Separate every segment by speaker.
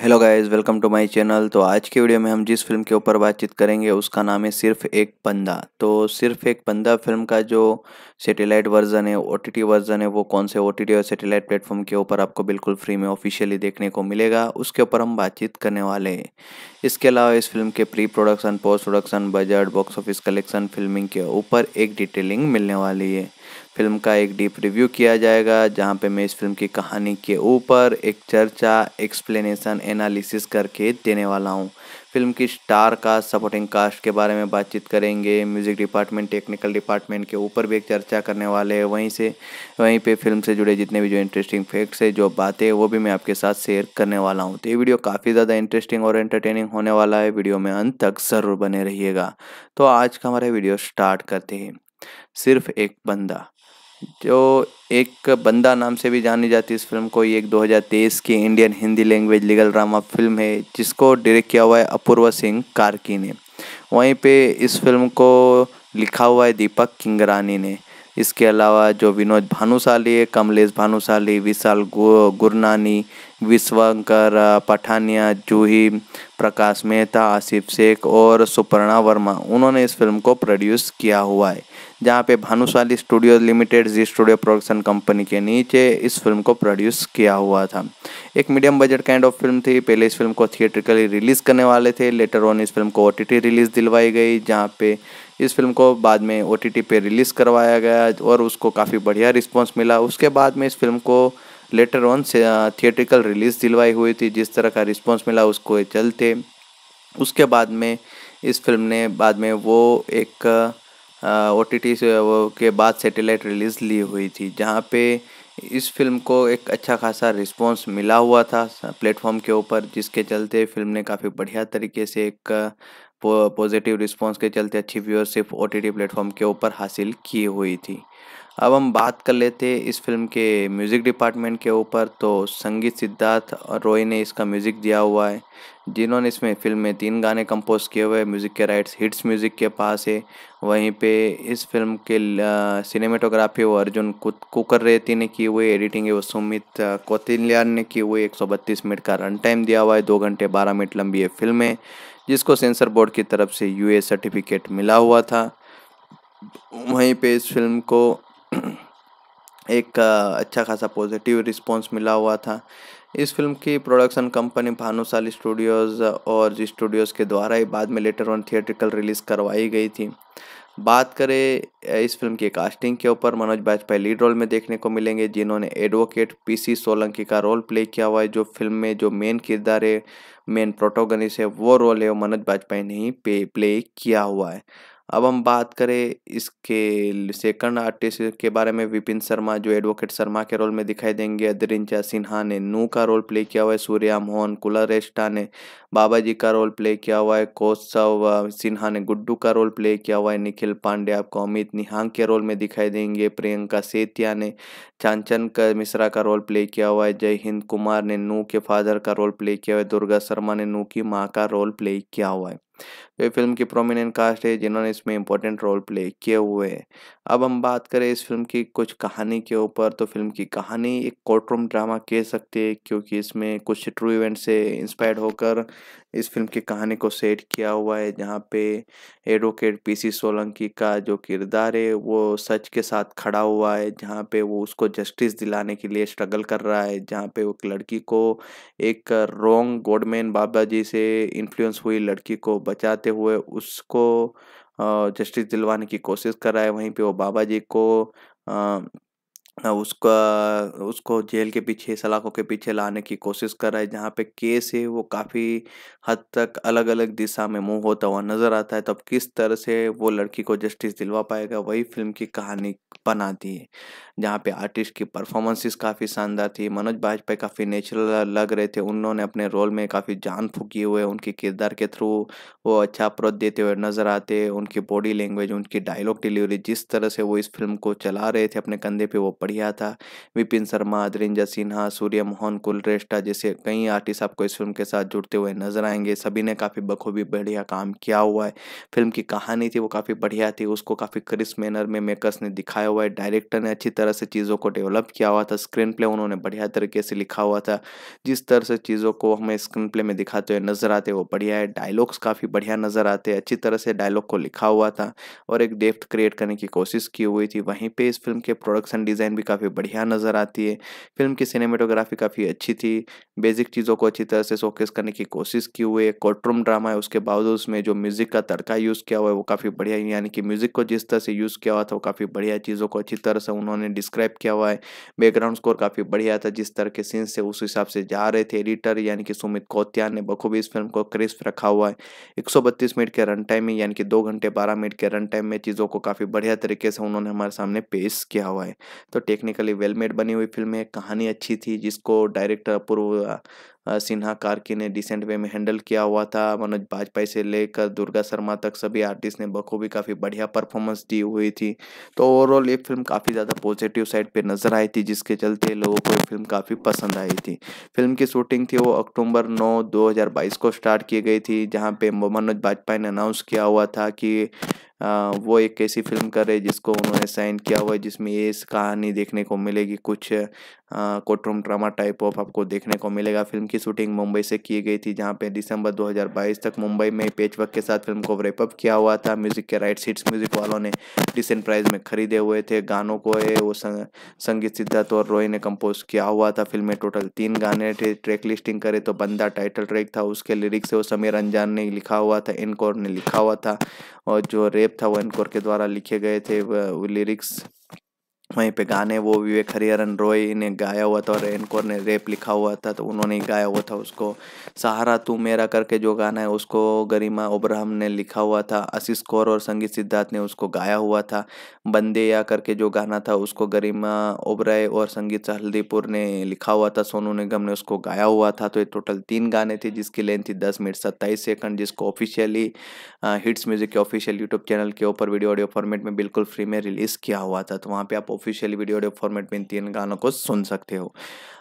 Speaker 1: hello guys welcome to my channel तो आज के वीडियो में हम जिस फिल्म के ऊपर बातचीत करेंगे उसका नाम है सिर्फ एक पंदा तो सिर्फ एक पंदा फिल्म का जो सैटेलाइट वर्जन है ओटीटी वर्जन है वो कौन से ओटीटी और सैटेलाइट प्लेटफॉर्म के ऊपर आपको बिल्कुल फ्री में ऑफिशियली देखने को मिलेगा उसके ऊपर हम बातचीत करने वाले हैं इसके अलावा इस फिल्म के pre production post production budget box office collection filming के ऊपर एक डिटेलिंग मिलने वाली है फिल्म का एक डीप रिव्यू किया जाएगा जहाँ पे मैं इस फिल्म की कहानी के ऊपर एक चर्चा एक्सप्लेनेशन एनालिसिस करके देने वाला हूँ फिल्म की स्टार कास्ट सपोर्टिंग कास्ट के बारे में बातचीत करेंगे म्यूज़िक डिपार्टमेंट टेक्निकल डिपार्टमेंट के ऊपर भी एक चर्चा करने वाले हैं वहीं से वहीं पे फिल्म से जुड़े जितने भी जो इंटरेस्टिंग फैक्ट्स है जो बातें वो भी मैं आपके साथ शेयर करने वाला हूँ तो ये वीडियो काफ़ी ज़्यादा इंटरेस्टिंग और एंटरटेनिंग होने वाला है वीडियो में अंत तक ज़रूर बने रहिएगा तो आज का हमारा वीडियो स्टार्ट करते हैं सिर्फ एक बंदा जो एक बंदा नाम से भी जानी जाती है इस फिल्म को ये एक 2023 की Indian Hindi language legal drama film है जिसको डायरेक्ट किया हुआ है अपूर्वा सिंह कार्की ने वहीं पे इस फिल्म को लिखा हुआ है दीपक किंगरानी ने इसके अलावा जो विनोद भानुशाली है कमलेश भानुशाली विशाल गु, गुरनानी विश्वंकर पठानिया जूही प्रकाश मेहता आसिफ शेख और सुपर्णा वर्मा उन्होंने इस फिल्म को प्रोड्यूस किया हुआ है जहाँ पे भानुशाली स्टूडियो लिमिटेड जी स्टूडियो प्रोडक्शन कंपनी के नीचे इस फिल्म को प्रोड्यूस किया हुआ था एक medium budget kind of film थी पहले इस फिल्म को थिएट्रिकली रिलीज़ करने वाले थे लेटर ऑन इस फिल्म को ओ रिलीज़ दिलवाई गई जहाँ पे इस फिल्म को बाद में ओ पे रिलीज़ करवाया गया और उसको काफ़ी बढ़िया रिस्पॉन्स मिला उसके बाद में इस फिल्म को लेटर ऑन से थिएट्रिकल रिलीज़ दिलवाई हुई थी जिस तरह का रिस्पॉन्स मिला उसको चलते उसके बाद में इस फिल्म ने बाद में वो एक ओ टी टी के बाद सेटेलाइट रिलीज़ ली हुई थी जहाँ पे इस फिल्म को एक अच्छा खासा रिस्पॉन्स मिला हुआ था प्लेटफॉर्म के ऊपर जिसके चलते फिल्म ने काफ़ी बढ़िया तरीके से एक पॉजिटिव रिस्पांस के चलते अच्छी व्यूअरशिप ओ टी प्लेटफॉर्म के ऊपर हासिल की हुई थी अब हम बात कर लेते इस फिल्म के म्यूज़िक डिपार्टमेंट के ऊपर तो संगीत सिद्धार्थ रॉय ने इसका म्यूज़िक दिया हुआ है जिन्होंने इसमें फिल्म में तीन गाने कंपोज किए हुए म्यूज़िक के राइट्स हिट्स म्यूज़िक के पास है वहीं पे इस फिल्म के सिनेमेटोग्राफी वो अर्जुन कुकर रेती ने की हुई एडिटिंग है वो सुमित कोतिल्यान ने की हुई 132 मिनट का रन टाइम दिया हुआ है दो घंटे बारह मिनट लंबी ये फिल्म है जिसको सेंसर बोर्ड की तरफ से यू सर्टिफिकेट मिला हुआ था वहीं पर इस फिल्म को एक अच्छा खासा पॉजिटिव रिस्पॉन्स मिला हुआ था इस फिल्म की प्रोडक्शन कंपनी भानुशाली स्टूडियोज़ और जी स्टूडियोज़ के द्वारा ही बाद में लेटर ऑन थिएट्रिकल रिलीज़ करवाई गई थी बात करें इस फिल्म की कास्टिंग के ऊपर मनोज बाजपेयी लीड रोल में देखने को मिलेंगे जिन्होंने एडवोकेट पीसी सोलंकी का रोल प्ले किया हुआ है जो फिल्म में जो मेन किरदार है मेन प्रोटोगनिस्ट है वो रोल है वो मनोज बाजपेयी ने ही प्ले किया हुआ है अब हम बात करें इसके सेकंड आर्टिस्ट के बारे में विपिन शर्मा जो एडवोकेट शर्मा के रोल में दिखाई देंगे अदरिंचा सिन्हा ने नू का रोल प्ले किया हुआ है सूर्या मोहन कुलरेष्टा ने बाबा जी का रोल प्ले किया हुआ है कोत्सव सिन्हा ने गुड्डू का रोल प्ले किया हुआ है निखिल पांडे आपको अमित निहांग के रोल में दिखाई देंगे प्रियंका सेतिया ने चांचन का मिश्रा का रोल प्ले किया हुआ है जय हिंद कुमार ने नू के फादर का रोल प्ले किया हुआ है दुर्गा शर्मा ने नू की माँ का रोल प्ले किया हुआ है ये फिल्म की प्रोमिनेंट कास्ट है जिन्होंने इसमें इंपॉर्टेंट रोल प्ले किए हुए हैं अब हम बात करें इस फिल्म की कुछ कहानी के ऊपर तो फिल्म की कहानी एक कोर्टरूम ड्रामा कह सकते हैं क्योंकि इसमें कुछ ट्रू इवेंट से इंस्पायर्ड होकर इस फिल्म की कहानी को सेट किया हुआ है जहाँ पे एडवोकेट पीसी सोलंकी का जो किरदार है वो सच के साथ खड़ा हुआ है जहाँ पे वो उसको जस्टिस दिलाने के लिए स्ट्रगल कर रहा है जहाँ पे वो एक लड़की को एक रोंग गोडमैन बाबा जी से इन्फ्लुएंस हुई लड़की को बचाते हुए उसको जस्टिस दिलवाने की कोशिश कर रहा है वहीं पे वो बाबा जी को उसका उसको जेल के पीछे सलाखों के पीछे लाने की कोशिश कर रहा है जहाँ पे केस है वो काफ़ी हद तक अलग अलग दिशा में मुंह होता हुआ नज़र आता है तब तो किस तरह से वो लड़की को जस्टिस दिलवा पाएगा वही फिल्म की कहानी बनाती है जहाँ पे आर्टिस्ट की परफॉर्मेंसेस काफ़ी शानदार थी मनोज बाजपेयी काफ़ी नेचुरल लग रहे थे उन्होंने अपने रोल में काफ़ी जान फूकी हुए उनके किरदार के थ्रू वो अच्छा अप्रोच देते हुए नज़र आते उनकी बॉडी लैंग्वेज उनकी डायलॉग डिलीवरी जिस तरह से वो इस फिल्म को चला रहे थे अपने कंधे पर वो बढ़िया था विपिन शर्मा अधरिंजा सिन्हा सूर्य मोहन कुलरेस्टा जैसे कई आर्टिस्ट आपको इस फिल्म के साथ जुड़ते हुए नजर आएंगे सभी ने काफ़ी बखूबी बढ़िया काम किया हुआ है फिल्म की कहानी थी वो काफ़ी बढ़िया थी उसको काफ़ी क्रिस मैनर में मेकर्स ने दिखाया हुआ है डायरेक्टर ने अच्छी तरह से चीज़ों को डेवलप किया हुआ था स्क्रीन प्ले उन्होंने बढ़िया तरीके से लिखा हुआ था जिस तरह से चीज़ों को हमें स्क्रीन प्ले में दिखाते हुए नज़र आते वो बढ़िया है डायलॉग्स काफ़ी बढ़िया नज़र आते अच्छी तरह से डायलॉग को लिखा हुआ था और एक डेप्थ क्रिएट करने की कोशिश की हुई थी वहीं पर इस फिल्म के प्रोडक्शन डिज़ाइन भी काफ़ी बढ़िया नज़र आती है फिल्म की सिनेमेटोग्राफी काफ़ी अच्छी थी बेसिक चीज़ों को अच्छी तरह से शोकेस करने की कोशिश की हुई है कोर्टरूम ड्रामा है उसके बावजूद उसमें जो म्यूज़िक का तड़का यूज़ किया हुआ है वो काफ़ी बढ़िया यानी कि म्यूज़िक को जिस तरह से यूज़ किया हुआ था वो काफ़ी बढ़िया चीज़ों को अच्छी तरह से उन्होंने डिस्क्राइब किया हुआ है बैकग्राउंड स्कोर काफ़ी बढ़िया था जिस तरह के सीन्स से उस हिसाब से जा रहे थे एडिटर यानी कि सुमित कोत्यान ने बखूबी इस फिल्म को क्रिस्प रखा हुआ है एक मिनट के रन टाइम में यानी कि दो घंटे बारह मिनट के रन टाइम में चीज़ों को काफ़ी बढ़िया तरीके से उन्होंने हमारे सामने पेश किया हुआ है तो तो टेक्निकली वेल मेड बनी हुई फिल्म है कहानी अच्छी थी जिसको डायरेक्टर अपूर्व सिन्हा कार्की ने डिसेंट वे में हैंडल किया हुआ था मनोज बाजपेयी से लेकर दुर्गा शर्मा तक सभी आर्टिस्ट ने बखूबी काफ़ी बढ़िया परफॉर्मेंस दी हुई थी तो ओवरऑल ये फिल्म काफ़ी ज़्यादा पॉजिटिव साइड पे नज़र आई थी जिसके चलते लोगों को ये फिल्म काफ़ी पसंद आई थी फिल्म की शूटिंग थी वो अक्टूबर नौ दो को स्टार्ट की गई थी जहाँ पे मनोज बाजपेयी ने अनाउंस किया हुआ था कि वो एक ऐसी फिल्म कर रहे जिसको उन्होंने साइन किया हुआ है जिसमें ये कहानी देखने को मिलेगी कुछ हाँ, कोटरूम ड्रामा टाइप ऑफ आपको देखने को मिलेगा फिल्म की शूटिंग मुंबई से की गई थी जहाँ पे दिसंबर 2022 तक मुंबई में वर्क के साथ फिल्म को रेपअप किया हुआ था म्यूजिक के राइट सीट्स म्यूजिक वालों ने डिसेंट प्राइस में खरीदे हुए थे गानों को ए, वो सं, संगीत सिद्धार्थ और रॉय ने कंपोज किया हुआ था फिल्म में टोटल तीन गाने थे ट्रैक लिस्टिंग करे तो बंदा टाइटल ट्रैक था उसके लिरिक्स वो समीर अंजान ने लिखा हुआ था इनकोर ने लिखा हुआ था और जो रेप था वो इनकोर के द्वारा लिखे गए थे लिरिक्स वहीं पे गाने वो विवेक हरिहरन रॉय ने गाया हुआ था और एनकोर ने रेप लिखा हुआ था तो उन्होंने ही गाया हुआ था उसको सहारा तू मेरा करके जो गाना है उसको गरिमा ओब्राहम ने लिखा हुआ था आशीष कौर और संगीत सिद्धार्थ ने उसको गाया हुआ था बंदे या करके जो गाना था उसको गरिमा ओबराय और संगीत हल्दीपुर ने लिखा हुआ था सोनू निगम ने उसको गाया हुआ था तो ये टोटल तीन गाने थे जिसकी लेंथ थी दस मिनट सत्ताईस सेकंड जिसको ऑफिशियली हिट्स म्यूजिक के ऑफिशियल यूट्यूब चैनल के ऊपर वीडियो ऑडियो फॉर्मेट में बिल्कुल फ्री में रिलीज़ किया हुआ था तो वहाँ पर आप ऑफिशियल वीडियो ऑडियो फॉर्मेट में इन तीन गानों को सुन सकते हो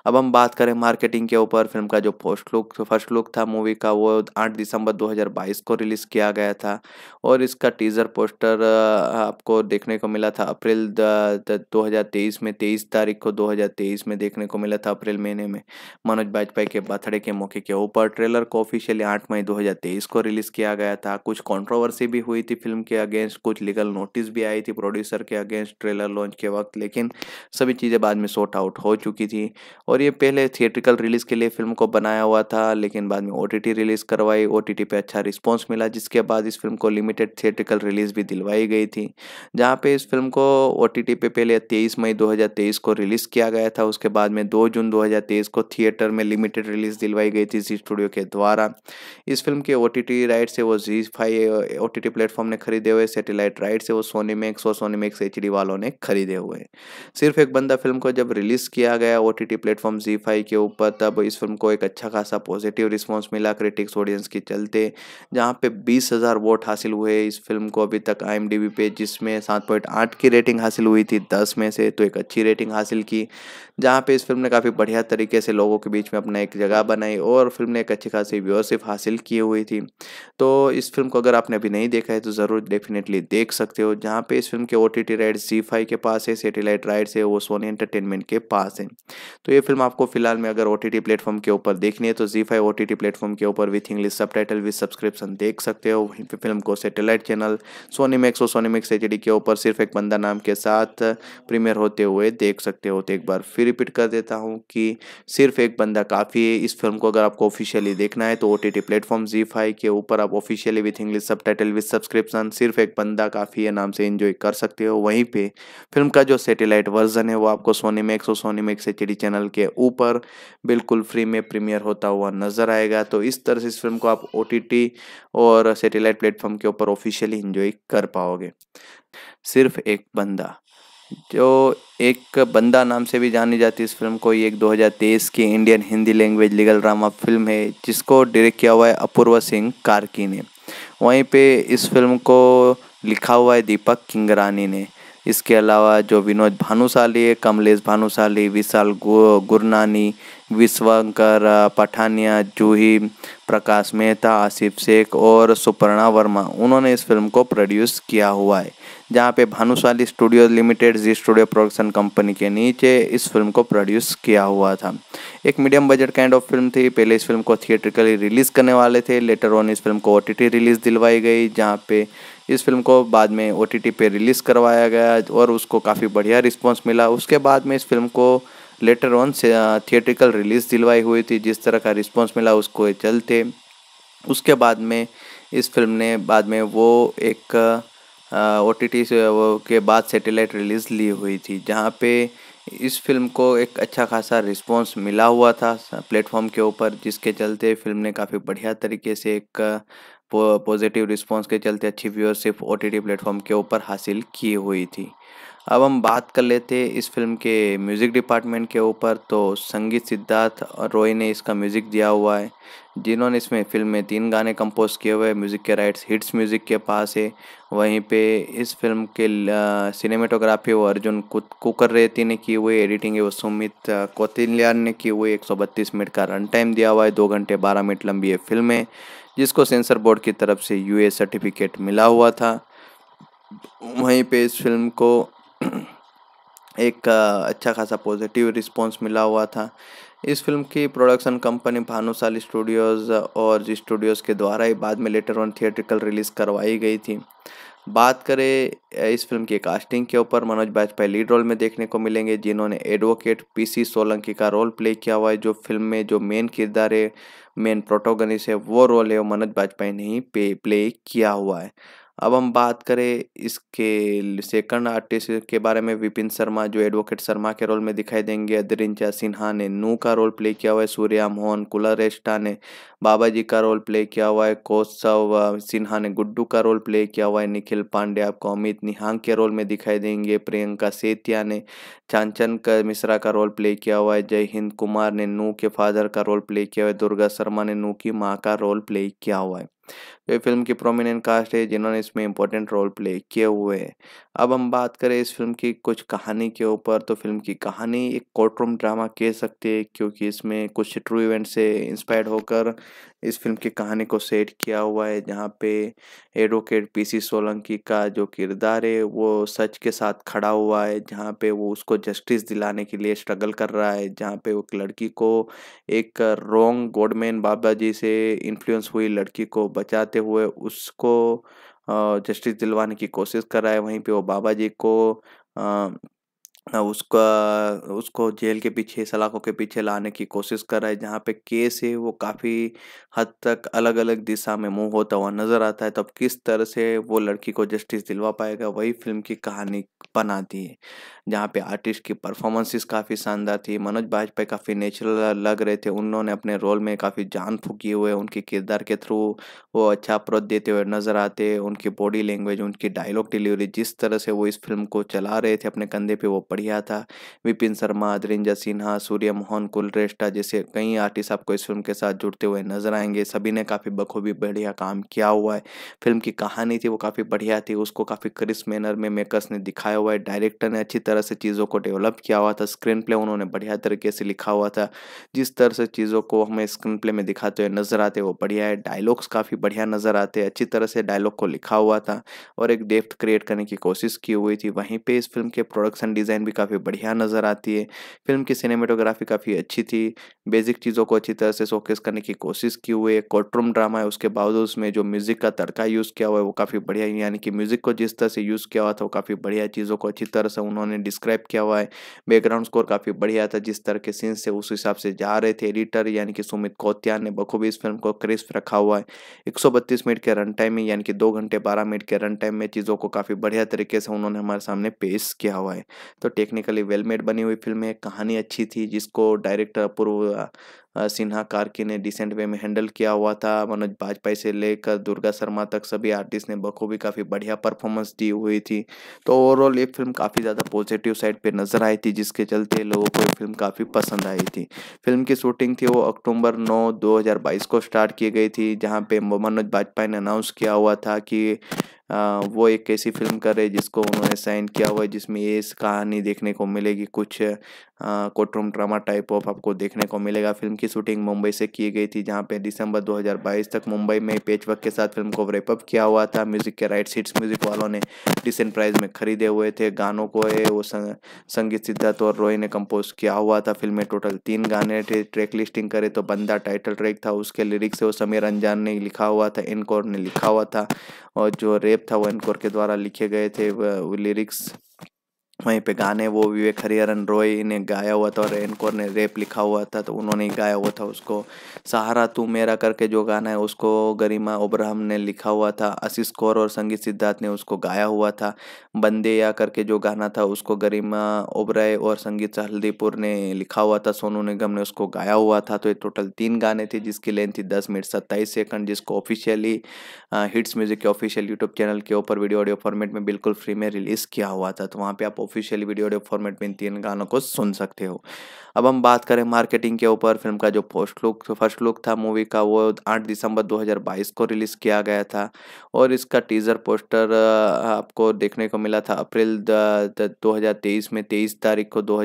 Speaker 1: अब हम बात करें मार्केटिंग के ऊपर फिल्म का जो फर्स्ट लुक फर्स्ट लुक था मूवी का वो 8 दिसंबर 2022 को रिलीज़ किया गया था और इसका टीज़र पोस्टर आपको देखने को मिला था अप्रैल दो में तेईस तारीख को दो में देखने को मिला था अप्रैल महीने में मनोज वाजपेयी के बर्थडे के मौके के ऊपर ट्रेलर को ऑफिशियली आठ मई दो को रिलीज़ किया गया था कुछ कॉन्ट्रोवर्सी भी हुई थी फिल्म के अगेंस्ट कुछ लीगल नोटिस भी आई थी प्रोड्यूसर के अगेंस्ट ट्रेलर लॉन्च के वक्त वक्त लेकिन सभी चीज़ें बाद में सॉर्ट आउट हो चुकी थी और ये पहले थिएट्रिकल रिलीज़ के लिए फिल्म को बनाया हुआ था लेकिन बाद में ओ रिलीज़ करवाई ओ टी पे अच्छा रिस्पॉन्स मिला जिसके बाद इस फिल्म को लिमिटेड थिएट्रिकल रिलीज़ भी दिलवाई गई थी जहाँ पर इस फिल्म को ओ पे पहले तेईस मई दो को रिलीज़ किया गया था उसके बाद में दो जून दो को थिएटर में लिमिटेड रिलीज़ दिलवाई गई थी जी स्टूडियो के द्वारा इस फिल्म के ओ राइट से वो जी फाइव ओ प्लेटफॉर्म ने खरीदे हुए सेटेलाइट राइट से वो सोनी मैक्स और सोनी मैक्स एच वालों ने खरीदे हुए हुए सिर्फ एक बंदा फिल्म को जब रिलीज़ किया गया ओ टी प्लेटफॉर्म जी फाइव के ऊपर तब इस फिल्म को एक अच्छा खासा पॉजिटिव रिस्पॉन्स मिला क्रिटिक्स ऑडियंस के चलते जहाँ पे बीस हज़ार वोट हासिल हुए इस फिल्म को अभी तक आई एम पे जिसमें सात पॉइंट आठ की रेटिंग हासिल हुई थी दस में से तो एक अच्छी रेटिंग हासिल की जहाँ पे इस फिल्म ने काफ़ी बढ़िया तरीके से लोगों के बीच में अपना एक जगह बनाई और फिल्म ने एक अच्छी खासी व्यूअरशिप हासिल की हुई थी तो इस फिल्म को अगर आपने अभी नहीं देखा है तो ज़रूर डेफिनेटली देख सकते हो जहाँ पे इस फिल्म के ओ टी टी राइट जी फाइव के पास है सेटेलाइट राइट है वो सोनी एंटरटेनमेंट के पास है तो ये फिल्म आपको फिलहाल में अगर ओ टी प्लेटफॉर्म के ऊपर देखनी है तो जी फाइव ओ टी प्लेटफॉर्म के ऊपर with English subtitle with subscription देख सकते हो वहीं पर फिल्म को सेटेलाइट चैनल सोनी मैक्स और सोनी मैक्स एच के ऊपर सिर्फ एक बंदा नाम के साथ प्रीमियर होते हुए देख सकते हो तो एक बार फिर रिपीट कर देता हूँ कि सिर्फ एक बंदा काफ़ी है इस फिल्म को अगर आपको ऑफिशियली देखना है तो ओ टी प्लेटफॉर्म जी फाइव के ऊपर आप officially with English subtitle with subscription सिर्फ एक बंदा काफ़ी है नाम से इन्जॉय कर सकते हो वहीं पर फिल्म का जो जो सेटेलाइट वर्जन है वो आपको सोनी मैक्स और सोनी मैक्स एच चैनल के ऊपर बिल्कुल फ्री में प्रीमियर होता हुआ नजर आएगा तो इस तरह से इस फिल्म को आप ओ और सेटेलाइट प्लेटफॉर्म के ऊपर ऑफिशियली इंजॉय कर पाओगे सिर्फ एक बंदा जो एक बंदा नाम से भी जानी जाती है इस फिल्म को ये एक 2023 की Indian Hindi language legal drama film है जिसको डायरेक्ट किया हुआ है अपूर्व सिंह कार्की ने वहीं पे इस फिल्म को लिखा हुआ है दीपक किंगरानी ने इसके अलावा जो विनोद भानुशाली है कमलेश भानुशाली विशाल गो गुरनानी विश्वंकर पठानिया जूही प्रकाश मेहता आसिफ शेख और सुपर्णा वर्मा उन्होंने इस फिल्म को प्रोड्यूस किया हुआ है जहाँ पे भानुशाली स्टूडियो लिमिटेड जी स्टूडियो प्रोडक्शन कंपनी के नीचे इस फिल्म को प्रोड्यूस किया हुआ था एक medium budget kind of film थी पहले इस फिल्म को थिएटरिकली रिलीज़ करने वाले थे लेटर ऑन इस फिल्म को ओ रिलीज़ दिलवाई गई जहाँ पे इस फिल्म को बाद में ओ टी पे रिलीज़ करवाया गया और उसको काफ़ी बढ़िया रिस्पॉन्स मिला उसके बाद में इस फिल्म को लेटर ऑन से थिएट्रिकल रिलीज़ दिलवाई हुई थी जिस तरह का रिस्पॉन्स मिला उसको चलते उसके बाद में इस फिल्म ने बाद में वो एक ओ टी टी के बाद सेटेलाइट रिलीज़ ली हुई थी जहाँ पे इस फिल्म को एक अच्छा खासा रिस्पॉन्स मिला हुआ था प्लेटफॉर्म के ऊपर जिसके चलते फिल्म ने काफ़ी बढ़िया तरीके से एक पॉजिटिव रिस्पांस के चलते अच्छी व्यूअरशिप ओ टी प्लेटफॉर्म के ऊपर हासिल की हुई थी अब हम बात कर लेते इस फिल्म के म्यूज़िक डिपार्टमेंट के ऊपर तो संगीत सिद्धार्थ रॉय ने इसका म्यूज़िक दिया हुआ है जिन्होंने इसमें फिल्म में तीन गाने कंपोज किए हुए म्यूज़िक के राइट्स हिट्स म्यूज़िक के पास है वहीं पे इस फिल्म के सिनेमेटोग्राफी वो अर्जुन कुकर रेती ने की हुई एडिटिंग है वो सुमित कोतिल्यान ने की हुई एक मिनट का रन टाइम दिया हुआ है दो घंटे बारह मिनट लंबी है फिल्म है जिसको सेंसर बोर्ड की तरफ से यूए सर्टिफिकेट मिला हुआ था वहीं पे इस फिल्म को एक अच्छा खासा पॉजिटिव रिस्पांस मिला हुआ था इस फिल्म की प्रोडक्शन कंपनी भानुशाली स्टूडियोज़ और जी स्टूडियोज़ के द्वारा ही बाद में लेटर ऑन थिएट्रिकल रिलीज़ करवाई गई थी बात करें इस फिल्म की कास्टिंग के ऊपर मनोज बाजपेयी लीड रोल में देखने को मिलेंगे जिन्होंने एडवोकेट पीसी सोलंकी का रोल प्ले किया हुआ है जो फिल्म में जो मेन किरदार है मेन प्रोटोगनिस्ट है वो रोल है वो मनोज बाजपेयी ने ही प्ले किया हुआ है अब हम बात करें इसके सेकंड आर्टिस्ट के बारे में विपिन शर्मा जो एडवोकेट शर्मा के रोल में दिखाई देंगे अदरिंचा सिन्हा ने नू का रोल प्ले किया हुआ है सूर्या मोहन कुलरेष्टा ने बाबा जी का रोल प्ले किया हुआ है कौशव सिन्हा ने गुड्डू का रोल प्ले किया हुआ है निखिल पांडे आपको अमित निहांग के रोल में दिखाई देंगे प्रियंका सेतिया ने चांचन का मिश्रा का रोल प्ले किया हुआ है जय हिंद कुमार ने नू के फादर का रोल प्ले किया हुआ है दुर्गा शर्मा ने नू की माँ का रोल प्ले किया हुआ है ये फिल्म की प्रोमिनेंट कास्ट है जिन्होंने इसमें इंपॉर्टेंट रोल प्ले किए हुए हैं अब हम बात करें इस फिल्म की कुछ कहानी के ऊपर तो फिल्म की कहानी एक कोर्टरूम ड्रामा कह सकते हैं क्योंकि इसमें कुछ ट्रू इवेंट से इंस्पायर्ड होकर इस फिल्म की कहानी को सेट किया हुआ है जहाँ पे एडवोकेट पीसी सोलंकी का जो किरदार है वो सच के साथ खड़ा हुआ है जहाँ पे वो उसको जस्टिस दिलाने के लिए स्ट्रगल कर रहा है जहाँ पे वो एक लड़की को एक रोंग गोडमैन बाबा जी से इन्फ्लुएंस हुई लड़की को बचाते हुए उसको जस्टिस दिलवाने की कोशिश कर रहा है वहीं पे वो बाबा जी को उसका उसको जेल के पीछे सलाखों के पीछे लाने की कोशिश कर रहा है जहाँ पे केस है वो काफ़ी हद तक अलग अलग दिशा में मूव होता हुआ नज़र आता है तब तो किस तरह से वो लड़की को जस्टिस दिलवा पाएगा वही फिल्म की कहानी बना है जहाँ पे आर्टिस्ट की परफॉर्मेंसेस काफ़ी शानदार थी मनोज बाजपेयी काफ़ी नेचुरल लग रहे थे उन्होंने अपने रोल में काफ़ी जान फूकी हुए उनके किरदार के थ्रू वो अच्छा अप्रोच देते हुए नज़र आते उनकी बॉडी लैंग्वेज उनकी डायलॉग डिलीवरी जिस तरह से वो इस फिल्म को चला रहे थे अपने कंधे पर वो बढ़िया था विपिन शर्मा अदरिंजा सिन्हा सूर्य मोहन कुलरेस्टा जैसे कई आर्टिस्ट आपको इस फिल्म के साथ जुड़ते हुए नज़र आएंगे सभी ने काफ़ी बखूबी बढ़िया काम किया हुआ है फिल्म की कहानी थी वो काफ़ी बढ़िया थी उसको काफ़ी क्रिस मैनर में मेकर्स ने दिखाया आया हुआ है डायरेक्टर ने अच्छी तरह से चीज़ों को डेवलप किया हुआ था स्क्रीन प्ले उन्होंने बढ़िया तरीके से लिखा हुआ था जिस तरह से चीज़ों को हमें स्क्रीन प्ले में दिखाते हुए नज़र आते वो बढ़िया है डायलॉग्स काफ़ी बढ़िया नज़र आते अच्छी तरह से डायलॉग को लिखा हुआ था और एक डेप्थ क्रिएट करने की कोशिश की हुई थी वहीं पर इस फिल्म के प्रोडक्शन डिज़ाइन भी काफ़ी बढ़िया नज़र आती है फिल्म की सिनेमेटोग्राफी काफ़ी अच्छी थी बेसिक चीज़ों को अच्छी तरह से शोकेस करने की कोशिश की हुई है कोर्टरूम ड्रामा है उसके बावजूद उसमें जो म्यूज़िक का तड़का यूज़ किया हुआ है वो काफ़ी बढ़िया यानी कि म्यूज़िक को जिस तरह से यूज़ किया हुआ था वो काफ़ी बढ़िया चीज़ चीज़ों को अच्छी तरह से उन्होंने डिस्क्राइब किया हुआ है बैकग्राउंड स्कोर काफ़ी बढ़िया था जिस तरह के सीन्स थे उस हिसाब से जा रहे थे एडिटर यानी कि सुमित कोत्या ने बखूबी इस फिल्म को क्रिस्प रखा हुआ है एक मिनट के रन टाइम में यानी कि दो घंटे बारह मिनट के रन टाइम में चीज़ों को काफ़ी बढ़िया तरीके से उन्होंने हमारे सामने पेश किया हुआ है तो टेक्निकली वेलमेड बनी हुई फिल्म है कहानी अच्छी थी जिसको डायरेक्टर अपूर्व सिन्हा कार्की ने डिसेंट वे में हैंडल किया हुआ था मनोज बाजपेयी से लेकर दुर्गा शर्मा तक सभी आर्टिस्ट ने बखूबी काफ़ी बढ़िया परफॉर्मेंस दी हुई थी तो ओवरऑल ये फिल्म काफ़ी ज़्यादा पॉजिटिव साइड पर नजर आई थी जिसके चलते लोगों को ये फिल्म काफ़ी पसंद आई थी फिल्म की शूटिंग थी वो अक्टूबर नौ दो को स्टार्ट की गई थी जहाँ पे मनोज बाजपेयी ने अनाउंस किया हुआ था कि वो एक ऐसी फिल्म कर रहे जिसको उन्होंने साइन किया हुआ है जिसमें ये कहानी देखने को मिलेगी कुछ कोटरूम ड्रामा टाइप ऑफ आपको देखने को मिलेगा फिल्म की शूटिंग मुंबई से की गई थी जहाँ पे दिसंबर 2022 तक मुंबई में वर्क के साथ फिल्म को रेपअप किया हुआ था म्यूजिक के राइट सीट्स म्यूजिक वालों ने डिसेंट प्राइस में खरीदे हुए थे गानों को है वो संगीत सिद्धार्थ और रॉय ने कंपोज किया हुआ था फिल्म में टोटल तीन गाने थे ट्रैक लिस्टिंग करे तो बंदा टाइटल ट्रैक था उसके लिरिक्स वो समीर अंजान ने लिखा हुआ था इनकोर ने लिखा हुआ था और जो रेप देवथा वनकर के द्वारा लिखे गए थे लिरिक्स वहीं पे गाने वो विवेक हरिहरन रॉय ने गाया हुआ था और एनकोर ने रेप लिखा हुआ था तो उन्होंने ही गाया हुआ था उसको सहारा तू मेरा करके जो गाना है उसको गरिमा ओब्राहम ने लिखा हुआ था आशीष कौर और संगीत सिद्धार्थ ने उसको गाया हुआ था बंदे या करके जो गाना था उसको गरिमा ओबराय और संगीत हल्दीपुर ने लिखा हुआ था सोनू निगम ने उसको गाया हुआ था तो ये टोटल तीन गाने थे जिसकी लेंथ थी दस मिनट सत्ताईस सेकंड जिसको ऑफिशियली हिट्स म्यूजिक के ऑफिशियल यूट्यूब चैनल के ऊपर वीडियो ऑडियो फॉर्मेट में बिल्कुल फ्री में रिलीज़ किया हुआ था तो वहाँ पर आप ऑफिशियली वीडियो ऑडियो फॉर्मेट में इन तीन गानों को सुन सकते हो अब हम बात करें मार्केटिंग के ऊपर फिल्म का जो फर्स्ट लुक फर्स्ट लुक था मूवी का वो 8 दिसंबर 2022 को रिलीज़ किया गया था और इसका टीज़र पोस्टर आपको देखने को मिला था अप्रैल दो में तेईस तारीख को दो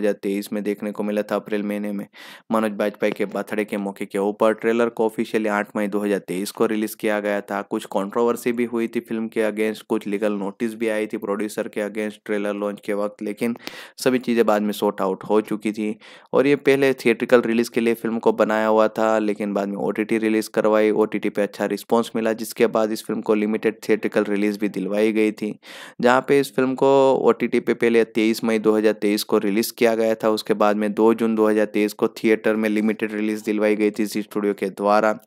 Speaker 1: में देखने को मिला था अप्रैल महीने में मनोज वाजपेयी के बर्थडे के मौके के ऊपर ट्रेलर को ऑफिशियली आठ मई दो को रिलीज़ किया गया था कुछ कॉन्ट्रोवर्सी भी हुई थी फिल्म के अगेंस्ट कुछ लीगल नोटिस भी आई थी प्रोड्यूसर के अगेंस्ट ट्रेलर लॉन्च के वक्त वक्त लेकिन सभी चीज़ें बाद में सॉर्ट आउट हो चुकी थी और ये पहले थिएट्रिकल रिलीज़ के लिए फिल्म को बनाया हुआ था लेकिन बाद में ओ रिलीज़ करवाई ओ टी पे अच्छा रिस्पॉन्स मिला जिसके बाद इस फिल्म को लिमिटेड थिएट्रिकल रिलीज़ भी दिलवाई गई थी जहाँ पर इस फिल्म को ओ पे पहले तेईस मई दो को रिलीज़ किया गया था उसके बाद में दो जून दो को थिएटर में लिमिटेड रिलीज़ दिलवाई गई थी जी स्टूडियो के द्वारा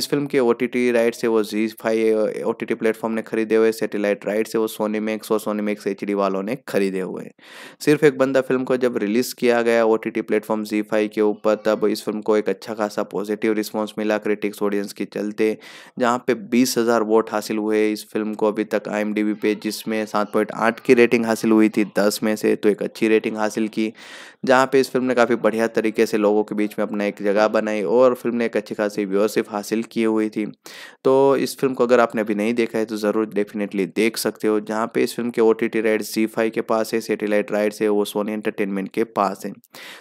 Speaker 1: इस फिल्म के ओ राइट से वो जी फाइव ओ टी प्लेटफॉर्म ने खरीदे हुए सेटेलाइट राइट से वो सोनी मैक्स और सोनी मैक्स एच वालों ने खरीदे हुए हुए सिर्फ एक बंदा फिल्म को जब रिलीज़ किया गया ओ टी टी प्लेटफॉर्म जी फाइव के ऊपर तब इस फिल्म को एक अच्छा खासा पॉजिटिव रिस्पॉन्स मिला क्रिटिक्स ऑडियंस के चलते जहाँ पे बीस हज़ार वोट हासिल हुए इस फिल्म को अभी तक आई एम डी बी पे जिसमें सात पॉइंट आठ की रेटिंग हासिल हुई थी दस में से तो एक अच्छी रेटिंग हासिल की जहाँ पे इस फिल्म ने काफ़ी बढ़िया तरीके से लोगों के बीच में अपना एक जगह बनाई और फिल्म ने एक अच्छी खासी व्यूअरशिप हासिल की हुई थी तो इस फिल्म को अगर आपने अभी नहीं देखा है तो ज़रूर डेफिनेटली देख सकते हो जहाँ पे इस फिल्म के ओ टी टी राइट जी फाइव के पास है सेटेलाइट राइट है वो सोनी एंटरटेनमेंट के पास है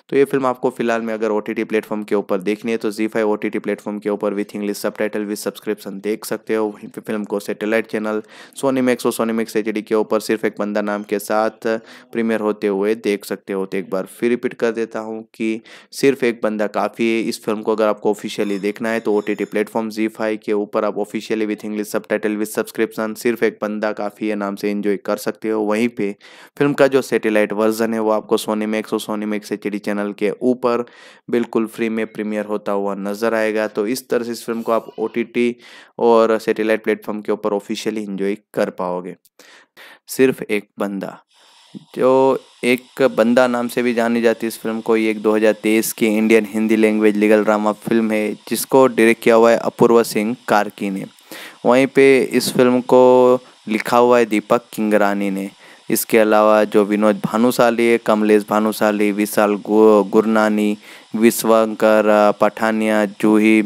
Speaker 1: तो ये फिल्म आपको फिलहाल में अगर ओ टी प्लेटफॉर्म के ऊपर देखनी है तो जी फाइव ओ टी प्लेटफॉर्म के ऊपर with English subtitle with subscription देख सकते हो वहीं पर फिल्म को सेटेलाइट चैनल सोनी मैक्स और सोनी मैक्स एच के ऊपर सिर्फ एक बंदा नाम के साथ प्रीमियर होते हुए देख सकते हो तो एक बार फिर रिपीट कर देता हूँ कि सिर्फ एक बंदा काफ़ी है इस फिल्म को अगर आपको ऑफिशियली देखना है तो ओ टी प्लेटफॉर्म जी फाइव के ऊपर आप officially with English subtitle with subscription सिर्फ एक बंदा काफ़ी है नाम से इन्जॉय कर सकते हो वहीं पर फिल्म का जो जो सेटेलाइट वर्जन है वो आपको सोनी मैक्स और सोनी मैक्स एच चैनल के ऊपर बिल्कुल फ्री में प्रीमियर होता हुआ नजर आएगा तो इस तरह से इस फिल्म को आप ओ और सेटेलाइट प्लेटफॉर्म के ऊपर ऑफिशियली इंजॉय कर पाओगे सिर्फ एक बंदा जो एक बंदा नाम से भी जानी जाती है इस फिल्म को ये एक 2023 की Indian Hindi language legal drama film है जिसको डायरेक्ट किया हुआ है अपूर्वा सिंह कार्की ने वहीं पे इस फिल्म को लिखा हुआ है दीपक किंगरानी ने इसके अलावा जो विनोद भानुशाली है कमलेश भानुशाली विशाल गो गुरनानी विश्वंकर पठानिया जूही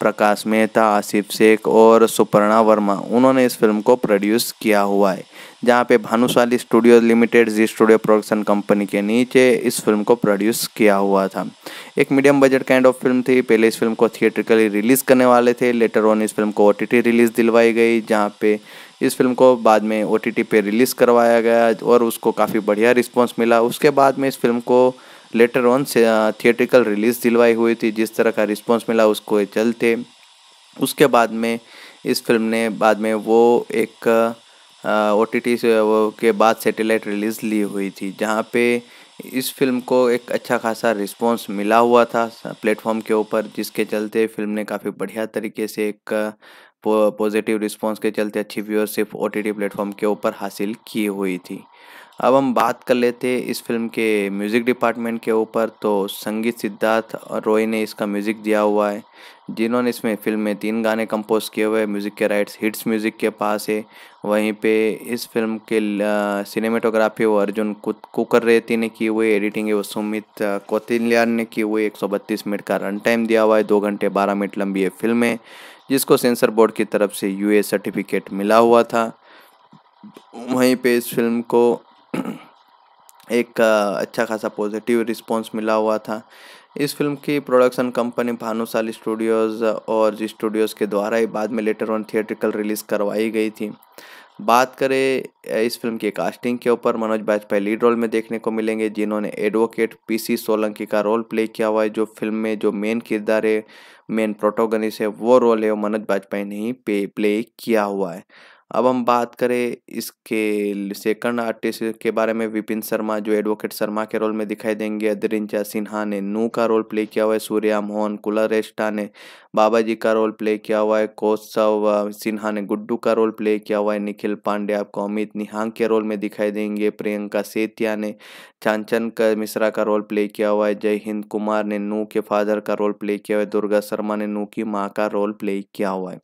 Speaker 1: प्रकाश मेहता आसिफ शेख और सुपर्णा वर्मा उन्होंने इस फिल्म को प्रोड्यूस किया हुआ है जहाँ पे भानुशाली स्टूडियो लिमिटेड जी स्टूडियो प्रोडक्शन कंपनी के नीचे इस फिल्म को प्रोड्यूस किया हुआ था एक medium budget kind of film थी पहले इस फिल्म को थिएट्रिकली रिलीज़ करने वाले थे लेटर ऑन इस फिल्म को ओ रिलीज़ दिलवाई गई जहाँ पे इस फिल्म को बाद में ओ पे रिलीज़ करवाया गया और उसको काफ़ी बढ़िया रिस्पॉन्स मिला उसके बाद में इस फिल्म को लेटर ऑन से थिएट्रिकल रिलीज़ दिलवाई हुई थी जिस तरह का रिस्पॉन्स मिला उसको चलते उसके बाद में इस फिल्म ने बाद में वो एक ओ टी टी के बाद सेटेलाइट रिलीज़ ली हुई थी जहाँ पे इस फिल्म को एक अच्छा खासा रिस्पॉन्स मिला हुआ था प्लेटफॉर्म के ऊपर जिसके चलते फिल्म ने काफ़ी बढ़िया तरीके से एक पॉजिटिव रिस्पांस के चलते अच्छी viewership O T T platform के ऊपर हासिल की हुई थी अब हम बात कर लेते हैं इस फिल्म के म्यूज़िक डिपार्टमेंट के ऊपर तो संगीत सिद्धार्थ और रॉय ने इसका म्यूज़िक दिया हुआ है जिन्होंने इसमें फिल्म में तीन गाने कंपोज किए हुए म्यूज़िक के राइट्स हिट्स म्यूज़िक के पास है वहीं पे इस फिल्म के सिनेमेटोग्राफी वो अर्जुन कुकर रेती ने की हुई एडिटिंग है वो सुमित कोतिल्यान ने की हुई एक मिनट का रन टाइम दिया हुआ है दो घंटे बारह मिनट लंबी ये फिल्म है जिसको सेंसर बोर्ड की तरफ से यू सर्टिफिकेट मिला हुआ था वहीं पे इस फिल्म को एक अच्छा खासा पॉजिटिव रिस्पांस मिला हुआ था इस फिल्म की प्रोडक्शन कंपनी भानुशाली स्टूडियोज़ और जी स्टूडियोज़ के द्वारा ही बाद में लेटर ऑन थिएट्रिकल रिलीज़ करवाई गई थी बात करें इस फिल्म की कास्टिंग के ऊपर मनोज बाजपेयी लीड रोल में देखने को मिलेंगे जिन्होंने एडवोकेट पीसी सोलंकी का रोल प्ले किया हुआ है जो फिल्म में जो मेन किरदार है मेन प्रोटोगनिस है वो रोल है वो मनोज बाजपेयी ने ही पे प्ले किया हुआ है अब हम बात करें इसके सेकंड आर्टिस्ट के बारे में विपिन शर्मा जो एडवोकेट शर्मा के रोल में दिखाई देंगे अदरिंचा सिन्हा ने नू का रोल प्ले किया हुआ है सूर्या मोहन कुलरेष्टा ने बाबा जी का रोल प्ले किया हुआ है कौशव सिन्हा ने गुड्डू का रोल प्ले किया हुआ है निखिल पांडे आपको अमित निहांग के रोल में दिखाई देंगे प्रियंका सेतिया ने चांचन का मिश्रा का रोल प्ले किया हुआ है जय हिंद कुमार ने नू के फादर का रोल प्ले किया हुआ है दुर्गा शर्मा ने नू की माँ का रोल प्ले किया हुआ है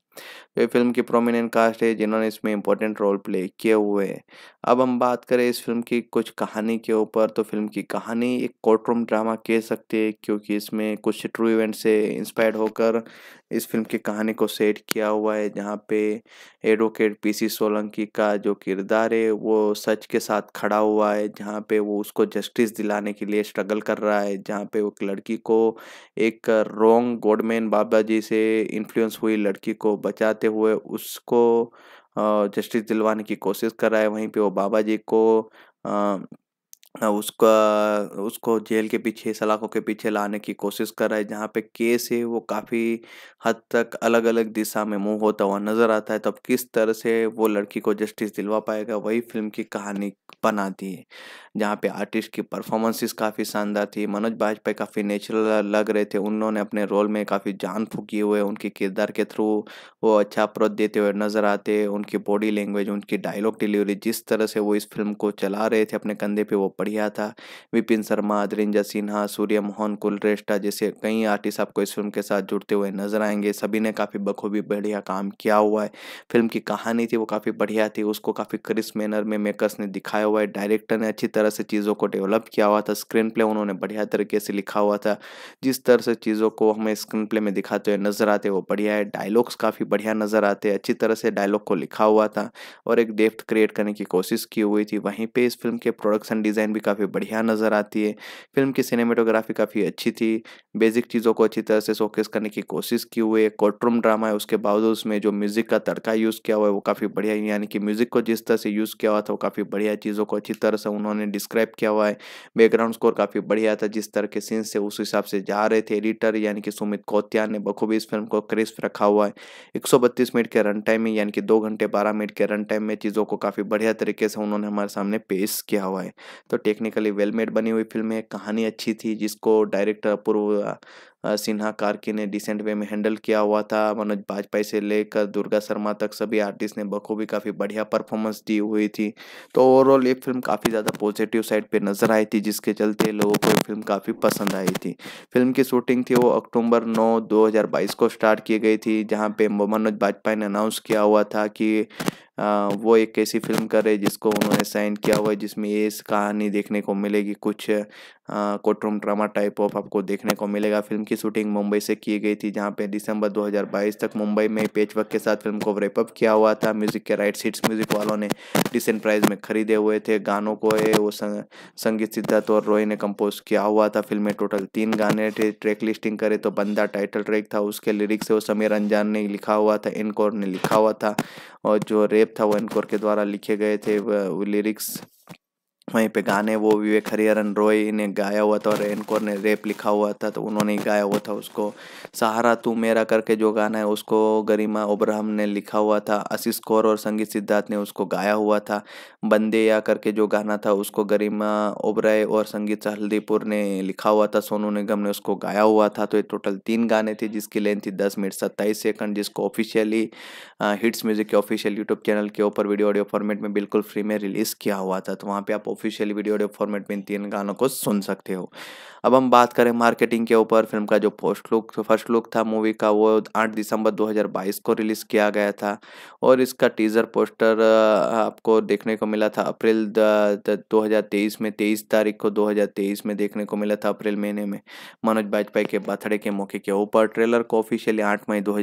Speaker 1: ये फिल्म की प्रोमिनेंट कास्ट है जिन्होंने इसमें इंपॉर्टेंट रोल प्ले किए हुए हैं अब हम बात करें इस फिल्म की कुछ कहानी के ऊपर तो फिल्म की कहानी एक कोर्टरूम ड्रामा कह सकते हैं क्योंकि इसमें कुछ ट्रू इवेंट से इंस्पायर्ड होकर इस फिल्म की कहानी को सेट किया हुआ है जहाँ पे एडवोकेट पीसी सोलंकी का जो किरदार है वो सच के साथ खड़ा हुआ है जहाँ पे वो उसको जस्टिस दिलाने के लिए स्ट्रगल कर रहा है जहाँ पे वो एक लड़की को एक रोंग गोडमैन बाबा जी से इन्फ्लुएंस हुई लड़की को बचाते हुए उसको जस्टिस दिलवाने की कोशिश कर रहा है वहीं पे वो बाबा जी को उसका उसको जेल के पीछे सलाखों के पीछे लाने की कोशिश कर रहा है जहाँ पे केस है वो काफ़ी हद तक अलग अलग दिशा में मूव होता हुआ नज़र आता है तब तो किस तरह से वो लड़की को जस्टिस दिलवा पाएगा वही फिल्म की कहानी बनाती है जहाँ पे आर्टिस्ट की परफॉर्मेंसेस काफ़ी शानदार थी मनोज बाजपेयी काफ़ी नेचुरल लग रहे थे उन्होंने अपने रोल में काफ़ी जान फूकी हुए उनके किरदार के थ्रू वो अच्छा अप्रोच देते हुए नज़र आते उनकी बॉडी लैंग्वेज उनकी डायलॉग डिलीवरी जिस तरह से वो इस फिल्म को चला रहे थे अपने कंधे पर वो बढ़िया था विपिन शर्मा अदरिंजा सिन्हा सूर्य मोहन कुलरेस्टा जैसे कई आर्टिस्ट आपको इस फिल्म के साथ जुड़ते हुए नजर आएंगे सभी ने काफ़ी बखूबी बढ़िया काम किया हुआ है फिल्म की कहानी थी वो काफ़ी बढ़िया थी उसको काफ़ी क्रिस मैनर में मेकर्स ने दिखाया हुआ है डायरेक्टर ने अच्छी तरह से चीज़ों को डेवलप किया हुआ था स्क्रीन प्ले उन्होंने बढ़िया तरीके से लिखा हुआ था जिस तरह से चीज़ों को हमें स्क्रीन प्ले में दिखाते हुए नजर आते वो बढ़िया है डायलॉग्स काफ़ी बढ़िया नजर आते अच्छी तरह से डायलॉग को लिखा हुआ था और एक डेप्थ क्रिएट करने की कोशिश की हुई थी वहीं पर इस फिल्म के प्रोडक्शन डिज़ाइन भी काफ़ी बढ़िया नज़र आती है फिल्म की सिनेमेटोग्राफी काफ़ी अच्छी थी बेसिक चीज़ों को अच्छी तरह से शोकेस करने की कोशिश की हुई है कोर्टरूम ड्रामा है उसके बावजूद उसमें जो म्यूज़िक का तड़का यूज़ किया हुआ है वो काफ़ी बढ़िया यानी कि म्यूज़िक को जिस तरह से यूज़ किया हुआ था वो काफ़ी बढ़िया चीज़ों को अच्छी तरह से उन्होंने डिस्क्राइब किया हुआ है बैकग्राउंड स्कोर काफ़ी बढ़िया था जिस तरह के सीन्स थे उस हिसाब से जा रहे थे एडिटर यानी कि सुमित कोतिया ने बखूबी इस फिल्म को क्रिस्प रखा हुआ है एक मिनट के रन टाइम में यानी कि दो घंटे बारह मिनट के रन टाइम में चीज़ों को काफ़ी बढ़िया तरीके से उन्होंने हमारे सामने पेश किया हुआ है तो टेक्निकली वेल मेड बनी हुई फिल्म है कहानी अच्छी थी जिसको डायरेक्टर अपूर्व सिन्हा कार्की ने डिसेंट वे में हैंडल किया हुआ था मनोज बाजपेयी से लेकर दुर्गा शर्मा तक सभी आर्टिस्ट ने बखूबी काफ़ी बढ़िया परफॉर्मेंस दी हुई थी तो ओवरऑल ये फिल्म काफ़ी ज़्यादा पॉजिटिव साइड पर नजर आई थी जिसके चलते लोगों को फिल्म काफ़ी पसंद आई थी फिल्म की शूटिंग थी वो अक्टूबर नौ दो को स्टार्ट की गई थी जहाँ पे मनोज बाजपेयी ने अनाउंस किया हुआ था कि आ, वो एक ऐसी फिल्म करे जिसको उन्होंने साइन किया हुआ है जिसमें ये कहानी देखने को मिलेगी कुछ कोटरूम ड्रामा टाइप ऑफ आपको देखने को मिलेगा फिल्म की की शूटिंग मुंबई से की गई थी जहां पे दिसंबर 2022 तक मुंबई में पेच पेचवर्क के साथ फिल्म को रेपअप किया हुआ था म्यूजिक के राइट सीट्स म्यूजिक वालों ने डिसेंट प्राइस में खरीदे हुए थे गानों को ये वो संग, संगीत सिद्धार्थ और रॉय ने कंपोज किया हुआ था फिल्म में टोटल तीन गाने थे ट्रैक लिस्टिंग करे तो बंदा टाइटल ट्रैक था उसके लिरिक्स वो समीर अंजान ने लिखा हुआ था इनकोर ने लिखा हुआ था और जो रेप था वो इनकोर के द्वारा लिखे गए थे लिरिक्स वहीं पे गाने वो विवेक हरिहरन रॉय ने गाया हुआ था और एनकोर ने रेप लिखा हुआ था तो उन्होंने ही गाया हुआ था उसको सहारा तू मेरा करके जो गाना है उसको गरिमा ओब्राहम ने लिखा हुआ था आशीष कौर और संगीत सिद्धार्थ ने उसको गाया हुआ था बंदे या करके जो गाना था उसको गरिमा ओबराय और संगीत सहलदीपुर ने लिखा हुआ था सोनू निगम ने उसको गाया हुआ था तो ये टोटल तीन गाने थे जिसकी लेंथ थी दस मिनट सत्ताईस सेकंड जिसको ऑफिशियली हिट्स म्यूजिक के ऑफिशियल यूट्यूब चैनल के ऊपर वीडियो ऑडियो फॉर्मेट में बिल्कुल फ्री में रिलीज़ किया हुआ था तो वहाँ पर आप ऑफिशियल वीडियो ऑडियो फॉर्मेट में इन तीन गानों को सुन सकते हो अब हम बात करें मार्केटिंग के ऊपर फिल्म का जो फर्स्ट लुक फर्स्ट लुक था मूवी का वो 8 दिसंबर 2022 को रिलीज़ किया गया था और इसका टीज़र पोस्टर आपको देखने को मिला था अप्रैल दो में तेईस तारीख को 2023 में देखने को मिला था अप्रैल महीने में मनोज वाजपेयी के बर्थडे के मौके के ऊपर ट्रेलर को ऑफिशियली आठ मई दो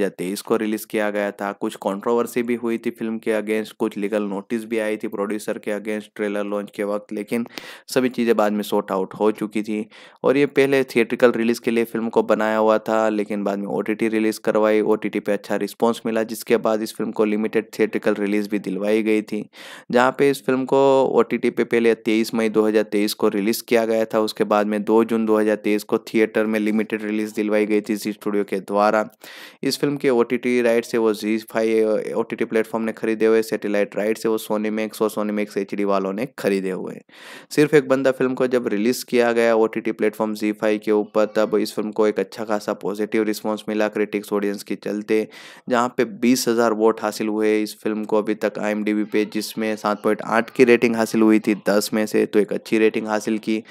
Speaker 1: को रिलीज़ किया गया था कुछ कॉन्ट्रोवर्सी भी हुई थी फिल्म के अगेंस्ट कुछ लीगल नोटिस भी आई थी प्रोड्यूसर के अगेंस्ट ट्रेलर लॉन्च के वक्त वक्त लेकिन सभी चीज़ें बाद में सॉर्ट आउट हो चुकी थी और ये पहले थिएट्रिकल रिलीज़ के लिए फिल्म को बनाया हुआ था लेकिन बाद में ओ रिलीज़ करवाई ओ टी पे अच्छा रिस्पॉन्स मिला जिसके बाद इस फिल्म को लिमिटेड थिएट्रिकल रिलीज़ भी दिलवाई गई थी जहाँ पर इस फिल्म को ओ टी पे पहले तेईस मई दो को रिलीज़ किया गया था उसके बाद में दो जून दो को थिएटर में लिमिटेड रिलीज़ दिलवाई गई थी जी स्टूडियो के द्वारा इस फिल्म के ओ राइट से वो जी फाइव ओ टी प्लेटफॉर्म ने खरीदे हुए सेटेलाइट राइट से वो सोनी मैक्स और सोनी मैक्स एच वालों ने खरीदे हुए हुए सिर्फ एक बंदा फिल्म को जब रिलीज़ किया गया ओ टी प्लेटफॉर्म जी फाइव के ऊपर तब इस फिल्म को एक अच्छा खासा पॉजिटिव रिस्पॉन्स मिला क्रिटिक्स ऑडियंस के चलते जहाँ पे बीस हज़ार वोट हासिल हुए इस फिल्म को अभी तक आई पे जिसमें सात पॉइंट आठ की रेटिंग हासिल हुई थी दस में से तो एक अच्छी रेटिंग हासिल की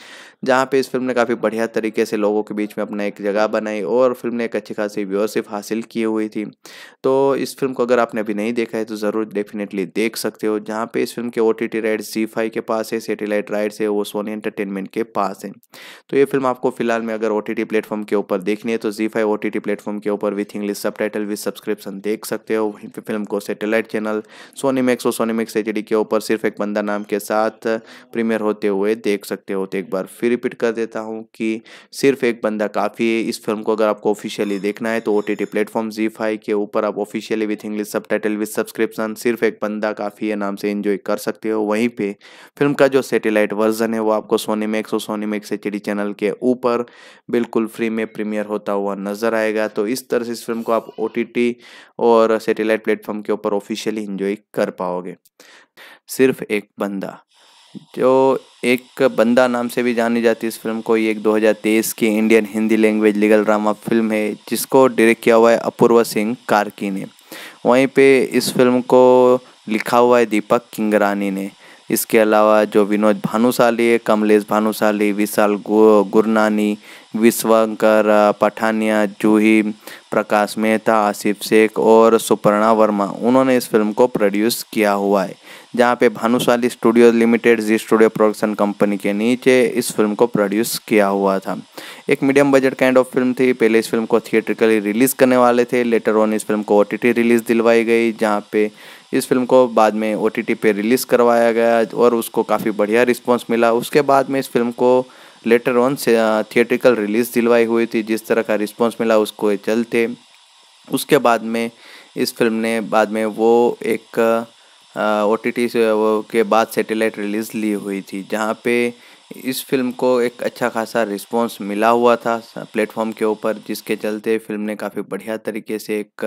Speaker 1: जहाँ पे इस फिल्म ने काफ़ी बढ़िया तरीके से लोगों के बीच में अपना एक जगह बनाई और फिल्म ने एक अच्छी खासी व्यूअरशिप हासिल की हुई थी तो इस फिल्म को अगर आपने अभी नहीं देखा है तो ज़रूर डेफिनेटली देख सकते हो जहाँ पे इस फिल्म के ओ टी टी राइट्स जी फाइव के पास है सेटेलाइट राइट्स है वो सोनी एंटरटेनमेंट के पास है तो ये फिल्म आपको फिलहाल में अगर ओ टी प्लेटफॉर्म के ऊपर देखनी है तो जी फाइव ओ टी प्लेटफॉर्म के ऊपर with English subtitle with subscription देख सकते हो वहीं पर फिल्म को सेटेलाइट चैनल सोनी मैक्स और सोनी मैक्स एच के ऊपर सिर्फ एक बंदा नाम के साथ प्रीमियर होते हुए देख सकते हो तो एक बार फिर रिपीट कर देता हूँ कि सिर्फ एक बंदा काफ़ी है इस फिल्म को अगर आपको ऑफिशियली देखना है तो ओ टी प्लेटफॉर्म जी फाइव के ऊपर आप officially with English subtitle subscription सिर्फ एक बंदा काफ़ी है नाम से इन्जॉय कर सकते हो वहीं पर फिल्म का जो जो सेटेलाइट वर्जन है वो आपको सोनी मैक्स और सोनी मैक्स एच चैनल के ऊपर बिल्कुल फ्री में प्रीमियर होता हुआ नजर आएगा तो इस तरह से इस फिल्म को आप ओ और सेटेलाइट प्लेटफॉर्म के ऊपर ऑफिशियली इंजॉय कर पाओगे सिर्फ एक बंदा जो एक बंदा नाम से भी जानी जाती है इस फिल्म को ये एक 2023 की Indian Hindi language legal drama film है जिसको डायरेक्ट किया हुआ है अपूर्वा सिंह कार्की ने वहीं पे इस फिल्म को लिखा हुआ है दीपक किंगरानी ने इसके अलावा जो विनोद भानुशाली है कमलेश भानुशाली विशाल गो गुरनानी विश्वंकर पठानिया जूही प्रकाश मेहता आसिफ शेख और सुपर्णा वर्मा उन्होंने इस फिल्म को प्रोड्यूस किया हुआ है जहाँ पे भानुशाली स्टूडियो लिमिटेड जी स्टूडियो प्रोडक्शन कंपनी के नीचे इस फिल्म को प्रोड्यूस किया हुआ था एक medium budget kind of film थी पहले इस फिल्म को थिएट्रिकली रिलीज़ करने वाले थे लेटर ऑन इस फिल्म को ओ रिलीज़ दिलवाई गई जहाँ पे इस फिल्म को बाद में ओ टी पे रिलीज़ करवाया गया और उसको काफ़ी बढ़िया रिस्पॉन्स मिला उसके बाद में इस फिल्म को लेटर ऑन से थिएट्रिकल रिलीज़ दिलवाई हुई थी जिस तरह का रिस्पॉन्स मिला उसको चलते उसके बाद में इस फिल्म ने बाद में वो एक ओ टी टी के बाद सेटेलाइट रिलीज़ ली हुई थी जहाँ पे इस फिल्म को एक अच्छा खासा रिस्पॉन्स मिला हुआ था प्लेटफॉर्म के ऊपर जिसके चलते फिल्म ने काफ़ी बढ़िया तरीके से एक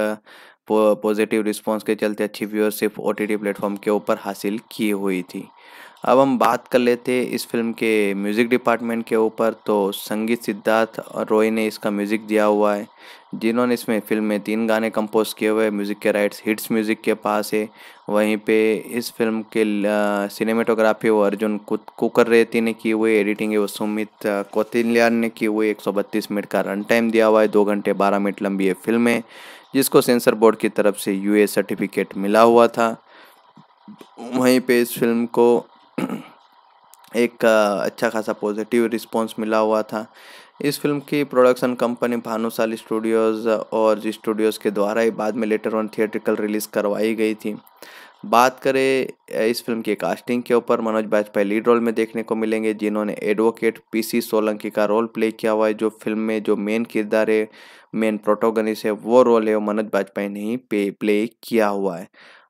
Speaker 1: पॉजिटिव रिस्पांस के चलते अच्छी viewership O T T platform के ऊपर हासिल की हुई थी अब हम बात कर लेते इस फिल्म के म्यूज़िक डिपार्टमेंट के ऊपर तो संगीत सिद्धार्थ और रॉय ने इसका म्यूज़िक दिया हुआ है जिन्होंने इसमें फिल्म में तीन गाने कंपोज किए हुए म्यूज़िक के राइट्स हिट्स म्यूज़िक के पास है वहीं पे इस फिल्म के सिनेमेटोग्राफी वो अर्जुन कुकर रेती ने की हुई एडिटिंग है वो सुमित कोतिलियान ने की हुई बत्तीस मिनट का रन टाइम दिया हुआ है दो घंटे बारह मिनट लंबी है फिल्म है जिसको सेंसर बोर्ड की तरफ से यूए सर्टिफिकेट मिला हुआ था वहीं पे इस फिल्म को एक अच्छा खासा पॉजिटिव रिस्पांस मिला हुआ था इस फिल्म की प्रोडक्शन कंपनी भानुशाली स्टूडियोज़ और जी स्टूडियोज़ के द्वारा ही बाद में लेटर ऑन थिएट्रिकल रिलीज़ करवाई गई थी बात करें इस फिल्म की कास्टिंग के ऊपर मनोज बाजपेयी लीड रोल में देखने को मिलेंगे जिन्होंने एडवोकेट पीसी सोलंकी का रोल प्ले किया हुआ है जो फिल्म में जो मेन किरदार है मेन प्रोटोगनिस्ट है वो रोल है वो मनोज बाजपेयी ने ही प्ले किया हुआ है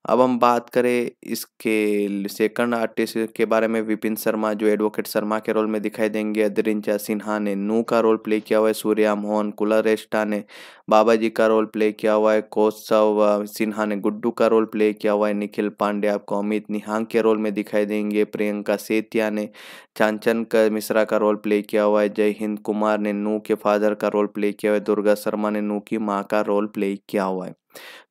Speaker 1: अब हम बात करें इसके सेकंड आर्टिस्ट के बारे में विपिन शर्मा जो एडवोकेट शर्मा के रोल में दिखाई देंगे अदरिंचा सिन्हा ने नू का रोल प्ले किया हुआ है सूर्या मोहन कुलरेष्टा ने बाबा जी का रोल प्ले किया हुआ है कौशव सिन्हा ने गुड्डू का रोल प्ले किया हुआ है निखिल पांडे आपको अमित निहांग के रोल में दिखाई देंगे प्रियंका सेतिया ने चांचन मिश्रा का रोल प्ले किया हुआ है जय हिंद कुमार ने नू के फादर का रोल प्ले किया हुआ है दुर्गा शर्मा ने नू की माँ का रोल प्ले किया हुआ है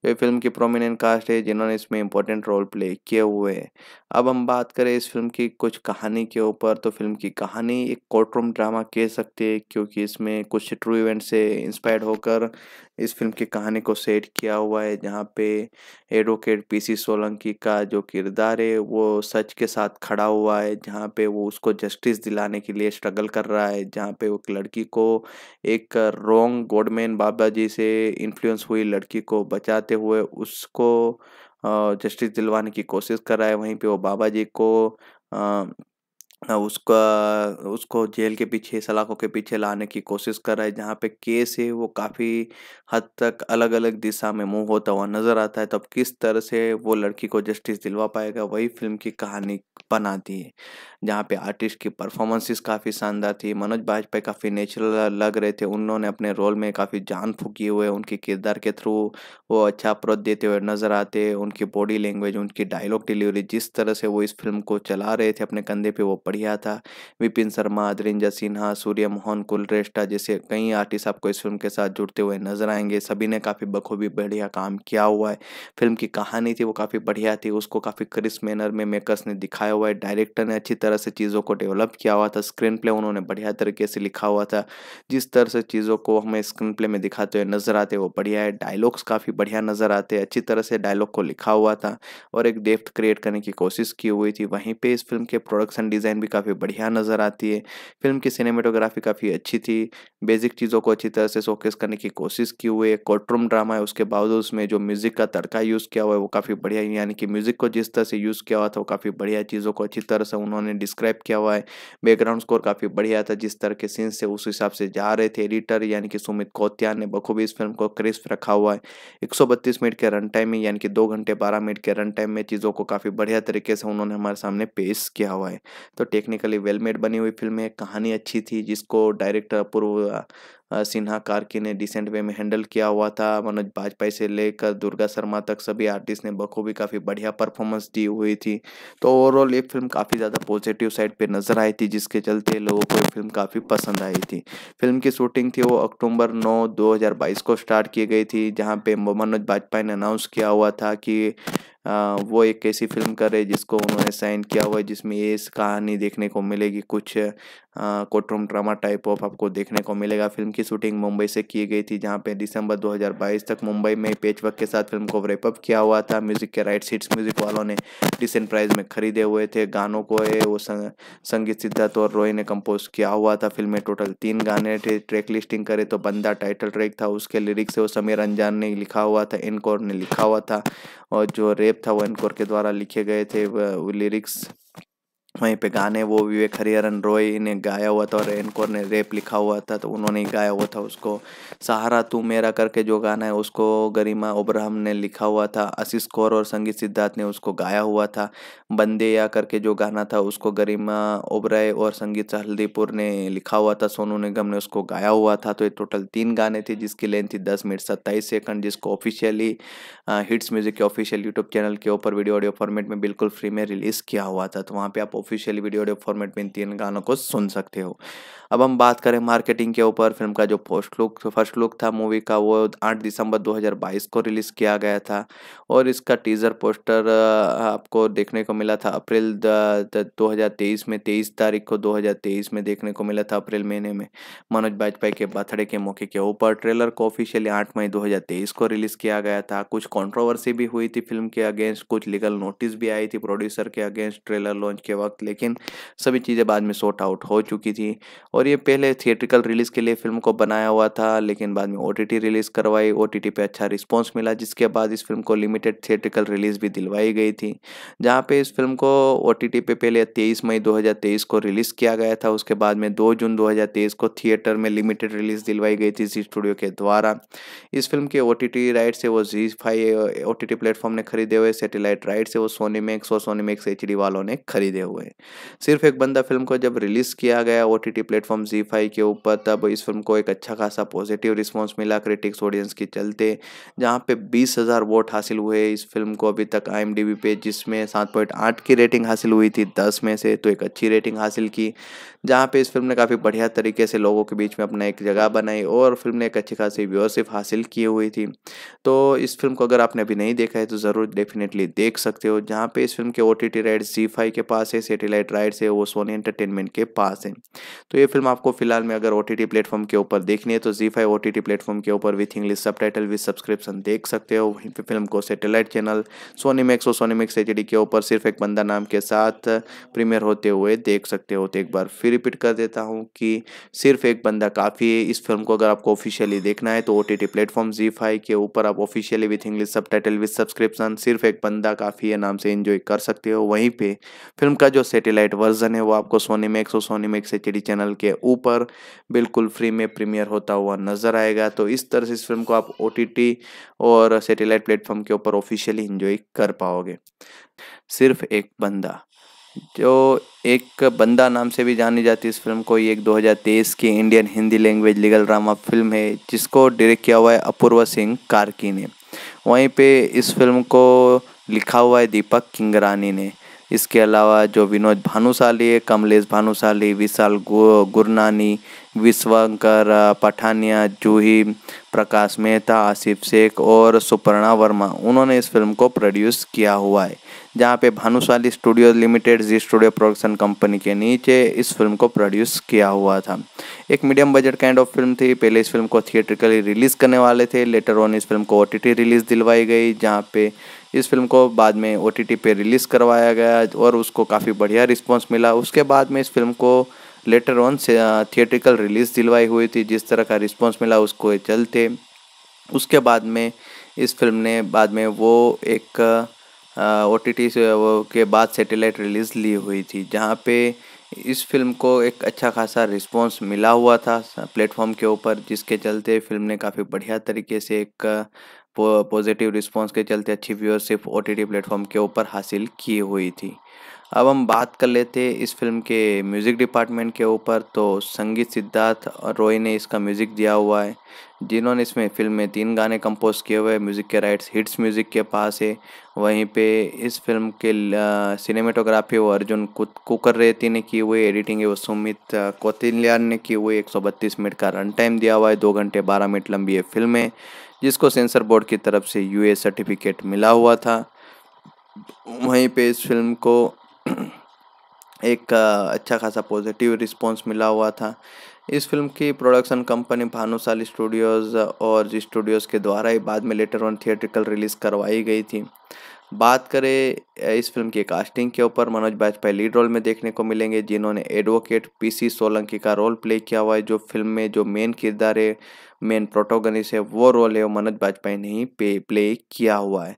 Speaker 1: ये फिल्म की प्रोमिनेंट कास्ट है जिन्होंने इसमें इंपॉर्टेंट रोल प्ले किए हुए हैं अब हम बात करें इस फिल्म की कुछ कहानी के ऊपर तो फिल्म की कहानी एक कोर्टरूम ड्रामा कह सकते हैं क्योंकि इसमें कुछ ट्रू इवेंट से इंस्पायर्ड होकर इस फिल्म की कहानी को सेट किया हुआ है जहाँ पे एडवोकेट पीसी सोलंकी का जो किरदार है वो सच के साथ खड़ा हुआ है जहाँ पे वो उसको जस्टिस दिलाने के लिए स्ट्रगल कर रहा है जहाँ पे वो एक लड़की को एक रोंग गोडमैन बाबा जी से इन्फ्लुएंस हुई लड़की को बचाते हुए उसको जस्टिस दिलवाने की कोशिश कर रहा है वहीं पे वो बाबा जी को उसका उसको जेल के पीछे सलाखों के पीछे लाने की कोशिश कर रहा है जहाँ पे केस है वो काफ़ी हद तक अलग अलग दिशा में मूव होता हुआ नज़र आता है तब तो किस तरह से वो लड़की को जस्टिस दिलवा पाएगा वही फिल्म की कहानी बनाती है जहाँ पे आर्टिस्ट की परफॉर्मेंसेस काफ़ी शानदार थी मनोज बाजपेयी काफ़ी नेचुरल लग रहे थे उन्होंने अपने रोल में काफ़ी जान फूकी हुए उनके किरदार के थ्रू वो अच्छा अप्रोच देते हुए नज़र आते उनकी बॉडी लैंग्वेज उनकी डायलॉग डिलीवरी जिस तरह से वो इस फिल्म को चला रहे थे अपने कंधे पर वो बढ़िया था विपिन शर्मा अदरिंजा सिन्हा सूर्य मोहन कुलरेष्टा जैसे कई आर्टिस्ट आपको इस फिल्म के साथ जुड़ते हुए नजर आएंगे सभी ने काफ़ी बखूबी बढ़िया काम किया हुआ है फिल्म की कहानी थी वो काफ़ी बढ़िया थी उसको काफ़ी क्रिस मैनर में मेकर्स ने दिखाया हुआ है डायरेक्टर ने अच्छी तरह तरह से चीज़ों को डेवलप किया हुआ था स्क्रीन प्ले उन्होंने बढ़िया तरीके से लिखा हुआ था जिस तरह से चीज़ों को हमें स्क्रीन प्ले में दिखाते हुए नज़र आते वो बढ़िया है डायलॉग्स काफ़ी बढ़िया नज़र आते अच्छी तरह से डायलॉग को लिखा हुआ था और एक डेप्थ क्रिएट करने की कोशिश की हुई थी वहीं पर इस फिल्म के प्रोडक्शन डिज़ाइन भी काफ़ी बढ़िया नज़र आती है फिल्म की सिनेमेटोग्राफी काफ़ी अच्छी थी बेसिक चीज़ों को अच्छी तरह से शोकेस करने की कोशिश की हुई है कोर्टरूम ड्रामा है उसके बावजूद उसमें जो म्यूज़िक का तड़का यूज़ किया हुआ है वो काफ़ी बढ़िया यानी कि म्यूज़िक को जिस तरह से यूज़ किया हुआ था वो काफ़ी बढ़िया चीज़ों को अच्छी तरह से उन्होंने डिस्क्राइब किया हुआ है बैकग्राउंड स्कोर काफ़ी बढ़िया था जिस तरह के सीन्स थे उस हिसाब से जा रहे थे एडिटर यानी कि सुमित कोत्यान ने बखूबी इस फिल्म को क्रिस्प रखा हुआ है एक मिनट के रन टाइम में यानी कि दो घंटे बारह मिनट के रन टाइम में चीज़ों को काफ़ी बढ़िया तरीके से उन्होंने हमारे सामने पेश किया हुआ है तो टेक्निकली वेल मेड बनी हुई फिल्म है कहानी अच्छी थी जिसको डायरेक्टर अपूर्व सिन्हा कार्की ने डिसेंट वे में हैंडल किया हुआ था मनोज बाजपेयी से लेकर दुर्गा शर्मा तक सभी आर्टिस्ट ने बखूबी काफ़ी बढ़िया परफॉर्मेंस दी हुई थी तो ओवरऑल ये फिल्म काफ़ी ज़्यादा पॉजिटिव साइड पर नज़र आई थी जिसके चलते लोगों को ये फिल्म काफ़ी पसंद आई थी फिल्म की शूटिंग थी वो अक्टूबर नौ दो को स्टार्ट की गई थी जहाँ पे मनोज बाजपेयी ने अनाउंस किया हुआ था कि आ, वो एक ऐसी फिल्म करे जिसको उन्होंने साइन किया हुआ है जिसमें ये कहानी देखने को मिलेगी कुछ हाँ, कोटरूम ड्रामा टाइप ऑफ आपको देखने को मिलेगा फिल्म की शूटिंग मुंबई से की गई थी जहाँ पे दिसंबर 2022 तक मुंबई में वर्क के साथ फिल्म को रेपअप किया हुआ था म्यूजिक के राइट सीट्स म्यूजिक वालों ने डिसेंट प्राइस में खरीदे हुए थे गानों को ये वो संग, संगीत सिद्धार्थ और रोहित ने कंपोज किया हुआ था फिल्म में टोटल तीन गाने थे ट्रैक लिस्टिंग करे तो बंदा टाइटल ट्रैक था उसके लिरिक्स वो समीर अंजान ने लिखा हुआ था इनकोर ने लिखा हुआ था और जो रेप था वो इनकोर के द्वारा लिखे गए थे लिरिक्स वहीं पे गाने वो विवेक हरिहरन रॉय ने गाया हुआ था और एनकोर ने रेप लिखा हुआ था तो उन्होंने ही गाया हुआ था उसको सहारा तू मेरा करके जो गाना है उसको गरिमा ओब्राहम ने लिखा हुआ था आशीष कौर और संगीत सिद्धार्थ ने उसको गाया हुआ था बंदे या करके जो गाना था उसको गरिमा ओबराय और संगीत हल्दीपुर ने लिखा हुआ था सोनू निगम ने उसको गाया हुआ था तो ये टोटल तीन गाने थे जिसकी लेंथ थी दस मिनट सत्ताईस सेकंड जिसको ऑफिशियली हिट्स म्यूजिक के ऑफिशियल यूट्यूब चैनल के ऊपर वीडियो ऑडियो फॉर्मेट में बिल्कुल फ्री में रिलीज़ किया हुआ था तो वहाँ पर आप ऑफिशियल वीडियो फॉर्मेट में इन तीन गानों को सुन सकते हो अब हम बात करें मार्केटिंग के ऊपर फिल्म का जो फर्स्ट लुक फर्स्ट लुक था मूवी का वो 8 दिसंबर 2022 को रिलीज़ किया गया था और इसका टीज़र पोस्टर आपको देखने को मिला था अप्रैल दो में तेईस तारीख को 2023 में देखने को मिला था अप्रैल महीने में मनोज वाजपेयी के बर्थडे के मौके के ऊपर ट्रेलर को ऑफिशियली आठ मई दो को रिलीज़ किया गया था कुछ कॉन्ट्रोवर्सी भी हुई थी फिल्म के अगेंस्ट कुछ लीगल नोटिस भी आई थी प्रोड्यूसर के अगेंस्ट ट्रेलर लॉन्च के वक्त लेकिन सभी चीज़ें बाद में सॉर्ट आउट हो चुकी थी और और ये पहले थिएट्रिकल रिलीज़ के लिए फिल्म को बनाया हुआ था लेकिन बाद में ओ रिलीज़ करवाई ओ पे अच्छा रिस्पॉन्स मिला जिसके बाद इस फिल्म को लिमिटेड थिएट्रिकल रिलीज़ भी दिलवाई गई थी जहाँ पर इस फिल्म को ओ पे पहले तेईस मई दो को रिलीज़ किया गया था उसके बाद में दो जून दो को थिएटर में लिमिटेड रिलीज़ दिलवाई गई थी जी स्टूडियो के द्वारा इस फिल्म के ओ राइट से वो जी फाइव ओ टी प्लेटफॉर्म ने खरीदे हुए सेटेलाइट राइट से वो सोनी मैक्स और सोनी मैक्स एच वालों ने खरीदे हुए सिर्फ एक बंदा फिल्म को जब रिलीज़ किया गया ओ टी प्लेटफॉर्म प्लेटफॉर्म जी फाइव के ऊपर तब इस फिल्म को एक अच्छा खासा पॉजिटिव रिस्पॉन्स मिला क्रिटिक्स ऑडियंस के चलते जहाँ पे बीस हज़ार वोट हासिल हुए इस फिल्म को अभी तक आई पे जिसमें सात पॉइंट आठ की रेटिंग हासिल हुई थी दस में से तो एक अच्छी रेटिंग हासिल की जहाँ पे इस फिल्म ने काफ़ी बढ़िया तरीके से लोगों के बीच में अपना एक जगह बनाई और फिल्म ने एक अच्छी खासी व्यूअरशिप हासिल की हुई थी तो इस फिल्म को अगर आपने अभी नहीं देखा है तो ज़रूर डेफिनेटली देख सकते हो जहाँ पे इस फिल्म के ओ टी टी राइट जी फाइव के पास है सेटेलाइट राइट्स है वो सोनी एंटरटेनमेंट के पास है तो ये फिल्म आपको फिलहाल में अगर ओ टी टी प्लेटफॉर्म के ऊपर देखनी है तो जी five O T T platform के ऊपर with English subtitle with subscription देख सकते हो वहीं पर फिल्म को सेटेलाइट चैनल सोनी मैक्स और सोनी मैक्स एच डी के ऊपर सिर्फ एक बंदा नाम के साथ प्रीमियर होते हुए देख सकते हो तो एक बार फिर रिपीट कर देता हूँ कि सिर्फ एक बंदा काफ़ी है इस फिल्म को अगर आपको ऑफिशियली देखना है तो ओ टी टी प्लेटफॉर्म जी फाइव के ऊपर आप officially with English subtitle with subscription सिर्फ एक बंदा काफ़ी है नाम से इन्जॉय कर सकते हो वहीं पर फिल्म का जो सेटेलाइट वर्जन है वो आपको सोनी मैक्स और Sony Max H D channel के ऊपर बिल्कुल फ्री में प्रीमियर होता हुआ नजर आएगा तो इस तरह से इस फिल्म को आप ओ टी टी और सेटेलाइट प्लेटफॉर्म के ऊपर ऑफिशियली इन्जॉय कर पाओगे सिर्फ एक बंदा जो एक बंदा नाम से भी जानी जाती है इस फिल्म को ये एक 2023 की Indian Hindi language legal drama film है जिसको डायरेक्ट किया हुआ है अपूर्वा सिंह कार्की ने वहीं पे इस फिल्म को लिखा हुआ है दीपक किंगरानी ने इसके अलावा जो विनोद भानुशाली है कमलेश भानुशाली विशाल गु, गुरनानी विश्वंकर पठानिया जूही प्रकाश मेहता आसिफ शेख और सुपर्णा वर्मा उन्होंने इस फिल्म को प्रोड्यूस किया हुआ है जहाँ पे भानुशाली स्टूडियो लिमिटेड जी स्टूडियो प्रोडक्शन कंपनी के नीचे इस फिल्म को प्रोड्यूस किया हुआ था एक medium budget kind of film थी पहले इस फिल्म को थिएट्रिकली रिलीज़ करने वाले थे लेटर ऑन इस फिल्म को ओ रिलीज़ दिलवाई गई जहाँ पे इस फिल्म को बाद में ओ पे रिलीज़ करवाया गया और उसको काफ़ी बढ़िया रिस्पॉन्स मिला उसके बाद में इस फिल्म को लेटर ऑन से थिएट्रिकल रिलीज़ दिलवाई हुई थी जिस तरह का रिस्पॉन्स मिला उसको चलते उसके बाद में इस फिल्म ने बाद में वो एक ओ टी टी के बाद सेटेलाइट रिलीज़ ली हुई थी जहाँ पे इस फिल्म को एक अच्छा खासा रिस्पॉन्स मिला हुआ था प्लेटफॉर्म के ऊपर जिसके चलते फिल्म ने काफ़ी बढ़िया तरीके से एक पॉजिटिव रिस्पांस के चलते अच्छी व्यूअरशिप ओ टी प्लेटफॉर्म के ऊपर हासिल की हुई थी अब हम बात कर लेते इस फिल्म के म्यूज़िक डिपार्टमेंट के ऊपर तो संगीत सिद्धार्थ रॉय ने इसका म्यूज़िक दिया हुआ है जिन्होंने इसमें फिल्म में तीन गाने कंपोज किए हुए म्यूज़िक के राइट्स हिट्स म्यूज़िक के पास है वहीं पे इस फिल्म के सिनेमेटोग्राफी वो अर्जुन कुकर रेती ने की हुई एडिटिंग है वो सुमित कोतिल्यान ने की हुई 132 मिनट का रन टाइम दिया हुआ है दो घंटे बारह मिनट लंबी ये फिल्म है जिसको सेंसर बोर्ड की तरफ से यू सर्टिफिकेट मिला हुआ था वहीं पर इस फिल्म को एक अच्छा खासा पॉजिटिव रिस्पॉन्स मिला हुआ था इस फिल्म की प्रोडक्शन कंपनी भानुशाली स्टूडियोज़ और जी स्टूडियोज़ के द्वारा ही बाद में लेटर ऑन थिएट्रिकल रिलीज़ करवाई गई थी बात करें इस फिल्म की कास्टिंग के ऊपर मनोज बाजपेयी लीड रोल में देखने को मिलेंगे जिन्होंने एडवोकेट पीसी सोलंकी का रोल प्ले किया हुआ है जो फिल्म में जो मेन किरदार है मेन प्रोटोगनिस्ट है वो रोल है वो मनोज बाजपेयी ने ही पे प्ले किया हुआ है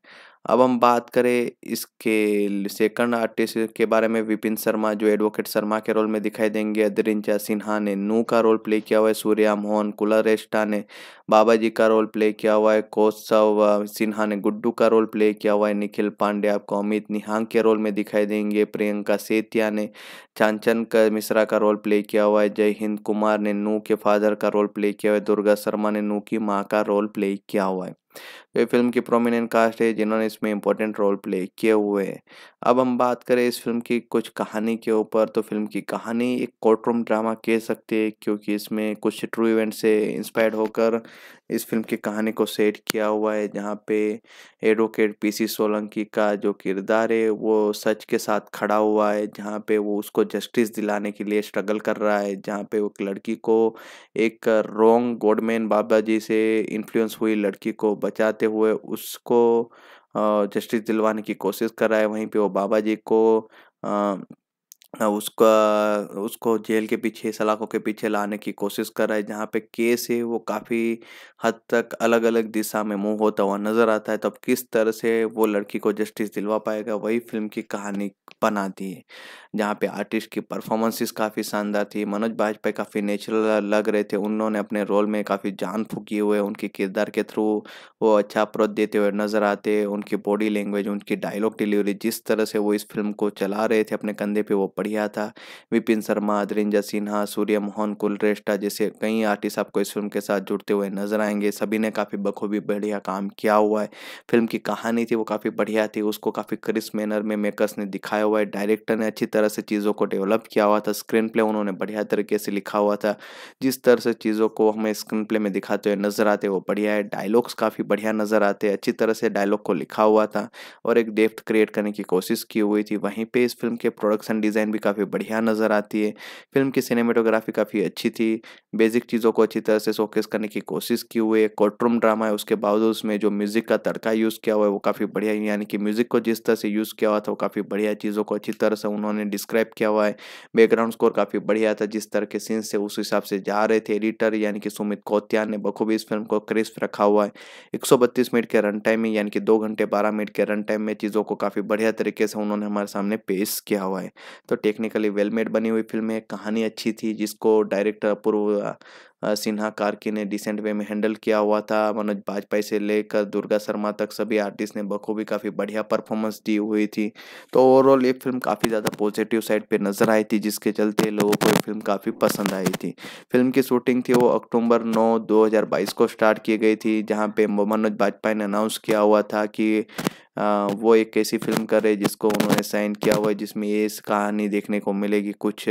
Speaker 1: अब हम बात करें इसके सेकंड आर्टिस्ट के बारे में विपिन शर्मा जो एडवोकेट शर्मा के रोल में दिखाई देंगे अदरिंचा सिन्हा ने नू का रोल प्ले किया हुआ है सूर्या मोहन कुलरेष्टा ने बाबा जी का रोल प्ले किया हुआ है कौशव सिन्हा ने गुड्डू का रोल प्ले किया हुआ है निखिल पांडे आपको अमित निहांग के रोल में दिखाई देंगे प्रियंका सेतिया ने चांचन मिश्रा का रोल प्ले किया हुआ है जय हिंद कुमार ने नू के फादर का रोल प्ले किया हुआ है दुर्गा शर्मा ने नू की माँ का रोल प्ले किया हुआ है वे फिल्म की प्रोमिनेंट कास्ट है जिन्होंने इसमें इम्पोर्टेंट रोल प्ले किए हुए हैं अब हम बात करें इस फिल्म की कुछ कहानी के ऊपर तो फिल्म की कहानी एक कोर्टरूम ड्रामा कह सकते हैं क्योंकि इसमें कुछ ट्रू इवेंट से इंस्पायर्ड होकर इस फिल्म की कहानी को सेट किया हुआ है जहाँ पे एडवोकेट पीसी सोलंकी का जो किरदार है वो सच के साथ खड़ा हुआ है जहाँ पे वो उसको जस्टिस दिलाने के लिए स्ट्रगल कर रहा है जहाँ पे वो एक लड़की को एक रोंग गोडमैन बाबा जी से इन्फ्लुएंस हुई लड़की को बचाते करते हुए उसको जस्टिस दिलवाने की कोशिश रहा है वहीं पे वो बाबा जी को उसका उसको जेल के पीछे सलाखों के पीछे लाने की कोशिश कर रहा है जहाँ पे केस है वो काफ़ी हद तक अलग अलग दिशा में मुंह होता हुआ नज़र आता है तब तो किस तरह से वो लड़की को जस्टिस दिलवा पाएगा वही फिल्म की कहानी बना है जहाँ पे आर्टिस्ट की परफॉर्मेंसेस काफ़ी शानदार थी मनोज बाजपेयी काफ़ी नेचुरल लग रहे थे उन्होंने अपने रोल में काफ़ी जान फूकी हुए उनके किरदार के थ्रू वो अच्छा अप्रोच देते हुए नज़र आते उनकी बॉडी लैंग्वेज उनकी डायलॉग डिलीवरी जिस तरह से वो इस फिल्म को चला रहे थे अपने कंधे पर वो बढ़िया था विपिन शर्मा अदरिंजा सिन्हा सूर्य मोहन कुलरेष्टा जैसे कई आर्टिस्ट आपको इस फिल्म के साथ जुड़ते हुए नजर आएंगे सभी ने काफ़ी बखूबी बढ़िया काम किया हुआ है फिल्म की कहानी थी वो काफ़ी बढ़िया थी उसको काफ़ी क्रिस मैनर में मेकर्स ने दिखाया हुआ है डायरेक्टर ने अच्छी तरह से चीज़ों को डेवलप किया हुआ था स्क्रीन प्ले उन्होंने बढ़िया तरीके से लिखा हुआ था जिस तरह से चीज़ों को हमें स्क्रीन प्ले में दिखाते हुए नज़र आते वो बढ़िया है डायलॉग्स काफ़ी बढ़िया नज़र आते अच्छी तरह से डायलॉग को लिखा हुआ था और एक डेप्थ क्रिएट करने की कोशिश की हुई थी वहीं पर इस फिल्म के प्रोडक्शन डिज़ाइन भी काफ़ी बढ़िया नज़र आती है फिल्म की सिनेमेटोग्राफी काफ़ी अच्छी थी बेसिक चीज़ों को अच्छी तरह से शोकेस करने की कोशिश की हुई है कोर्टरूम ड्रामा है उसके बावजूद उसमें जो म्यूज़िक का तड़का यूज़ किया हुआ है वो काफ़ी बढ़िया यानी कि म्यूज़िक को जिस तरह से यूज़ किया हुआ था वो काफ़ी बढ़िया चीज़ चीज़ों को अच्छी तरह से उन्होंने डिस्क्राइब किया हुआ है बैकग्राउंड स्कोर काफ़ी बढ़िया था जिस तरह के सीन्स थे उस हिसाब से जा रहे थे एडिटर यानी कि सुमित कौत्यान ने बखूबी इस फिल्म को क्रिस्प रखा हुआ है एक मिनट के रन टाइम में यानी कि दो घंटे बारह मिनट के रन टाइम में चीज़ों को काफ़ी बढ़िया तरीके से उन्होंने हमारे सामने पेश किया हुआ है तो टेक्निकली वेलमेड बनी हुई फिल्म है कहानी अच्छी थी जिसको डायरेक्टर अपूर्व सिन्हा कार्की ने डिसेंट वे में हैंडल किया हुआ था मनोज बाजपेयी से लेकर दुर्गा शर्मा तक सभी आर्टिस्ट ने बखूबी काफ़ी बढ़िया परफॉर्मेंस दी हुई थी तो ओवरऑल ये फिल्म काफ़ी ज़्यादा पॉजिटिव साइड पर नजर आई थी जिसके चलते लोगों को ये फिल्म काफ़ी पसंद आई थी फिल्म की शूटिंग थी वो अक्टूबर नौ दो को स्टार्ट की गई थी जहाँ पे मनोज बाजपेयी ने अनाउंस किया हुआ था कि आ, वो एक ऐसी फिल्म करे जिसको उन्होंने साइन किया हुआ है जिसमें ये कहानी देखने को मिलेगी कुछ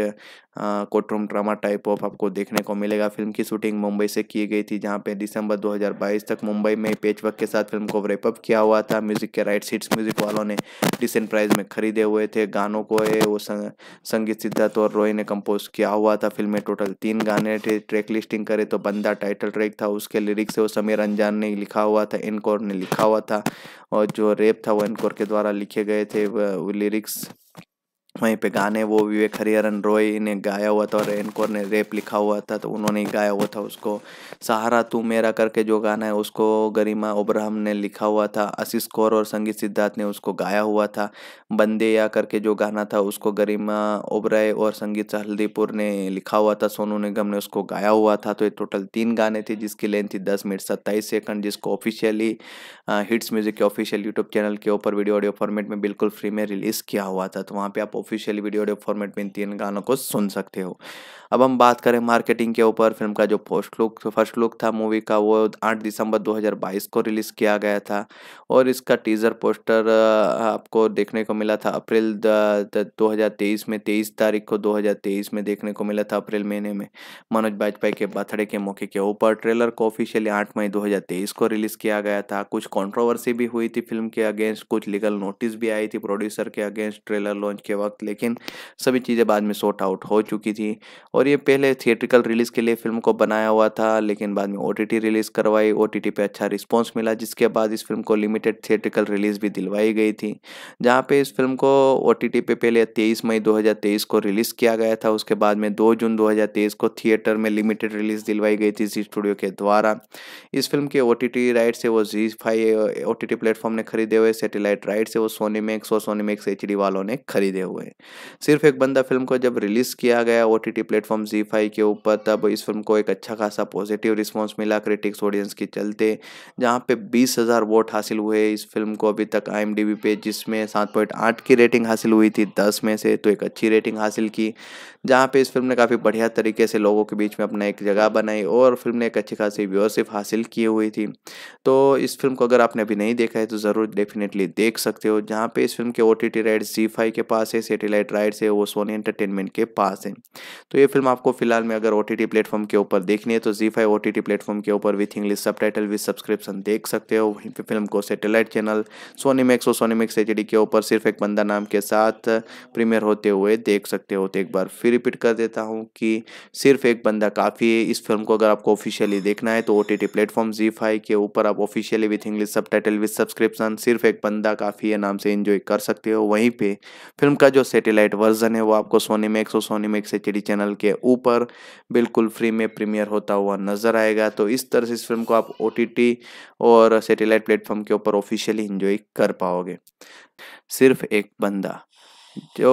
Speaker 1: कोटरूम ड्रामा टाइप ऑफ आपको देखने को मिलेगा फिल्म की शूटिंग मुंबई से की गई थी जहाँ पे दिसंबर 2022 तक मुंबई में पेच वर्क के साथ फिल्म को रेपअप किया हुआ था म्यूजिक के राइट सीट्स म्यूजिक वालों ने डिसेंट प्राइज में खरीदे हुए थे गानों को है वो सं, संगीत सिद्धार्थ और रोहित ने कंपोज किया हुआ था फिल्म में टोटल तीन गाने थे ट्रैक लिस्टिंग करे तो बंदा टाइटल ट्रैक था उसके लिरिक्स वो समीर अंजान ने लिखा हुआ था इनकोर ने लिखा हुआ था और जो रेप था वो एनकोर के द्वारा लिखे गए थे लिरिक्स वहीं पे गाने वो विवेक हरिहरन रॉय ने गाया हुआ था और एनकोर ने रैप लिखा हुआ था तो उन्होंने ही गाया हुआ था उसको सहारा तू मेरा करके जो गाना है उसको गरिमा ओब्राहम ने लिखा हुआ था आशीष कौर और संगीत सिद्धार्थ ने उसको गाया हुआ था बंदे या करके जो गाना था उसको गरिमा ओबराय और संगीत हल्दीपुर ने लिखा हुआ था सोनू निगम ने उसको गाया हुआ था तो ये टोटल तीन गाने थे जिसकी लेंथ थी दस मिनट सत्ताईस सेकंड जिसको ऑफिशियली हिट्स म्यूजिक के ऑफिशियल यूट्यूब चैनल के ऊपर वीडियो ऑडियो फॉर्मेट में बिल्कुल फ्री में रिलीज़ किया हुआ था तो वहाँ पर आप ऑफिशियल वीडियो ऑडियो फॉर्मेट में इन तीन गानों को सुन सकते हो अब हम बात करें मार्केटिंग के ऊपर फिल्म का जो पोस्ट लुक फर्स्ट लुक था मूवी का वो 8 दिसंबर 2022 को रिलीज़ किया गया था और इसका टीज़र पोस्टर आपको देखने को मिला था अप्रैल दो में तेईस तारीख को 2023 में देखने को मिला था अप्रैल महीने में मनोज वाजपेयी के बर्थडे के मौके के ऊपर ट्रेलर को ऑफिशियली आठ मई दो को रिलीज़ किया गया था कुछ कॉन्ट्रोवर्सी भी हुई थी फिल्म के अगेंस्ट कुछ लीगल नोटिस भी आई थी प्रोड्यूसर के अगेंस्ट ट्रेलर लॉन्च के वक्त वक्त लेकिन सभी चीज़ें बाद में सॉर्ट आउट हो चुकी थी और ये पहले थिएट्रिकल रिलीज़ के लिए फिल्म को बनाया हुआ था लेकिन बाद में ओ रिलीज़ करवाई ओ पे अच्छा रिस्पॉन्स मिला जिसके बाद इस फिल्म को लिमिटेड थिएट्रिकल रिलीज़ भी दिलवाई गई थी जहाँ पर इस फिल्म को ओ पे पहले तेईस मई दो को रिलीज़ किया गया था उसके बाद में दो जून दो को थिएटर में लिमिटेड रिलीज़ दिलवाई गई थी जी स्टूडियो के द्वारा इस फिल्म के ओ राइट से वो जी फाइव ओ प्लेटफॉर्म ने खरीदे हुए सेटेलाइट राइट से वो सोनी मैक्स और सोनी मैक्स एच वालों ने खरीदे हुए हुए सिर्फ एक बंदा फिल्म को जब रिलीज़ किया गया ओ टी टी प्लेटफॉर्म जी फाइव के ऊपर तब इस फिल्म को एक अच्छा खासा पॉजिटिव रिस्पॉन्स मिला क्रिटिक्स ऑडियंस के चलते जहाँ पे बीस हज़ार वोट हासिल हुए इस फिल्म को अभी तक आई एम पे जिसमें सात पॉइंट आठ की रेटिंग हासिल हुई थी दस में से तो एक अच्छी रेटिंग हासिल की जहाँ पे इस फिल्म ने काफ़ी बढ़िया तरीके से लोगों के बीच में अपना एक जगह बनाई और फिल्म ने एक अच्छी खासी व्यूअरशिप हासिल की हुई थी तो इस फिल्म को अगर आपने अभी नहीं देखा है तो ज़रूर डेफिनेटली देख सकते हो जहाँ पे इस फिल्म के ओ टी टी राइट जी फाइव के पास है सेटेलाइट राइट्स है वो सोनी एंटरटेनमेंट के पास है तो ये फिल्म आपको फिलहाल में अगर ओ टी प्लेटफॉर्म के ऊपर देखनी है तो जी फाइव ओ टी प्लेटफॉर्म के ऊपर with English subtitle with subscription देख सकते हो वहीं पर फिल्म को सेटेलाइट चैनल सोनी मैक्स और सोनी मैक्स एच के ऊपर सिर्फ एक बंदा नाम के साथ प्रीमियर होते हुए देख सकते हो तो एक बार फिर रिपीट कर देता हूँ कि सिर्फ एक बंदा काफ़ी है इस फिल्म को अगर आपको ऑफिशियली देखना है तो ओ टी प्लेटफॉर्म जी फाइव के ऊपर आप officially with English subtitle subscription सिर्फ एक बंदा काफ़ी है नाम से इन्जॉय कर सकते हो वहीं पे फिल्म का जो सेटेलाइट वर्जन है वो आपको सोनी मैक्स और सोनी मैक्स एच चैनल के ऊपर बिल्कुल फ्री में प्रीमियर होता हुआ नजर आएगा तो इस तरह से इस फिल्म को आप ओ और सेटेलाइट प्लेटफॉर्म के ऊपर ऑफिशियली इंजॉय कर पाओगे सिर्फ एक बंदा जो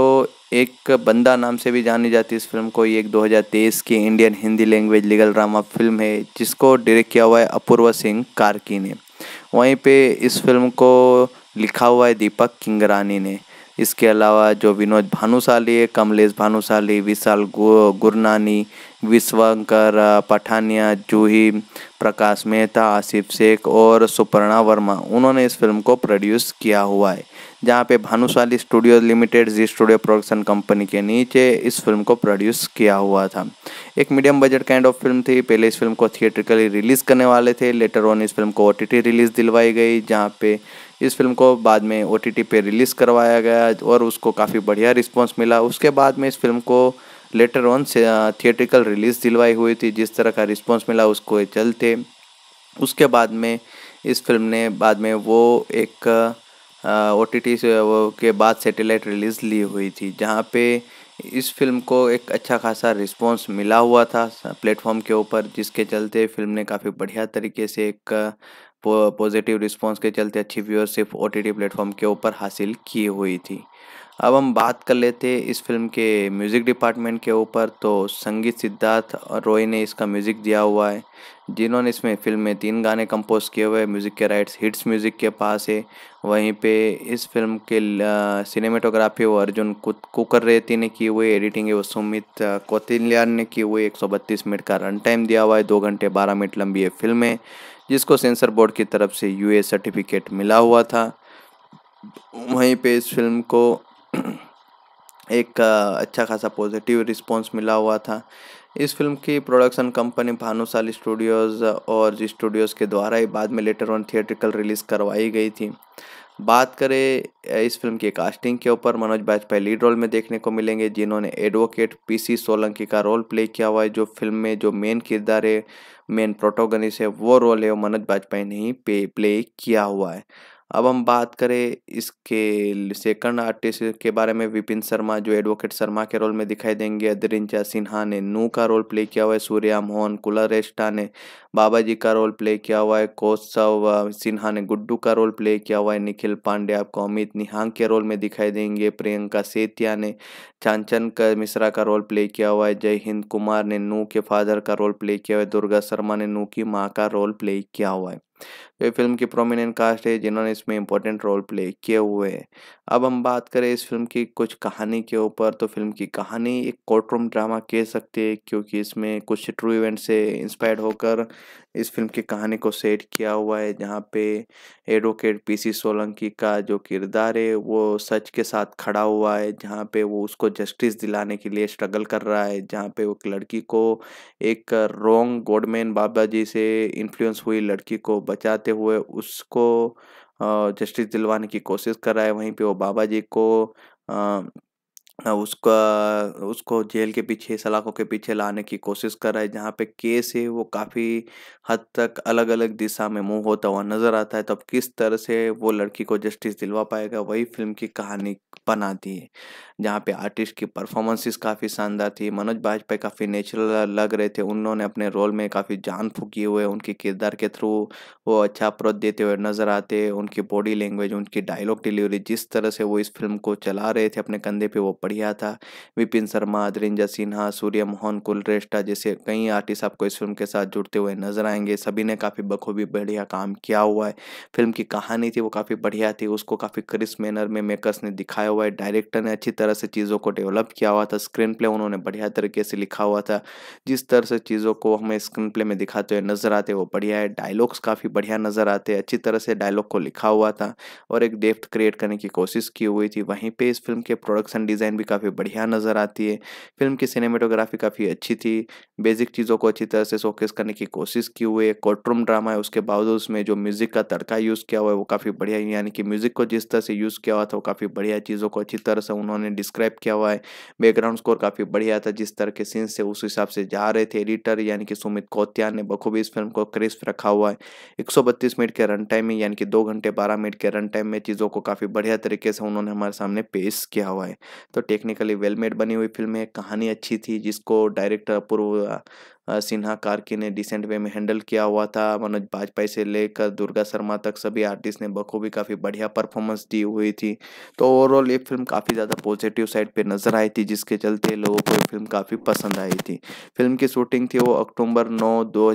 Speaker 1: एक बंदा नाम से भी जानी जाती है इस फिल्म को ये एक 2023 की Indian Hindi language legal drama film है जिसको डायरेक्ट किया हुआ है अपूर्व सिंह कार्की ने वहीं पे इस फिल्म को लिखा हुआ है दीपक किंगरानी ने इसके अलावा जो विनोद भानुशाली है कमलेश भानुशाली विशाल गो गुरनानी विश्वंकर पठानिया जूही प्रकाश मेहता आसिफ शेख और सुपर्णा वर्मा उन्होंने इस फिल्म को प्रोड्यूस किया हुआ है जहाँ पे भानुशाली स्टूडियो लिमिटेड जी स्टूडियो प्रोडक्शन कंपनी के नीचे इस फिल्म को प्रोड्यूस किया हुआ था एक medium budget kind of film थी पहले इस फिल्म को थिएट्रिकली रिलीज़ करने वाले थे लेटर ऑन इस फिल्म को ओ रिलीज़ दिलवाई गई जहाँ पे इस फिल्म को बाद में ओ पे रिलीज़ करवाया गया और उसको काफ़ी बढ़िया रिस्पॉन्स मिला उसके बाद में इस फिल्म को लेटर ऑन थिएट्रिकल रिलीज़ दिलवाई हुई थी जिस तरह का रिस्पॉन्स मिला उसको चलते उसके बाद में इस फिल्म ने बाद में वो एक ओ टी टी के बाद सेटेलाइट रिलीज़ ली हुई थी जहाँ पे इस फिल्म को एक अच्छा खासा रिस्पॉन्स मिला हुआ था प्लेटफॉर्म के ऊपर जिसके चलते फिल्म ने काफ़ी बढ़िया तरीके से एक पॉजिटिव रिस्पॉन्स के चलते अच्छी viewership O T T platform के ऊपर हासिल की हुई थी अब हम बात कर लेते हैं इस फिल्म के म्यूज़िक डिपार्टमेंट के ऊपर तो संगीत सिद्धार्थ रॉय ने इसका म्यूज़िक दिया हुआ है जिन्होंने इसमें फिल्म में तीन गाने कंपोज किए हुए म्यूज़िक के राइट्स हिट्स म्यूज़िक के पास है वहीं पे इस फिल्म के सिनेमेटोग्राफी वो अर्जुन कुकर रेती ने की हुई एडिटिंग है वो सुमित कोतिलियान ने की हुई एक मिनट का रन टाइम दिया हुआ है दो घंटे बारह मिनट लंबी ये फिल्म है जिसको सेंसर बोर्ड की तरफ से यू सर्टिफिकेट मिला हुआ था वहीं पे इस फिल्म को एक अच्छा खासा पॉजिटिव रिस्पांस मिला हुआ था इस फिल्म की प्रोडक्शन कंपनी भानुशाल स्टूडियोज़ और जी स्टूडियोज़ के द्वारा ही बाद में लेटर ऑन थिएट्रिकल रिलीज़ करवाई गई थी बात करें इस फिल्म की कास्टिंग के ऊपर मनोज बाजपेयी लीड रोल में देखने को मिलेंगे जिन्होंने एडवोकेट पीसी सोलंकी का रोल प्ले किया हुआ है जो फिल्म में जो मेन किरदार है मेन प्रोटोगनिस है वो रोल है वो मनोज बाजपेयी ने ही प्ले किया हुआ है अब हम बात करें इसके सेकंड आर्टिस्ट के बारे में विपिन शर्मा जो एडवोकेट शर्मा के रोल में दिखाई देंगे अदरिंचा सिन्हा ने नू का रोल प्ले किया हुआ है सूर्या मोहन कुलरेस्टा ने बाबा जी का रोल प्ले किया हुआ है कौशव सिन्हा ने गुड्डू का रोल प्ले किया हुआ है निखिल पांडे आपको अमित निहांग के रोल में दिखाई देंगे प्रियंका सेतिया ने चांचन मिश्रा का रोल प्ले किया हुआ है जय हिंद कुमार ने नू के फादर का रोल प्ले किया हुआ है दुर्गा शर्मा ने नू की माँ का रोल प्ले किया हुआ है तो ये फिल्म की प्रोमिनेंट कास्ट है जिन्होंने इसमें इंपॉर्टेंट रोल प्ले किए हुए हैं अब हम बात करें इस फिल्म की कुछ कहानी के ऊपर तो फिल्म की कहानी एक कोर्टरूम ड्रामा कह सकते हैं क्योंकि इसमें कुछ ट्रू इवेंट से इंस्पायर्ड होकर इस फिल्म की कहानी को सेट किया हुआ है जहाँ पे एडवोकेट पीसी सोलंकी का जो किरदार है वो सच के साथ खड़ा हुआ है जहाँ पे वो उसको जस्टिस दिलाने के लिए स्ट्रगल कर रहा है जहाँ पे वो एक लड़की को एक रोंग गोडमैन बाबा जी से इन्फ्लुएंस हुई लड़की को बचाते हुए उसको जस्टिस दिलवाने की कोशिश कर रहा है वहीं पे वो बाबा जी को उसका उसको जेल के पीछे सलाखों के पीछे लाने की कोशिश कर रहा है जहाँ पे केस है वो काफ़ी हद तक अलग अलग दिशा में मूव होता हुआ नज़र आता है तब तो किस तरह से वो लड़की को जस्टिस दिलवा पाएगा वही फिल्म की कहानी बनाती है जहाँ पे आर्टिस्ट की परफॉर्मेंसेस काफ़ी शानदार थी मनोज बाजपेयी काफ़ी नेचुरल लग रहे थे उन्होंने अपने रोल में काफ़ी जान फूकी हुए उनके किरदार के थ्रू वो अच्छा अप्रोच देते हुए नज़र आते उनकी बॉडी लैंग्वेज उनकी डायलॉग डिलीवरी जिस तरह से वो इस फिल्म को चला रहे थे अपने कंधे पर वो बढ़िया था विपिन शर्मा अधरिंजा सिन्हा सूर्य मोहन कुलरेष्टा जैसे कई आर्टिस्ट आपको इस फिल्म के साथ जुड़ते हुए नजर आएंगे सभी ने काफ़ी बखूबी बढ़िया काम किया हुआ है फिल्म की कहानी थी वो काफ़ी बढ़िया थी उसको काफ़ी क्रिस मैनर में मेकर्स ने दिखाया हुआ है डायरेक्टर ने अच्छी तरह से चीज़ों को डेवलप किया हुआ था स्क्रीन प्ले उन्होंने बढ़िया तरीके से लिखा हुआ था जिस तरह से चीज़ों को हमें स्क्रीन प्ले में दिखाते हुए नज़र आते वो बढ़िया है डायलॉग्स काफ़ी बढ़िया नज़र आते अच्छी तरह से डायलॉग को लिखा हुआ था और एक डेप्थ क्रिएट करने की कोशिश की हुई थी वहीं पर इस फिल्म के प्रोडक्शन डिज़ाइन डिज़ाइन भी काफ़ी बढ़िया नज़र आती है फिल्म की सिनेमेटोग्राफी काफ़ी अच्छी थी बेसिक चीज़ों को अच्छी तरह से शोकेस करने की कोशिश की हुई है कोर्टरूम ड्रामा है उसके बावजूद उसमें जो म्यूज़िक का तड़का यूज़ किया हुआ है वो काफ़ी बढ़िया यानी कि म्यूज़िक को जिस तरह से यूज़ किया हुआ था वो काफ़ी बढ़िया चीज़ों को अच्छी तरह से उन्होंने डिस्क्राइब किया हुआ है बैकग्राउंड स्कोर काफ़ी बढ़िया था जिस तरह के सीन्स से उस हिसाब से जा रहे थे एडिटर यानी कि सुमित कोत्यान ने बखूबी इस फिल्म को क्रिस्प रखा हुआ है एक मिनट के रन टाइम में यानी कि दो घंटे बारह मिनट के रन टाइम में चीज़ों को काफ़ी बढ़िया तरीके से उन्होंने हमारे सामने पेश किया हुआ है तो टेक्निकली वेल मेड बनी हुई फिल्म है कहानी अच्छी थी जिसको डायरेक्टर अपूर्व सिन्हा कार्की ने डिसेंट वे में हैंडल किया हुआ था मनोज बाजपेयी से लेकर दुर्गा शर्मा तक सभी आर्टिस्ट ने बखूबी काफ़ी बढ़िया परफॉर्मेंस दी हुई थी तो ओवरऑल ये फिल्म काफ़ी ज़्यादा पॉजिटिव साइड पे नज़र आई थी जिसके चलते लोगों को फिल्म काफ़ी पसंद आई थी फिल्म की शूटिंग थी वो अक्टूबर नौ दो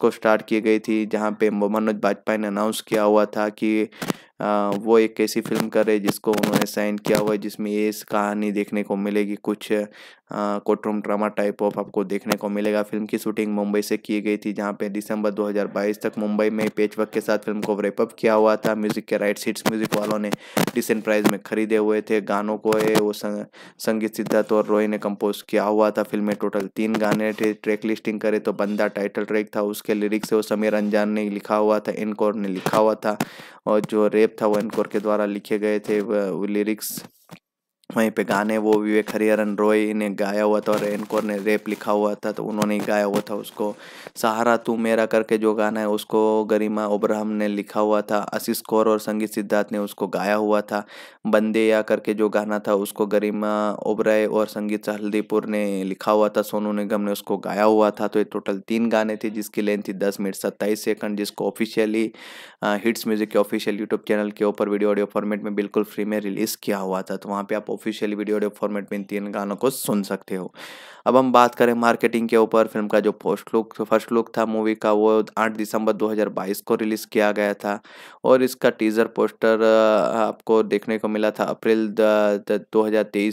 Speaker 1: को स्टार्ट की गई थी जहाँ पे मनोज बाजपेयी ने अनाउंस किया हुआ था कि आ, वो एक ऐसी फिल्म करे जिसको उन्होंने साइन किया हुआ है जिसमें ये कहानी देखने को मिलेगी कुछ कोटरूम ड्रामा टाइप ऑफ आपको देखने को मिलेगा फिल्म की शूटिंग मुंबई से की गई थी जहां पे दिसंबर 2022 तक मुंबई में पेच वर्क के साथ फिल्म को रेपअप किया हुआ था म्यूजिक के राइट सीट्स म्यूजिक वालों ने डिसेंट प्राइस में खरीदे हुए थे गानों को है वो संग, संगीत सिद्धार्थ और रॉय ने कंपोज किया हुआ था फिल्म में टोटल तीन गाने थे ट्रैक लिस्टिंग करे तो बंदा टाइटल ट्रैक था उसके लिरिक्स वो समीर अंजान ने लिखा हुआ था एनकोर ने लिखा हुआ था और जो रेप था वो इनकोर के द्वारा लिखे गए थे वो लिरिक्स वहीं पे गाने वो विवेक हरिहरन रॉय ने गाया हुआ था और एनकोर ने रैप लिखा हुआ था तो उन्होंने गाया हुआ था उसको सहारा तू मेरा करके जो गाना है उसको गरिमा ओब्राहम ने लिखा हुआ था आशीष कौर और संगीत सिद्धार्थ ने उसको गाया हुआ था बंदे या करके जो गाना था उसको गरिमा ओबराय और संगीत हल्दीपुर ने लिखा हुआ था सोनू निगम ने उसको गाया हुआ था तो ये टोटल तीन गाने थे जिसकी लेंथ थी दस मिनट सत्ताईस सेकंड जिसको ऑफिशियली हिट्स म्यूजिक के ऑफिशियल यूट्यूब चैनल के ऊपर वीडियो ऑडियो फॉर्मेट में बिल्कुल फ्री में रिलीज़ किया हुआ था तो वहाँ पर आप ऑफिशियल वीडियो फॉर्मेट में इन तीन गानों को सुन सकते हो अब हम बात करें मार्केटिंग के ऊपर फिल्म का जो फर्स्ट लुक फर्स्ट लुक था मूवी का वो 8 दिसंबर 2022 को रिलीज़ किया गया था और इसका टीज़र पोस्टर आपको देखने को मिला था अप्रैल दो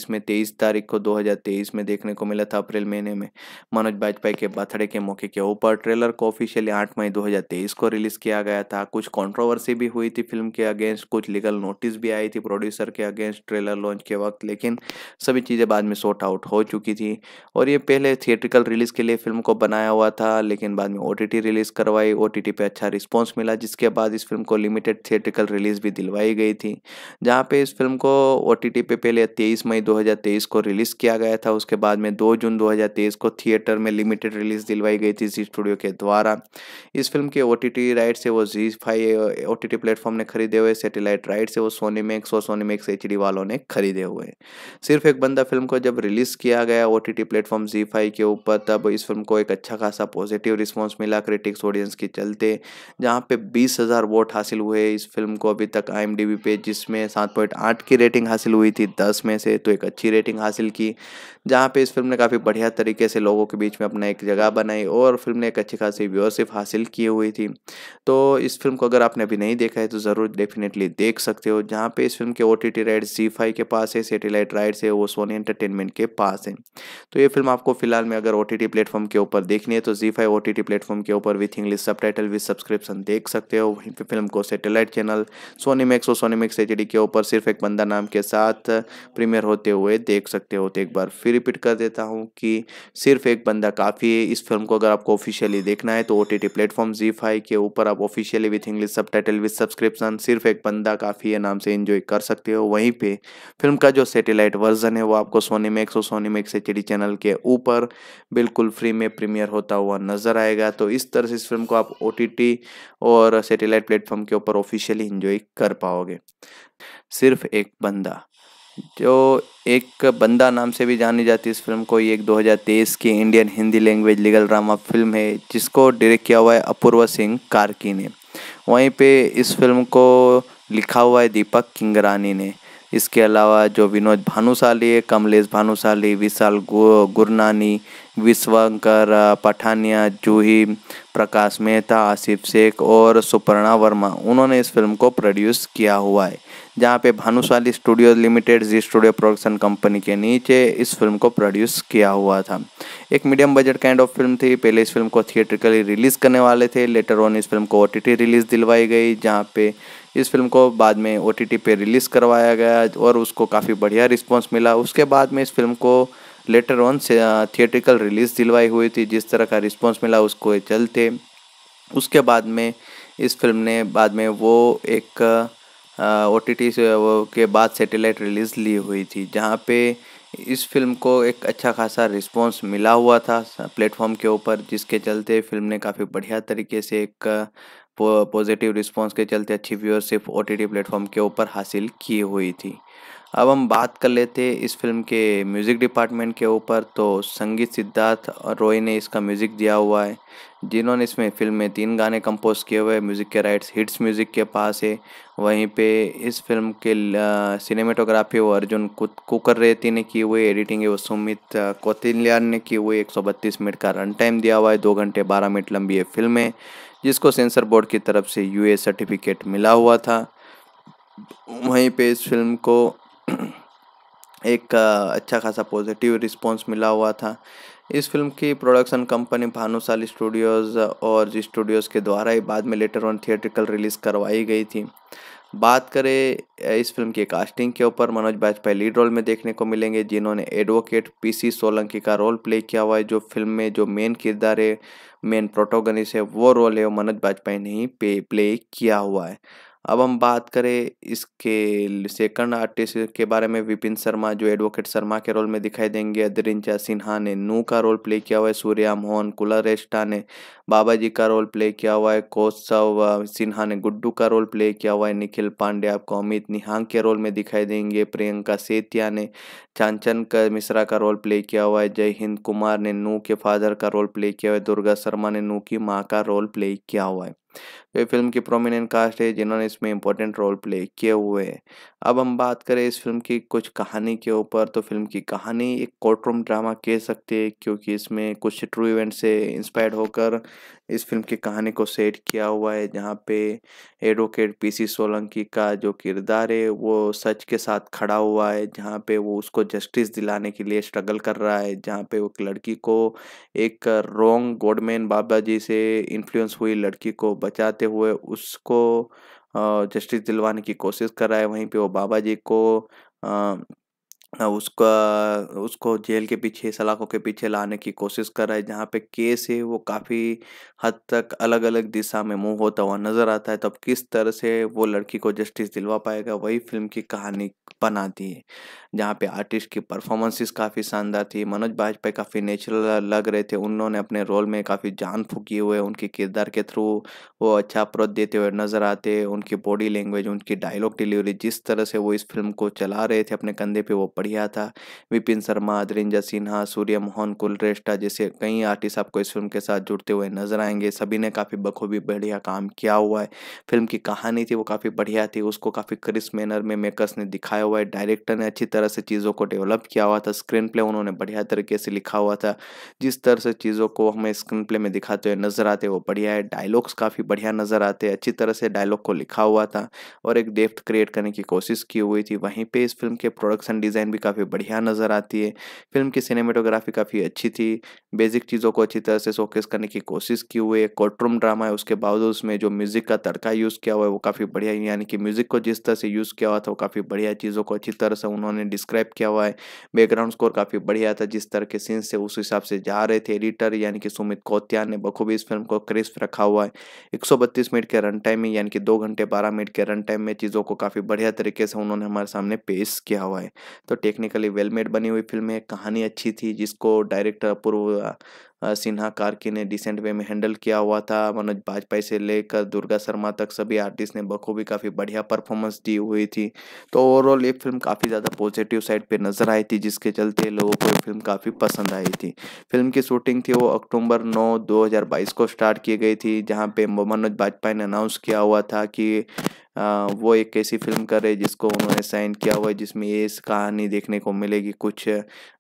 Speaker 1: में तेईस तारीख को 2023 में देखने को मिला था अप्रैल महीने में मनोज वाजपेयी के बर्थडे के मौके के ऊपर ट्रेलर को ऑफिशियली आठ मई दो को रिलीज़ किया गया था कुछ कॉन्ट्रोवर्सी भी हुई थी फिल्म के अगेंस्ट कुछ लीगल नोटिस भी आई थी प्रोड्यूसर के अगेंस्ट ट्रेलर लॉन्च के वक्त लेकिन सभी चीज़ें बाद में सॉर्ट आउट हो चुकी थी और ये पहले थिएट्रिकल रिलीज़ के लिए फिल्म को बनाया हुआ था लेकिन बाद में ओ रिलीज़ करवाई ओ पे अच्छा रिस्पॉन्स मिला जिसके बाद इस फिल्म को लिमिटेड थिएट्रिकल रिलीज़ भी दिलवाई गई थी जहाँ पे इस फिल्म को ओ पे पहले तेईस मई दो को रिलीज़ किया गया था उसके बाद में दो जून दो को थिएटर में लिमिटेड रिलीज़ दिलवाई गई थी जी स्टूडियो के द्वारा इस फिल्म के ओ राइट से वो जी फाइव ओ टी प्लेटफॉर्म ने खरीदे हुए सेटेलाइट राइट से वो सोनी मैक्स और सोनी मैक्स एच वालों ने खरीदे हुए सिर्फ एक बंदा फिल्म को जब रिलीज़ किया गया ओ टी प्लेटफॉर्म जी फाइव के ऊपर तब इस फिल्म को एक अच्छा खासा पॉजिटिव रिस्पॉन्स मिला क्रिटिक्स ऑडियंस के चलते जहाँ पे बीस हज़ार वोट हासिल हुए इस फिल्म को अभी तक आई पे जिसमें सात पॉइंट आठ की रेटिंग हासिल हुई थी दस में से तो एक अच्छी रेटिंग हासिल की जहाँ पे इस फिल्म ने काफ़ी बढ़िया तरीके से लोगों के बीच में अपना एक जगह बनाई और फिल्म ने एक अच्छी खासी व्यूअरशिप हासिल की हुई थी तो इस फिल्म को अगर आपने अभी नहीं देखा है तो ज़रूर डेफिनेटली देख सकते हो जहाँ पे इस फिल्म के ओ टी राइट्स जी फाइव के पास है सेटेलाइट राइट्स है वो सोनी एंटरटेनमेंट के पास है तो ये फिल्म आपको फिलहाल में अगर ओ टी प्लेटफॉर्म के ऊपर देखनी है तो जी फाइव ओ टी प्लेटफॉर्म के ऊपर with English subtitle with subscription देख सकते हो वहीं पर फिल्म को सेटेलाइट चैनल सोनी मैक्स और सोनी मैक्स एच के ऊपर सिर्फ एक बंदा नाम के साथ प्रीमियर होते हुए देख सकते हो तो एक बार फिर रिपीट कर देता हूँ कि सिर्फ एक बंदा काफ़ी है इस फिल्म को अगर आपको ऑफिशियली देखना है तो ओ टी प्लेटफॉर्म जी फाइव के ऊपर आप officially with English subtitle with subscription सिर्फ एक बंदा काफ़ी है नाम से इन्जॉय कर सकते हो वहीं पर फिल्म का जो सेटेलाइट वर्जन है वो आपको सोनी मैक्स और सोनी मैक्स एच चैनल के के ऊपर बिल्कुल फ्री में प्रीमियर होता हुआ नज़र आएगा तो इस तरह से इस फिल्म को आप ओ और सेटेलाइट प्लेटफॉर्म के ऊपर ऑफिशियली इंजॉय कर पाओगे सिर्फ एक बंदा जो एक बंदा नाम से भी जानी जाती है इस फिल्म को ये एक 2023 की Indian Hindi language legal drama film है जिसको डायरेक्ट किया हुआ है अपूर्व सिंह कार्की ने वहीं पे इस फिल्म को लिखा हुआ है दीपक किंगरानी ने इसके अलावा जो विनोद भानुशाली है कमलेश भानुशाली विशाल गो गुरनानी विश्वंकर पठानिया जूही प्रकाश मेहता आसिफ शेख और सुपर्णा वर्मा उन्होंने इस फिल्म को प्रोड्यूस किया हुआ है जहाँ पे भानुशाली स्टूडियो लिमिटेड जी स्टूडियो प्रोडक्शन कंपनी के नीचे इस फिल्म को प्रोड्यूस किया हुआ था एक medium budget kind of film थी पहले इस फिल्म को थिएटरिकली रिलीज़ करने वाले थे लेटर ऑन इस फिल्म को ओ रिलीज़ दिलवाई गई जहाँ पे इस फिल्म को बाद में ओ टी पे रिलीज़ करवाया गया और उसको काफ़ी बढ़िया रिस्पॉन्स मिला उसके बाद में इस फिल्म को लेटर ऑन से थिएटिकल रिलीज़ दिलवाई हुई थी जिस तरह का रिस्पॉन्स मिला उसको चलते उसके बाद में इस फिल्म ने बाद में वो एक ओ टी टी के बाद सेटेलाइट रिलीज़ ली हुई थी जहाँ पे इस फिल्म को एक अच्छा खासा रिस्पॉन्स मिला हुआ था प्लेटफॉर्म के ऊपर जिसके चलते फिल्म ने काफ़ी बढ़िया तरीके से एक पॉजिटिव रिस्पांस के चलते अच्छी व्यूअरशिप ओ टी प्लेटफॉर्म के ऊपर हासिल की हुई थी अब हम बात कर लेते इस फिल्म के म्यूज़िक डिपार्टमेंट के ऊपर तो संगीत सिद्धार्थ रॉय ने इसका म्यूज़िक दिया हुआ है जिन्होंने इसमें फिल्म में तीन गाने कंपोज किए हुए म्यूज़िक के राइट्स हिट्स म्यूज़िक के पास है वहीं पे इस फिल्म के सिनेमेटोग्राफी वो अर्जुन कुकर रेती ने की हुई एडिटिंग है वो सुमित कोतिलियान ने की हुई एक मिनट का रन टाइम दिया हुआ है दो घंटे बारह मिनट लंबी ये फिल्म है जिसको सेंसर बोर्ड की तरफ से यूए सर्टिफिकेट मिला हुआ था वहीं पे इस फिल्म को एक अच्छा खासा पॉजिटिव रिस्पांस मिला हुआ था इस फिल्म की प्रोडक्शन कंपनी भानुशाली स्टूडियोज़ और जी स्टूडियोज़ के द्वारा ही बाद में लेटर ऑन थिएट्रिकल रिलीज़ करवाई गई थी बात करें इस फिल्म की कास्टिंग के ऊपर मनोज बाजपेयी लीड रोल में देखने को मिलेंगे जिन्होंने एडवोकेट पीसी सोलंकी का रोल प्ले किया हुआ है जो फिल्म में जो मेन किरदार है मेन प्रोटोगनिस है वो रोल है मनोज बाजपेयी ने ही पे प्ले किया हुआ है अब हम बात करें इसके सेकंड आर्टिस्ट के बारे में विपिन शर्मा जो एडवोकेट शर्मा के रोल में दिखाई देंगे अदरिंचा सिन्हा ने नू का रोल प्ले किया हुआ है सूर्या मोहन कुलरेष्टा ने बाबा जी का रोल प्ले किया हुआ है कौशव सिन्हा ने गुड्डू का रोल प्ले किया हुआ है निखिल पांडे आपको अमित निहांग के रोल में दिखाई देंगे प्रियंका सेतिया ने चांचन का मिश्रा का रोल प्ले किया हुआ है जय हिंद कुमार ने नू के फादर का रोल प्ले किया हुआ है दुर्गा शर्मा ने नू की माँ का रोल प्ले किया हुआ है तो ये फिल्म की प्रोमिनेंट कास्ट है जिन्होंने इसमें इंपॉर्टेंट रोल प्ले किए हुए हैं अब हम बात करें इस फिल्म की कुछ कहानी के ऊपर तो फिल्म की कहानी एक कोर्टरूम ड्रामा कह सकते हैं क्योंकि इसमें कुछ ट्रू इवेंट से इंस्पायर्ड होकर इस फिल्म की कहानी को सेट किया हुआ है जहाँ पे एडवोकेट पीसी सोलंकी का जो किरदार है वो सच के साथ खड़ा हुआ है जहाँ पे वो उसको जस्टिस दिलाने के लिए स्ट्रगल कर रहा है जहाँ पे वो लड़की को एक रोंग गोडमैन बाबा जी से इन्फ्लुएंस हुई लड़की को बचाते हुए उसको जस्टिस दिलवाने की कोशिश कर रहा है वहीं पे वो बाबा जी को उसका उसको जेल के पीछे सलाखों के पीछे लाने की कोशिश कर रहा है जहाँ पे केस है वो काफ़ी हद तक अलग अलग दिशा में मूव होता हुआ नज़र आता है तब तो किस तरह से वो लड़की को जस्टिस दिलवा पाएगा वही फिल्म की कहानी बनाती है जहाँ पे आर्टिस्ट की परफॉर्मेंसेस काफ़ी शानदार थी मनोज बाजपेयी काफ़ी नेचुरल लग रहे थे उन्होंने अपने रोल में काफ़ी जान फूकी हुए उनके किरदार के थ्रू वो अच्छा अप्रोच देते हुए नज़र आते उनकी बॉडी लैंग्वेज उनकी डायलॉग डिलीवरी जिस तरह से वो इस फिल्म को चला रहे थे अपने कंधे पर वो बढ़िया था विपिन शर्मा अधरिंजा सिन्हा सूर्य मोहन कुलरेष्टा जैसे कई आर्टिस्ट आपको इस फिल्म के साथ जुड़ते हुए नजर आएंगे सभी ने काफ़ी बखूबी बढ़िया काम किया हुआ है फिल्म की कहानी थी वो काफ़ी बढ़िया थी उसको काफ़ी क्रिस मैनर में मेकर्स ने दिखाया हुआ है डायरेक्टर ने अच्छी तरह तरह से चीज़ों को डेवलप किया हुआ था स्क्रीन प्ले उन्होंने बढ़िया तरीके से लिखा हुआ था जिस तरह से चीज़ों को हमें स्क्रीन प्ले में दिखाते हुए नज़र आते वो बढ़िया है डायलॉग्स काफ़ी बढ़िया नज़र आते अच्छी तरह से डायलॉग को लिखा हुआ था और एक डेप्थ क्रिएट करने की कोशिश की हुई थी वहीं पर इस फिल्म के प्रोडक्शन डिज़ाइन भी काफ़ी बढ़िया नज़र आती है फिल्म की सिनेमेटोग्राफी काफ़ी अच्छी थी बेसिक चीज़ों को अच्छी तरह से शोकेस करने की कोशिश की हुई है कोर्टरूम ड्रामा है उसके बावजूद उसमें जो म्यूज़िक का तड़का यूज़ किया हुआ है वो काफ़ी बढ़िया यानी कि म्यूज़िक को जिस तरह से यूज़ किया हुआ था वो काफ़ी बढ़िया चीज़ों को अच्छी तरह से उन्होंने डिस्क्राइब किया हुआ है बैकग्राउंड स्कोर काफ़ी बढ़िया था जिस तरह के सीन्स थे उस हिसाब से जा रहे थे एडिटर यानी कि सुमित कोतिया ने बखूबी इस फिल्म को क्रिस्प रखा हुआ है एक मिनट के रन टाइम में यानी कि दो घंटे बारह मिनट के रन टाइम में चीज़ों को काफ़ी बढ़िया तरीके से उन्होंने हमारे सामने पेश किया हुआ है तो टेक्निकली वेलमेड बनी हुई फिल्म है कहानी अच्छी थी जिसको डायरेक्टर अपूर्व सिन्हा कार्की ने डिसेंट वे में हैंडल किया हुआ था मनोज बाजपेयी से लेकर दुर्गा शर्मा तक सभी आर्टिस्ट ने बखूबी काफ़ी बढ़िया परफॉर्मेंस दी हुई थी तो ओवरऑल ये फिल्म काफ़ी ज़्यादा पॉजिटिव साइड पे नज़र आई थी जिसके चलते लोगों को फिल्म काफ़ी पसंद आई थी फिल्म की शूटिंग थी वो अक्टूबर नौ दो को स्टार्ट की गई थी जहाँ पे मनोज बाजपेयी ने अनाउंस किया हुआ था कि वो एक ऐसी फिल्म करे जिसको उन्होंने साइन किया हुआ है जिसमें ये कहानी देखने को मिलेगी कुछ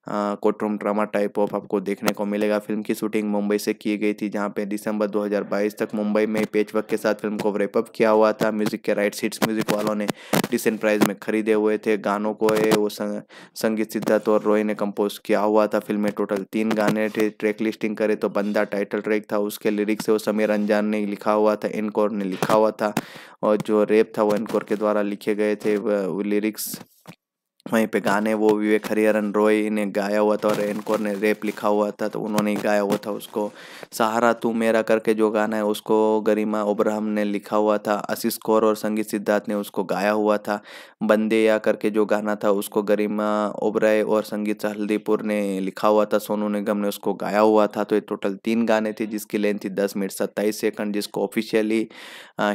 Speaker 1: कोटरूम ड्रामा टाइप ऑफ आपको देखने को मिलेगा फिल्म की शूटिंग मुंबई से की गई थी जहाँ पे दिसंबर 2022 तक मुंबई में वर्क के साथ फिल्म को रेपअप किया हुआ था म्यूज़िक के राइट सीट्स म्यूज़िक वालों ने डिसेंट प्राइस में खरीदे हुए थे गानों को है वो सं, संगीत सिद्धार्थ और रोहित ने कंपोज किया हुआ था फिल्म में टोटल तीन गाने थे ट्रैक लिस्टिंग करे तो बंदा टाइटल ट्रैक था उसके लिरिक्स से वो समीर अंजान ने लिखा हुआ था इनकोर ने लिखा हुआ था और जो रेप था वो एनकोर के द्वारा लिखे गए थे लिरिक्स वहीं पे गाने वो विवेक हरिहरन रॉय ने गाया हुआ था और एनकोर ने रेप लिखा हुआ था तो उन्होंने गाया हुआ था उसको सहारा तू मेरा करके जो गाना है उसको गरिमा ओब्राहम ने लिखा हुआ था आशीष कौर और संगीत सिद्धार्थ ने उसको गाया हुआ था बंदे या करके जो गाना था उसको गरिमा ओबराय और संगीत हल्दीपुर ने लिखा हुआ था सोनू निगम ने उसको गाया हुआ था तो ये टोटल तीन गाने थे जिसकी लेंथ थी दस मिनट सत्ताईस सेकंड जिसको ऑफिशियली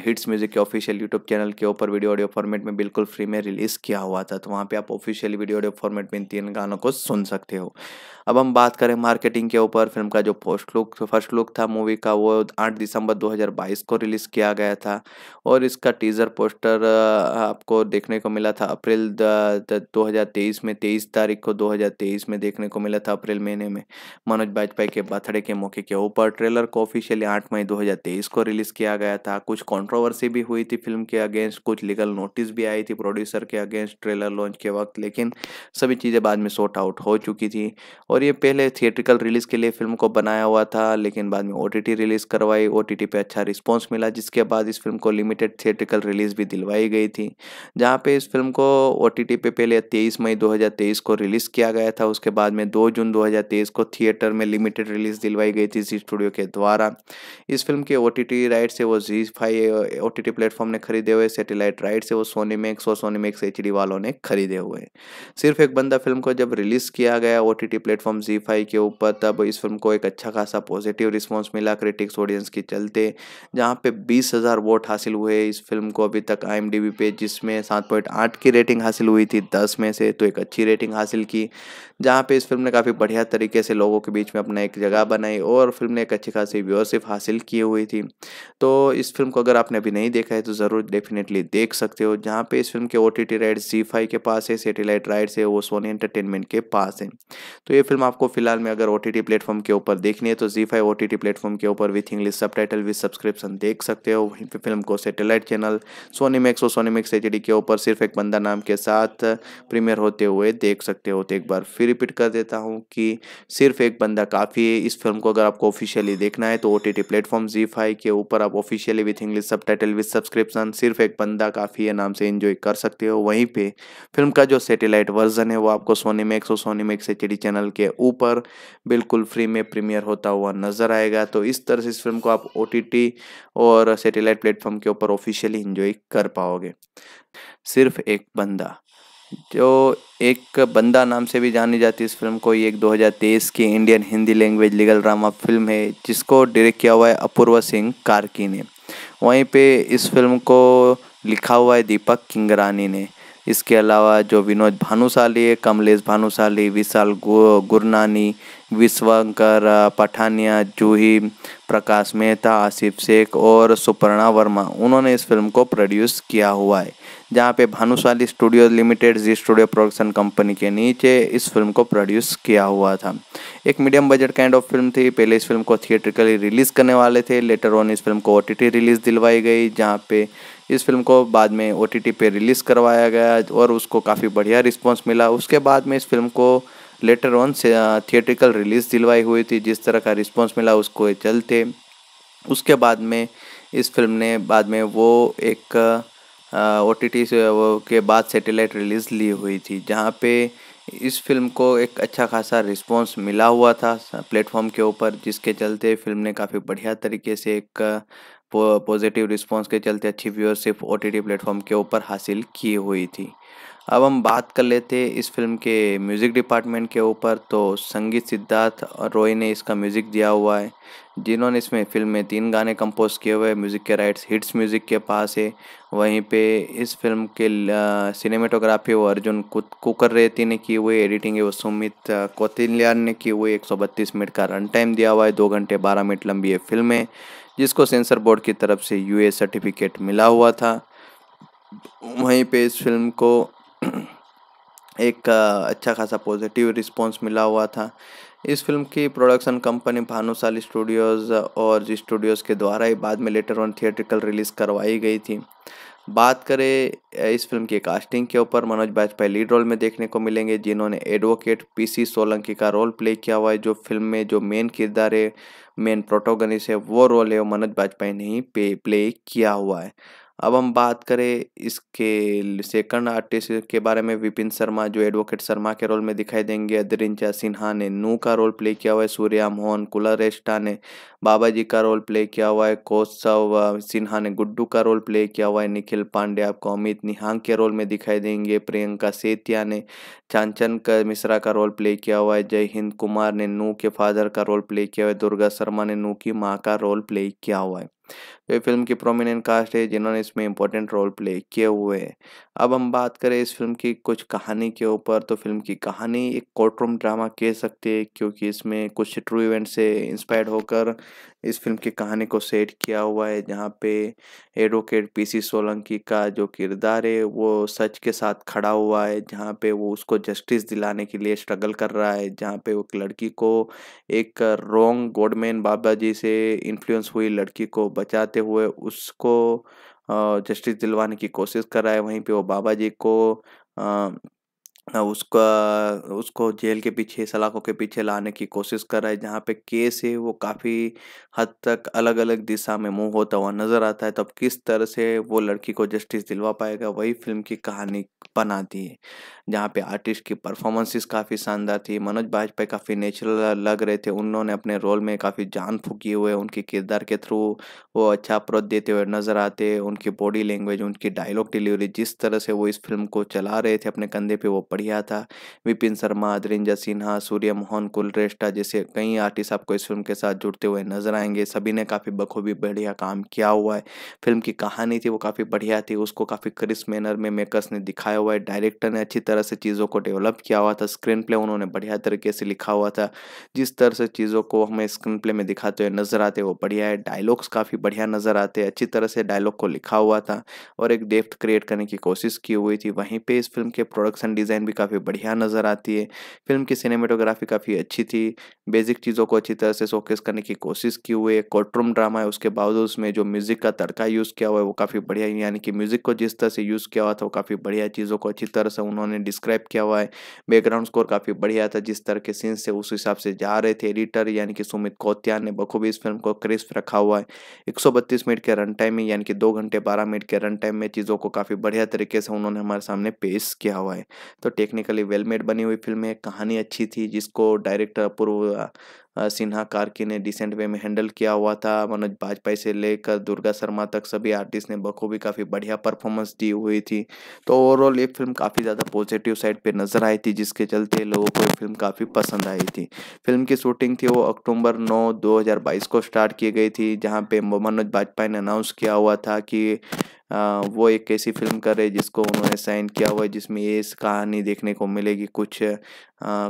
Speaker 1: हिट्स म्यूजिक के ऑफिशियल यूट्यूब चैनल के ऊपर वीडियो ऑडियो फॉर्मेट में बिल्कुल फ्री में रिलीज़ किया हुआ था तो वहाँ पर आप ऑफिशियली वीडियो फॉर्मेट में इन तीन गानों को सुन सकते हो अब हम बात करें मार्केटिंग के ऊपर फिल्म का जो फर्स्ट लुक फर्स्ट लुक था मूवी का वो 8 दिसंबर 2022 को रिलीज़ किया गया था और इसका टीज़र पोस्टर आपको देखने को मिला था अप्रैल दो में तेईस तारीख को 2023 में देखने को मिला था अप्रैल महीने में मनोज बाजपेयी के बर्थडे के मौके के ऊपर ट्रेलर को ऑफिशियली आठ मई दो को रिलीज़ किया गया था कुछ कॉन्ट्रोवर्सी भी हुई थी फिल्म के अगेंस्ट कुछ लीगल नोटिस भी आई थी प्रोड्यूसर के अगेंस्ट ट्रेलर लॉन्च के वक्त लेकिन सभी चीज़ें बाद में सॉर्ट आउट हो चुकी थी और ये पहले थिएट्रिकल रिलीज़ के लिए फिल्म को बनाया हुआ था लेकिन बाद में ओ रिलीज़ करवाई ओ पे अच्छा रिस्पॉन्स मिला जिसके बाद इस फिल्म को लिमिटेड थिएट्रिकल रिलीज़ भी दिलवाई गई थी जहाँ पे इस फिल्म को ओ पे पहले तेईस मई 2023 को रिलीज़ किया गया था उसके बाद में दो जून 2023 को थिएटर में लिमिटेड रिलीज़ दिलवाई गई थी जी स्टूडियो के द्वारा इस फिल्म के ओ राइट से वो जी फाइव ओ प्लेटफॉर्म ने खरीदे हुए सेटेलाइट राइट से वो सोनी मैक्स और सोनी मैक्स एच वालों ने खरीदे हुए सिर्फ एक बंदा फिल्म को जब रिलीज़ किया गया ओ टी प्लेटफॉर्म जी फाइव के ऊपर तब इस फिल्म को एक अच्छा खासा पॉजिटिव रिस्पॉन्स मिला क्रिटिक्स ऑडियंस के चलते जहाँ पे बीस हज़ार वोट हासिल हुए इस फिल्म को अभी तक आई पे जिसमें सात पॉइंट आठ की रेटिंग हासिल हुई थी दस में से तो एक अच्छी रेटिंग हासिल की जहाँ पे इस फिल्म ने काफ़ी बढ़िया तरीके से लोगों के बीच में अपना एक जगह बनाई और फिल्म ने एक अच्छी खासी व्यूअरशिप हासिल की हुई थी तो इस फिल्म को अगर आपने अभी नहीं देखा है तो ज़रूर डेफिनेटली देख सकते हो जहाँ पे इस फिल्म के O T T right Zee के पास है सेटेलाइट राइट्स है वो सोनी एंटरटेनमेंट के पास है तो ये फिल्म आपको फिलहाल में अगर ओ टी टी प्लेटफॉर्म के ऊपर देखनी है तो Zee five O T T platform के ऊपर with English subtitle with subscription देख सकते हो वहीं पर फिल्म को सेटेलाइट चैनल सोनी मैक्स और सोनी मैक्स एच के ऊपर सिर्फ एक बंदा नाम के साथ प्रीमियर होते हुए देख सकते हो तो एक बार फिर रिपीट कर देता हूँ कि सिर्फ एक बंदा काफ़ी है इस फिल्म को अगर आपको ऑफिशियली देखना है तो ओ टी टी प्लेटफॉर्म जी फाइव के ऊपर आप officially with English subtitle with subscription सिर्फ एक बंदा काफ़ी है नाम से इन्जॉय कर सकते हो वहीं पर फिल्म का जो सेटेलाइट वर्जन है वो आपको सोनी मैक्स और Sony Max H D channel के ऊपर बिल्कुल फ्री में प्रीमियर होता हुआ नजर आएगा तो इस तरह से इस फिल्म को आप ओ टी टी और सेटेलाइट प्लेटफॉर्म के ऊपर ऑफिशियली इन्जॉय कर पाओगे सिर्फ एक बंदा जो एक बंदा नाम से भी जानी जाती है इस फिल्म को ये एक 2023 की Indian Hindi language legal drama film है जिसको डायरेक्ट किया हुआ है अपूर्वा सिंह कार्की ने वहीं पे इस फिल्म को लिखा हुआ है दीपक किंगरानी ने इसके अलावा जो विनोद भानुशाली है कमलेश भानुशाली विशाल गुरनानी विश्वंकर पठानिया जूही प्रकाश मेहता आसिफ शेख और सुपर्णा वर्मा उन्होंने इस फिल्म को प्रोड्यूस किया हुआ है जहाँ पे भानुशाली स्टूडियो लिमिटेड जी स्टूडियो प्रोडक्शन कंपनी के नीचे इस फिल्म को प्रोड्यूस किया हुआ था एक medium budget kind of film थी पहले इस फिल्म को थिएट्रिकली रिलीज़ करने वाले थे लेटर ऑन इस फिल्म को ओ रिलीज़ दिलवाई गई जहाँ पे इस फिल्म को बाद में ओ पे रिलीज़ करवाया गया और उसको काफ़ी बढ़िया रिस्पॉन्स मिला उसके बाद में इस फिल्म को लेटर ऑन थिएट्रिकल रिलीज़ दिलवाई हुई थी जिस तरह का रिस्पॉन्स मिला उसको चलते उसके बाद में इस फिल्म ने बाद में वो एक ओ टी टी से के बाद सेटेलाइट रिलीज़ ली हुई थी जहाँ पे इस फिल्म को एक अच्छा खासा रिस्पॉन्स मिला हुआ था प्लेटफॉर्म के ऊपर जिसके चलते फिल्म ने काफ़ी बढ़िया तरीके से एक पॉजिटिव रिस्पॉन्स के चलते अच्छी viewership O T T platform के ऊपर हासिल की हुई थी अब हम बात कर लेते इस फिल्म के म्यूज़िक डिपार्टमेंट के ऊपर तो संगीत सिद्धार्थ रॉय ने इसका म्यूज़िक दिया हुआ है जिन्होंने इसमें फिल्म में तीन गाने कंपोज किए हुए म्यूज़िक के राइट्स हिट्स म्यूज़िक के पास है वहीं पे इस फिल्म के सिनेमेटोग्राफी वो अर्जुन कुकर रेती ने की हुई एडिटिंग है वो सुमित कोतिल्यान ने की हुई एक मिनट का रन टाइम दिया हुआ है दो घंटे बारह मिनट लंबी ये फिल्म है जिसको सेंसर बोर्ड की तरफ से यूए सर्टिफिकेट मिला हुआ था वहीं पे इस फिल्म को एक अच्छा खासा पॉजिटिव रिस्पॉन्स मिला हुआ था इस फिल्म की प्रोडक्शन कंपनी भानुशाली स्टूडियोज और जी स्टूडियोज़ के द्वारा ही बाद में लेटर ऑन थिएट्रिकल रिलीज़ करवाई गई थी बात करें इस फिल्म की कास्टिंग के ऊपर मनोज बाजपेयी लीड रोल में देखने को मिलेंगे जिन्होंने एडवोकेट पीसी सोलंकी का रोल प्ले किया हुआ है जो फिल्म में जो मेन किरदार है मेन प्रोटोगनिस्ट है वो रोल है वो मनोज बाजपेयी ने ही पे प्ले किया हुआ है अब हम बात करें इसके सेकंड आर्टिस्ट के बारे में विपिन शर्मा जो एडवोकेट शर्मा के रोल में दिखाई देंगे अदरिंचा सिन्हा ने नू का रोल प्ले किया हुआ है सूर्या मोहन कुलरेष्टा ने बाबा जी का रोल प्ले किया हुआ है कौशव सिन्हा ने गुड्डू का रोल प्ले किया हुआ है निखिल पांडे आपको अमित निहांग के रोल में दिखाई देंगे प्रियंका सेतिया ने चांचन मिश्रा का रोल प्ले किया हुआ है जय हिंद कुमार ने नू के फादर का रोल प्ले किया हुआ है दुर्गा शर्मा ने नू की माँ का रोल प्ले किया हुआ है जो फिल्म की प्रोमिनेंट कास्ट है जिन्होंने इसमें इंपॉर्टेंट रोल प्ले किए हुए हैं अब हम बात करें इस फिल्म की कुछ कहानी के ऊपर तो फिल्म की कहानी एक कोर्ट रूम ड्रामा कह सकते हैं क्योंकि इसमें कुछ ट्रू इवेंट से इंस्पायर्ड होकर इस फिल्म की कहानी को सेट किया हुआ है जहाँ पे एडवोकेट पीसी सोलंकी का जो किरदार है वो सच के साथ खड़ा हुआ है जहाँ पे वो उसको जस्टिस दिलाने के लिए स्ट्रगल कर रहा है जहाँ पे वो लड़की को एक रोंग गोडमैन बाबा जी से इन्फ्लुएंस हुई लड़की को बचाते हुए उसको जस्टिस दिलवाने की कोशिश कर रहा है वहीं पे वो बाबा जी को उसका उसको जेल के पीछे सलाखों के पीछे लाने की कोशिश कर रहा है जहाँ पे केस है वो काफ़ी हद तक अलग अलग दिशा में मूव होता हुआ नज़र आता है तब किस तरह से वो लड़की को जस्टिस दिलवा पाएगा वही फिल्म की कहानी बनाती है जहाँ पे आर्टिस्ट की परफॉर्मेंसेस काफ़ी शानदार थी मनोज बाजपेयी काफ़ी नेचुरल लग रहे थे उन्होंने अपने रोल में काफ़ी जान फूकी हुए उनके किरदार के थ्रू वो अच्छा अप्रोच देते हुए नज़र आते उनकी बॉडी लैंग्वेज उनकी डायलॉग डिलीवरी जिस तरह से वो इस फिल्म को चला रहे थे अपने कंधे पर वो बढ़िया था विपिन शर्मा अदरिंजा सिन्हा सूर्य मोहन कुलरेष्टा जैसे कई आर्टिस्ट आपको इस फिल्म के साथ जुड़ते हुए नजर आएंगे सभी ने काफ़ी बखूबी बढ़िया काम किया हुआ है फिल्म की कहानी थी वो काफ़ी बढ़िया थी उसको काफ़ी क्रिस मैनर में मेकर्स ने दिखाया हुआ है डायरेक्टर ने अच्छी तरह से चीज़ों को डेवलप किया हुआ था स्क्रीन प्ले उन्होंने बढ़िया तरीके से लिखा हुआ था जिस तरह से चीज़ों को हमें स्क्रीन प्ले में दिखाते हुए नज़र आते वो बढ़िया है डायलॉग्स काफ़ी बढ़िया नज़र आते हैं अच्छी तरह से डायलॉग को लिखा हुआ था और एक डेप्थ क्रिएट करने की कोशिश की हुई थी वहीं पर इस फिल्म के प्रोडक्शन डिज़ाइन भी काफ़ी बढ़िया नज़र आती है फिल्म की सिनेमेटोग्राफी काफ़ी अच्छी थी बेसिक चीज़ों को अच्छी तरह से शोकेस करने की कोशिश की हुई है कोर्टरूम ड्रामा है उसके बावजूद उसमें जो म्यूज़िक का तड़का यूज़ किया हुआ है वो काफ़ी बढ़िया यानी कि म्यूज़िक को जिस तरह से यूज़ किया हुआ था वो काफ़ी बढ़िया चीज़ चीज़ों को अच्छी तरह से उन्होंने डिस्क्राइब किया हुआ है बैकग्राउंड स्कोर काफ़ी बढ़िया था जिस तरह के सीन्स थे उस हिसाब से जा रहे थे एडिटर यानी कि सुमित कोत्या ने बखूबी इस फिल्म को क्रिस्प रखा हुआ है एक मिनट के रन टाइम में यानी कि दो घंटे बारह मिनट के रन टाइम में चीज़ों को काफ़ी बढ़िया तरीके से उन्होंने हमारे सामने पेश किया हुआ है तो टेक्निकली वेलमेड बनी हुई फिल्म है कहानी अच्छी थी जिसको डायरेक्टर अपूर्व सिन्हा कार्की ने डिसेंट वे में हैंडल किया हुआ था मनोज बाजपेयी से लेकर दुर्गा शर्मा तक सभी आर्टिस्ट ने बखूबी काफ़ी बढ़िया परफॉर्मेंस दी हुई थी तो ओवरऑल ये फिल्म काफ़ी ज़्यादा पॉजिटिव साइड पे नज़र आई थी जिसके चलते लोगों को ये फिल्म काफ़ी पसंद आई थी फिल्म की शूटिंग थी वो अक्टूबर नौ दो को स्टार्ट की गई थी जहाँ पे मनोज बाजपेयी ने अनाउंस किया हुआ था कि वो एक ऐसी फिल्म कर रहे जिसको उन्होंने साइन किया हुआ है जिसमें ये कहानी देखने को मिलेगी कुछ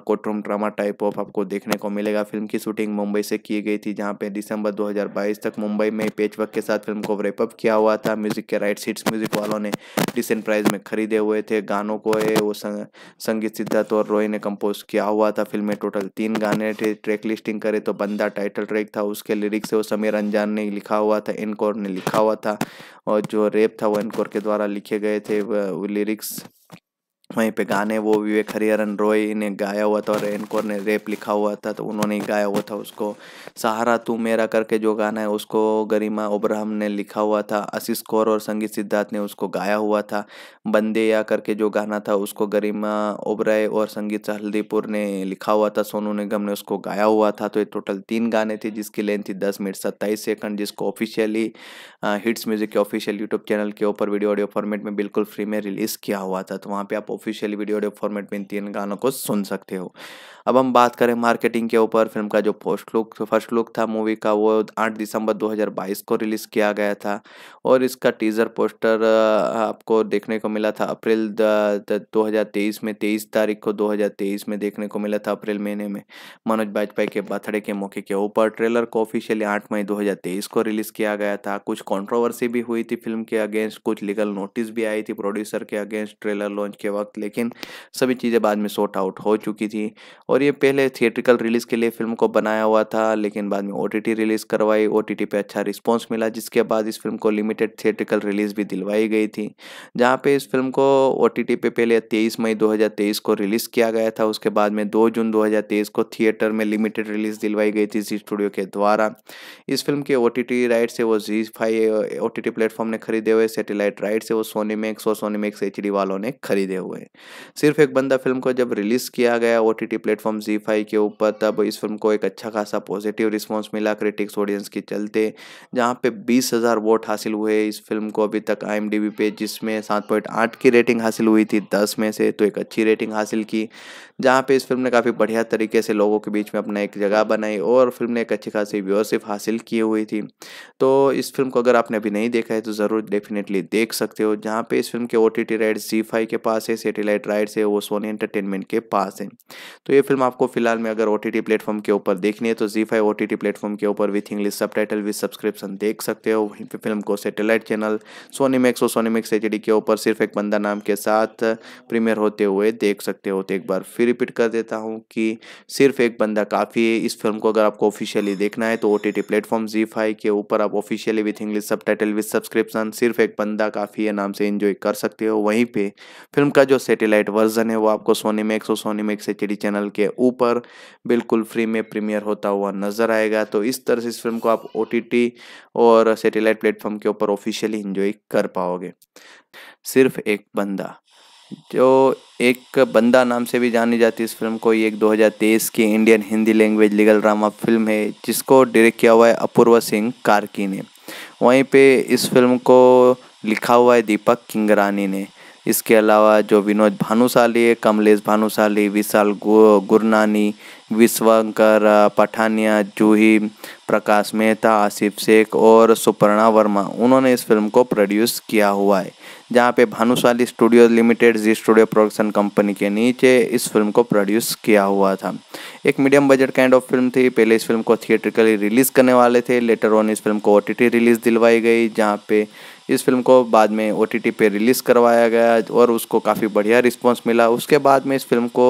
Speaker 1: कोटरूम ड्रामा टाइप ऑफ आपको देखने को मिलेगा फिल्म की शूटिंग मुंबई से की गई थी जहाँ पे दिसंबर 2022 तक मुंबई में पेचवर्क के साथ फिल्म को रेपअप किया हुआ था म्यूजिक के राइट सीट्स म्यूजिक वालों ने डिसेंट प्राइस में खरीदे हुए थे गानों को है वो सं, संगीत सिद्धार्थ और रॉय ने कंपोज किया हुआ था फिल्म में टोटल तीन गाने थे ट्रैक लिस्टिंग करे तो बंदा टाइटल ट्रैक था उसके लिरिक्स से वो समीर अंजान ने लिखा हुआ था इनकोर ने लिखा हुआ था और जो रेप था वो एनकोर के द्वारा लिखे गए थे लिरिक्स वहीं पे गाने वो विवेक हरिहरन रॉय ने गाया हुआ था और एनकोर ने रेप लिखा हुआ था तो उन्होंने गाया हुआ था उसको सहारा तू मेरा करके जो गाना है उसको गरिमा ओब्राहम ने लिखा हुआ था आशीष कौर और संगीत सिद्धार्थ ने उसको गाया हुआ था बंदे या करके जो गाना था उसको गरिमा ओबराय और संगीत हल्दीपुर ने लिखा हुआ था सोनू निगम ने उसको गाया हुआ था तो ये टोटल तीन गाने थे जिसकी लेंथ थी दस मिनट सत्ताईस सेकंड जिसको ऑफिशियली हिट्स म्यूजिक के ऑफिशियल यूट्यूब चैनल के ऊपर वीडियो ऑडियो फॉर्मेट में बिल्कुल फ्री में रिलीज़ किया हुआ था तो वहाँ पर आप ऑफिशियली वीडियो ऑडियो फॉर्मेट में इन तीन गानों को सुन सकते हो अब हम बात करें मार्केटिंग के ऊपर फिल्म का जो पोस्ट लुक फर्स्ट लुक था मूवी का वो 8 दिसंबर 2022 को रिलीज़ किया गया था और इसका टीज़र पोस्टर आपको देखने को मिला था अप्रैल दो में तेईस तारीख को 2023 में देखने को मिला था अप्रैल महीने में मनोज बाजपेयी के बर्थडे के मौके के ऊपर ट्रेलर को ऑफिशियली आठ मई दो को रिलीज़ किया गया था कुछ कॉन्ट्रोवर्सी भी हुई थी फिल्म के अगेंस्ट कुछ लीगल नोटिस भी आई थी प्रोड्यूसर के अगेंस्ट ट्रेलर लॉन्च के वक्त वक्त लेकिन सभी चीज़ें बाद में सॉर्ट आउट हो चुकी थी और ये पहले थिएट्रिकल रिलीज़ के लिए फिल्म को बनाया हुआ था लेकिन बाद में ओ रिलीज़ करवाई ओ पे अच्छा रिस्पॉन्स मिला जिसके बाद इस फिल्म को लिमिटेड थिएट्रिकल रिलीज़ भी दिलवाई गई थी जहाँ पर इस फिल्म को ओ पे पहले तेईस मई दो को रिलीज़ किया गया था उसके बाद में दो जून दो को थिएटर में लिमिटेड रिलीज़ दिलवाई गई थी जी स्टूडियो के द्वारा इस फिल्म के ओ राइट से वो जी फाइव ओ टी प्लेटफॉर्म ने खरीदे हुए सेटेलाइट राइट से वो सोनी मैक्स और सोनी मैक्स एच वालों ने खरीदे हुए हुए हैं सिर्फ एक बंदा फिल्म को जब रिलीज़ किया गया ओ टी टी प्लेटफॉर्म जी फाइव के ऊपर तब इस फिल्म को एक अच्छा खासा पॉजिटिव रिस्पॉन्स मिला क्रिटिक्स ऑडियंस के चलते जहाँ पे बीस हज़ार वोट हासिल हुए इस फिल्म को अभी तक आई एम डी बी पे जिसमें सात पॉइंट आठ की रेटिंग हासिल हुई थी दस में से तो एक अच्छी रेटिंग हासिल की जहाँ पे इस फिल्म ने काफ़ी बढ़िया तरीके से लोगों के बीच में अपना एक जगह बनाई और फिल्म ने एक अच्छी खासी व्यवसिफ हासिल की हुई थी तो इस फिल्म को अगर आपने अभी नहीं देखा है तो ज़रूर डेफिनेटली देख सकते हो जहाँ पे इस फिल्म के ओ टी टी राइट जी फाइव के पास है सेटेलाइट राइट्स है वो सोनी एंटरटेनमेंट के पास है तो ये फिल्म आपको फिलहाल में अगर ओ टी टी प्लेटफॉर्म के ऊपर देखनी है तो जी five O T T platform के ऊपर with English subtitle with subscription देख सकते हो वहीं पर फिल्म को सेटेलाइट चैनल सोनी मैक्स और सोनी मैक्स एच डी के ऊपर सिर्फ एक बंदा नाम के साथ प्रीमियर होते हुए देख सकते हो तो एक बार फिर रिपीट कर देता हूँ कि सिर्फ एक बंदा काफ़ी है इस फिल्म को अगर आपको ऑफिशियली देखना है तो ओ टी टी प्लेटफॉर्म जी फाइव के ऊपर आप officially with English subtitle with subscription सिर्फ एक बंदा काफ़ी है नाम से इन्जॉय कर सकते हो वहीं पर फिल्म का जो सेटेलाइट वर्जन है वो आपको सोनी मैक्स और सोनी मैक्स एच चैनल के ऊपर बिल्कुल फ्री में प्रीमियर होता हुआ नजर आएगा तो इस तरह से इस फिल्म को आप ओ और सेटेलाइट प्लेटफॉर्म के ऊपर ऑफिशियली इंजॉय कर पाओगे सिर्फ एक बंदा जो एक बंदा नाम से भी जानी जाती है इस फिल्म को ये एक 2023 की Indian Hindi language legal drama film है जिसको डायरेक्ट किया हुआ है अपूर्व सिंह कार्की ने वहीं पे इस फिल्म को लिखा हुआ है दीपक किंगरानी ने इसके अलावा जो विनोद भानुशाली है कमलेश भानुशाली विशाल गु, गुरनानी विश्वंकर पठानिया जूही प्रकाश मेहता आसिफ शेख और सुपर्णा वर्मा उन्होंने इस फिल्म को प्रोड्यूस किया हुआ है जहाँ पे भानुशाली स्टूडियो लिमिटेड जी स्टूडियो प्रोडक्शन कंपनी के नीचे इस फिल्म को प्रोड्यूस किया हुआ था एक medium budget kind of film थी पहले इस फिल्म को थिएट्रिकली रिलीज़ करने वाले थे लेटर ऑन इस फिल्म को ओ रिलीज़ दिलवाई गई जहाँ पे इस फिल्म को बाद में ओ पे रिलीज़ करवाया गया और उसको काफ़ी बढ़िया रिस्पॉन्स मिला उसके बाद में इस फिल्म को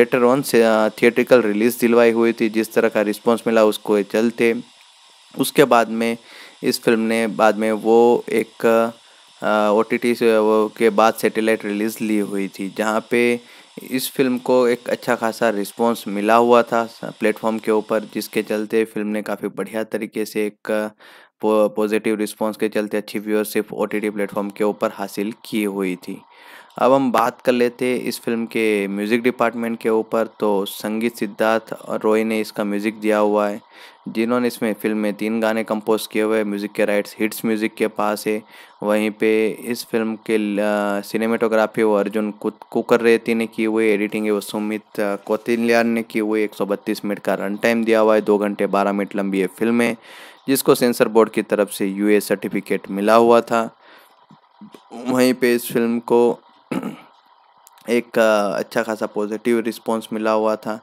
Speaker 1: लेटर ऑन थिएट्रिकल रिलीज़ दिलवाई हुई थी जिस तरह का रिस्पॉन्स मिला उसको चलते उसके बाद में इस फिल्म ने बाद में वो एक ओ टी टी से के बाद सेटेलाइट रिलीज़ ली हुई थी जहाँ पे इस फिल्म को एक अच्छा खासा रिस्पॉन्स मिला हुआ था प्लेटफॉर्म के ऊपर जिसके चलते फिल्म ने काफ़ी बढ़िया तरीके से एक पॉजिटिव रिस्पॉन्स के चलते अच्छी viewership O T T platform के ऊपर हासिल की हुई थी अब हम बात कर लेते हैं इस फिल्म के म्यूज़िक डिपार्टमेंट के ऊपर तो संगीत सिद्धार्थ रॉय ने इसका म्यूज़िक दिया हुआ है जिन्होंने इसमें फिल्म में तीन गाने कंपोज किए हुए म्यूज़िक के राइट्स हिट्स म्यूज़िक के पास है वहीं पे इस फिल्म के सिनेमेटोग्राफी वो अर्जुन कुकर रेती ने की हुई एडिटिंग है वो सुमित कोतिल्यान ने की हुई एक मिनट का रन टाइम दिया हुआ है दो घंटे बारह मिनट लंबी ये फिल्म है जिसको सेंसर बोर्ड की तरफ से यूए सर्टिफिकेट मिला हुआ था वहीं पे इस फिल्म को एक अच्छा खासा पॉजिटिव रिस्पांस मिला हुआ था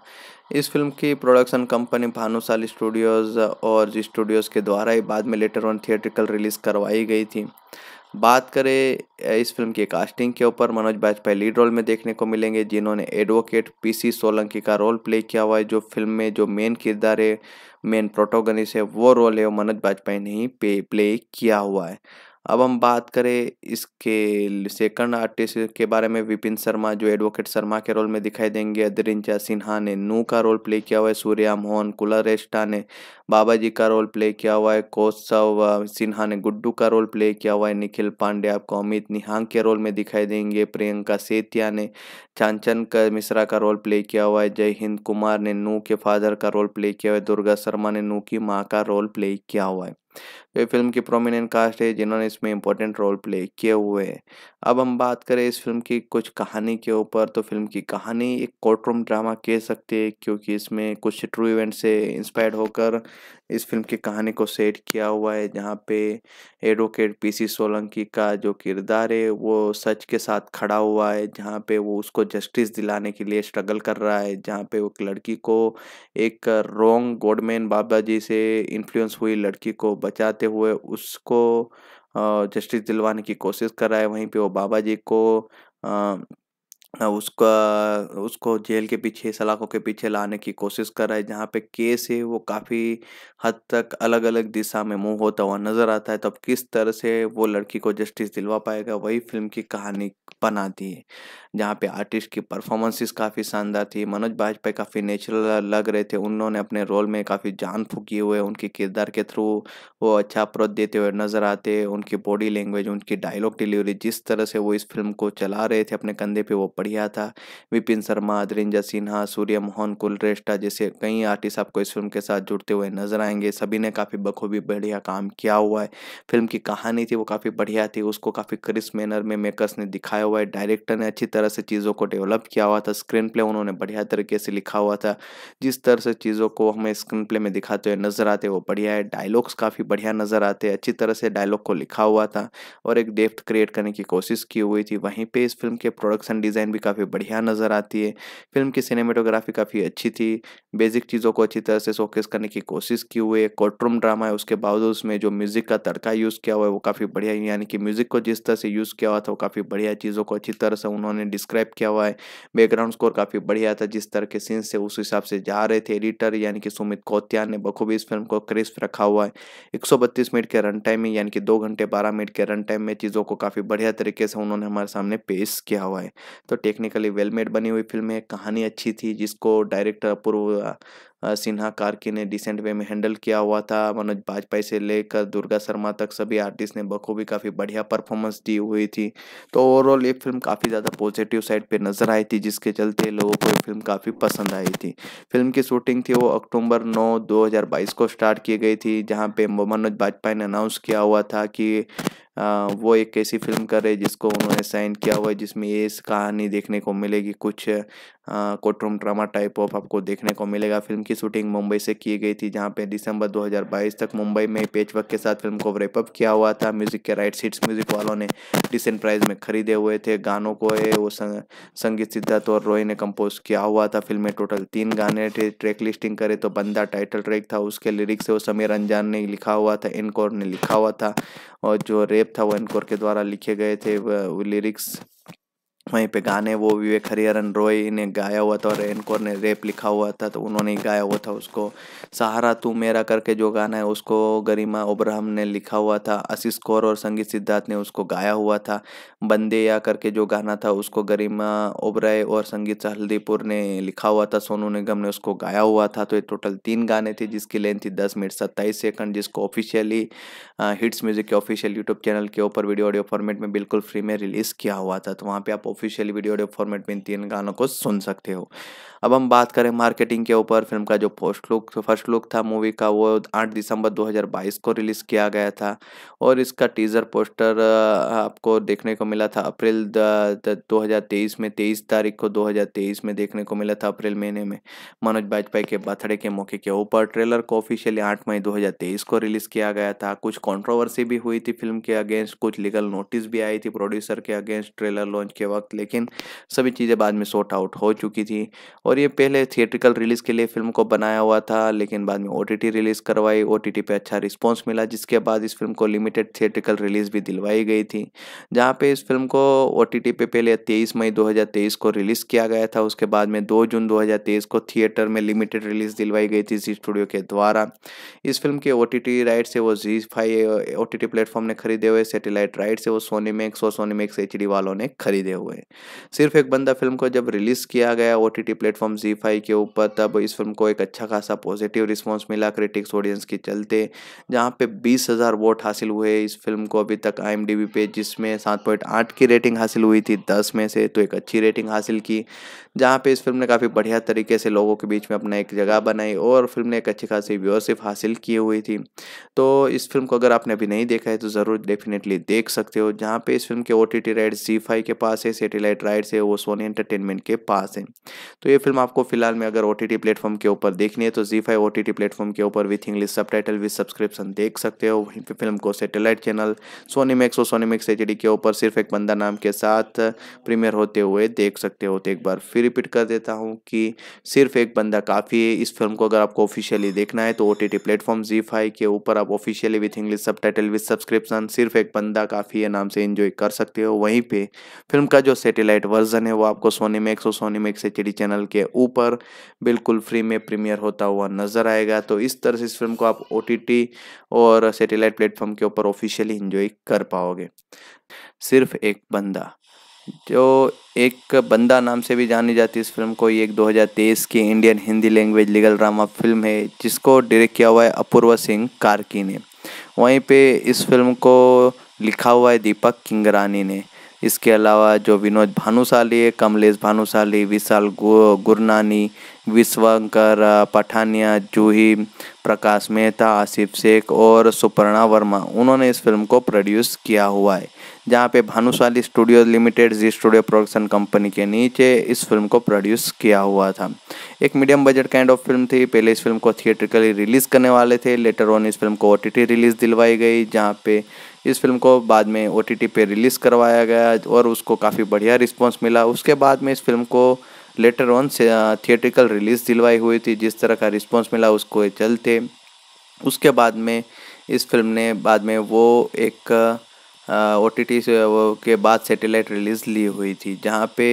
Speaker 1: इस फिल्म की प्रोडक्शन कंपनी भानुशाली स्टूडियोज़ और जी स्टूडियोज़ के द्वारा ही बाद में लेटर ऑन थिएट्रिकल रिलीज़ करवाई गई थी बात करें इस फिल्म की कास्टिंग के ऊपर मनोज बाजपेयी लीड रोल में देखने को मिलेंगे जिन्होंने एडवोकेट पीसी सोलंकी का रोल प्ले किया हुआ है जो फिल्म में जो मेन किरदार है मेन प्रोटोगनिस है वो रोल है वो मनोज बाजपेयी ने ही प्ले किया हुआ है अब हम बात करें इसके सेकंड आर्टिस्ट के बारे में विपिन शर्मा जो एडवोकेट शर्मा के रोल में दिखाई देंगे अदरिंचा सिन्हा ने नू का रोल प्ले किया हुआ है सूर्या मोहन कुलरेष्टा ने बाबा जी का रोल प्ले किया हुआ है कौशव सिन्हा ने गुड्डू का रोल प्ले किया हुआ है निखिल पांडे आपको अमित निहांग के रोल में दिखाई देंगे प्रियंका सेतिया ने चांचन का मिश्रा का रोल प्ले किया हुआ है जय हिंद कुमार ने नू के फादर का रोल प्ले किया हुआ है दुर्गा शर्मा ने नू की माँ का रोल प्ले किया हुआ है ये फिल्म की प्रोमिनेंट कास्ट है जिन्होंने इसमें इंपॉर्टेंट रोल प्ले किए हुए हैं अब हम बात करें इस फिल्म की कुछ कहानी के ऊपर तो फिल्म की कहानी एक कोर्टरूम ड्रामा कह सकते हैं क्योंकि इसमें कुछ ट्रू इवेंट से इंस्पायर्ड होकर इस फिल्म की कहानी को सेट किया हुआ है जहाँ पे एडवोकेट पीसी सोलंकी का जो किरदार है वो सच के साथ खड़ा हुआ है जहाँ पे वो उसको जस्टिस दिलाने के लिए स्ट्रगल कर रहा है जहाँ पे वो लड़की को एक रोंग गोडमैन बाबा जी से इन्फ्लुएंस हुई लड़की को बचाते हुए उसको जस्टिस दिलवाने की कोशिश कर रहा है वहीं पे वो बाबा जी को उसका उसको जेल के पीछे सलाखों के पीछे लाने की कोशिश कर रहा है जहाँ पे केस है वो काफ़ी हद तक अलग अलग दिशा में मूव होता हुआ नज़र आता है तब किस तरह से वो लड़की को जस्टिस दिलवा पाएगा वही फिल्म की कहानी बनाती है जहाँ पे आर्टिस्ट की परफॉर्मेंसेस काफ़ी शानदार थी मनोज बाजपेयी काफ़ी नेचुरल लग रहे थे उन्होंने अपने रोल में काफ़ी जान फूकी हुए उनके किरदार के थ्रू वो अच्छा अप्रोच देते हुए नज़र आते उनकी बॉडी लैंग्वेज उनकी डायलॉग डिलीवरी जिस तरह से वो इस फिल्म को चला रहे थे अपने कंधे पर वो बढ़िया था विपिन शर्मा अदरिंजा सिन्हा सूर्य मोहन कुलरेष्टा जैसे कई आर्टिस्ट आपको इस फिल्म के साथ जुड़ते हुए नजर आएंगे सभी ने काफ़ी बखूबी बढ़िया काम किया हुआ है फिल्म की कहानी थी वो काफ़ी बढ़िया थी उसको काफ़ी क्रिस मैनर में मेकर्स ने दिखाया हुआ है डायरेक्टर ने अच्छी तरह से चीज़ों को डेवलप किया हुआ था स्क्रीन प्ले उन्होंने बढ़िया तरीके से लिखा हुआ था जिस तरह से चीज़ों को हमें स्क्रीन प्ले में दिखाते हुए नज़र आते वो बढ़िया है डायलॉग्स काफ़ी बढ़िया नज़र आते हैं अच्छी तरह से डायलॉग को लिखा हुआ था और एक डेप्थ क्रिएट करने की कोशिश की हुई थी वहीं पर इस फिल्म के प्रोडक्शन डिज़ाइन डिज़ाइन भी काफ़ी बढ़िया नज़र आती है फिल्म की सिनेमेटोग्राफी काफ़ी अच्छी थी बेसिक चीज़ों को अच्छी तरह से शोकेस करने की कोशिश की हुई है कोर्टरूम ड्रामा है उसके बावजूद उसमें जो म्यूज़िक का तड़का यूज़ किया हुआ है वो काफ़ी बढ़िया यानी कि म्यूज़िक को जिस तरह से यूज़ किया हुआ था वो काफ़ी बढ़िया चीज़ों को अच्छी तरह से उन्होंने डिस्क्राइब किया हुआ है बैकग्राउंड स्कोर काफ़ी बढ़िया था जिस तरह के सीन्स से उस हिसाब से जा रहे थे एडिटर यानी कि सुमित कोत्यान ने बखूबी इस फिल्म को क्रिस्प रखा हुआ है एक मिनट के रन टाइम में यानी कि दो घंटे बारह मिनट के रन टाइम में चीज़ों को काफ़ी बढ़िया तरीके से उन्होंने हमारे सामने पेश किया हुआ है तो टेक्निकली वेल मेड बनी हुई फिल्म है कहानी अच्छी थी जिसको डायरेक्टर अपूर्व सिन्हा कार्की ने डिसेंट वे में हैंडल किया हुआ था मनोज बाजपेयी से लेकर दुर्गा शर्मा तक सभी आर्टिस्ट ने बखूबी काफ़ी बढ़िया परफॉर्मेंस दी हुई थी तो ओवरऑल ये फिल्म काफ़ी ज़्यादा पॉजिटिव साइड पे नज़र आई थी जिसके चलते लोगों को फिल्म काफ़ी पसंद आई थी फिल्म की शूटिंग थी वो अक्टूबर नौ दो को स्टार्ट की गई थी जहाँ पे मनोज बाजपेयी ने अनाउंस किया हुआ था कि आ, वो एक ऐसी फिल्म करे जिसको उन्होंने साइन किया हुआ है जिसमें ये कहानी देखने को मिलेगी कुछ हाँ, कोटरूम ड्रामा टाइप ऑफ आपको देखने को मिलेगा फिल्म की शूटिंग मुंबई से की गई थी जहाँ पे दिसंबर 2022 तक मुंबई में पेचवर्क के साथ फिल्म को रेपअप किया हुआ था म्यूजिक के राइट सीट्स म्यूजिक वालों ने डिसेंट प्राइस में खरीदे हुए थे गानों को है वो सं, संगीत सिद्धार्थ और रोहित ने कंपोज किया हुआ था फिल्म में टोटल तीन गाने थे ट्रैक लिस्टिंग करे तो बंदा टाइटल ट्रैक था उसके लिरिक्स वो समीर अंजान ने लिखा हुआ था इनकोर ने लिखा हुआ था और जो रेप था वो इनकोर के द्वारा लिखे गए थे लिरिक्स वहीं पे गाने वो विवेक हरिहरन रॉय ने गाया हुआ था और एनकोर ने रेप लिखा हुआ था तो उन्होंने ही गाया हुआ था उसको सहारा तू मेरा करके जो गाना है उसको गरिमा ओब्राहम ने लिखा हुआ था आशीष कौर और संगीत सिद्धार्थ ने उसको गाया हुआ था बंदे या करके जो गाना था उसको गरिमा ओबराय और संगीत हल्दीपुर ने लिखा हुआ था सोनू निगम ने उसको गाया हुआ था तो ये टोटल तीन गाने थे जिसकी लेंथ थी दस मिनट सत्ताईस सेकंड जिसको ऑफिशियली हिट्स म्यूजिक के ऑफिशियल यूट्यूब चैनल के ऊपर वीडियो ऑडियो फॉर्मेट में बिल्कुल फ्री में रिलीज़ किया हुआ था तो वहाँ पर आप ऑफिशियली वीडियो फॉर्मेट में इन तीन गानों को सुन सकते हो अब हम बात करें मार्केटिंग के ऊपर फिल्म का जो फर्स्ट लुक फर्स्ट लुक था मूवी का वो 8 दिसंबर 2022 को रिलीज़ किया गया था और इसका टीज़र पोस्टर आपको देखने को मिला था अप्रैल दो में तेईस तारीख को 2023 में देखने को मिला था अप्रैल महीने में मनोज बाजपेयी के बर्थडे के मौके के ऊपर ट्रेलर को ऑफिशियली आठ मई दो को रिलीज़ किया गया था कुछ कॉन्ट्रोवर्सी भी हुई थी फिल्म के अगेंस्ट कुछ लीगल नोटिस भी आई थी प्रोड्यूसर के अगेंस्ट ट्रेलर लॉन्च के वक्त लेकिन सभी चीज़ें बाद में सॉर्ट आउट हो चुकी थी और ये पहले थिएट्रिकल रिलीज़ के लिए फिल्म को बनाया हुआ था लेकिन बाद में ओ रिलीज़ करवाई ओ पे अच्छा रिस्पॉन्स मिला जिसके बाद इस फिल्म को लिमिटेड थिएट्रिकल रिलीज़ भी दिलवाई गई थी जहाँ पे इस फिल्म को ओ पे पहले तेईस मई 2023 को रिलीज़ किया गया था उसके बाद में दो जून 2023 को थिएटर में लिमिटेड रिलीज़ दिलवाई गई थी जी स्टूडियो के द्वारा इस फिल्म के ओ राइट से वो जी फाइव ओ प्लेटफॉर्म ने खरीदे हुए सेटेलाइट राइट से वो सोनी मैक्स और सोनी मैक्स एच वालों ने खरीदे हुए सिर्फ एक बंदा फिल्म को जब रिलीज़ किया गया ओ प्लेटफॉर्म प्लेटफॉर्म जी फाइव के ऊपर तब इस फिल्म को एक अच्छा खासा पॉजिटिव रिस्पॉन्स मिला क्रिटिक्स ऑडियंस के चलते जहाँ पे बीस हज़ार वोट हासिल हुए इस फिल्म को अभी तक आई पे जिसमें सात पॉइंट आठ की रेटिंग हासिल हुई थी दस में से तो एक अच्छी रेटिंग हासिल की जहाँ पे इस फिल्म ने काफ़ी बढ़िया तरीके से लोगों के बीच में अपना एक जगह बनाई और फिल्म ने एक अच्छी खासी व्यूअरशिप हासिल की हुई थी तो इस फिल्म को अगर आपने अभी नहीं देखा है तो ज़रूर डेफिनेटली देख सकते हो जहाँ पे इस फिल्म के ओ टी राइट्स जी फाइव के पास है सेटेलाइट राइट्स है वो सोनी एंटरटेनमेंट के पास है तो ये फिल्म आपको फिलहाल में अगर ओ टी टी प्लेटफॉर्म के ऊपर देखनी है तो जी five O T T platform के ऊपर with English subtitle with subscription देख सकते हो वहीं पर फिल्म को सेटेलाइट चैनल सोनीमैक्स और सोनीमैक्स एच के ऊपर सिर्फ एक बंदा नाम के साथ प्रीमियर होते हुए देख सकते हो तो एक बार फिर रिपीट कर देता हूँ कि सिर्फ एक बंदा काफ़ी है इस फिल्म को अगर आपको ऑफिशियली देखना है तो ओ टी प्लेटफॉर्म जी फाइव के ऊपर आप officially with English subtitle with subscription सिर्फ एक बंदा काफ़ी है नाम से इन्जॉय कर सकते हो वहीं पर फिल्म का जो सेटेलाइट वर्जन है वो आपको सोनीमैक्स और सोनीमैक्स एच डी चैनल के के ऊपर बिल्कुल फ्री में प्रीमियर होता हुआ नज़र आएगा तो इस तरह से इस फिल्म को आप ओ और सेटेलाइट प्लेटफॉर्म के ऊपर ऑफिशियली इंजॉय कर पाओगे सिर्फ एक बंदा जो एक बंदा नाम से भी जानी जाती है इस फिल्म को ये एक 2023 की Indian Hindi language legal drama film है जिसको डायरेक्ट किया हुआ है अपूर्व सिंह कार्की ने वहीं पे इस फिल्म को लिखा हुआ है दीपक किंगरानी ने इसके अलावा जो विनोद भानुशाली है कमलेश भानुशाली विशाल गुरनानी विश्वंकर पठानिया जूही प्रकाश मेहता आसिफ शेख और सुपर्णा वर्मा उन्होंने इस फिल्म को प्रोड्यूस किया हुआ है जहाँ पे भानुशाली स्टूडियो लिमिटेड जी स्टूडियो प्रोडक्शन कंपनी के नीचे इस फिल्म को प्रोड्यूस किया हुआ था एक medium budget kind of film थी पहले इस फिल्म को थिएटरिकली रिलीज़ करने वाले थे लेटर ऑन इस फिल्म को ओ रिलीज़ दिलवाई गई जहाँ पे इस फिल्म को बाद में ओ टी पे रिलीज़ करवाया गया और उसको काफ़ी बढ़िया रिस्पॉन्स मिला उसके बाद में इस फिल्म को लेटर ऑन थिएट्रिकल रिलीज़ दिलवाई हुई थी जिस तरह का रिस्पॉन्स मिला उसको चलते उसके बाद में इस फिल्म ने बाद में वो एक ओ टी टी के बाद सेटेलाइट रिलीज़ ली हुई थी जहाँ पे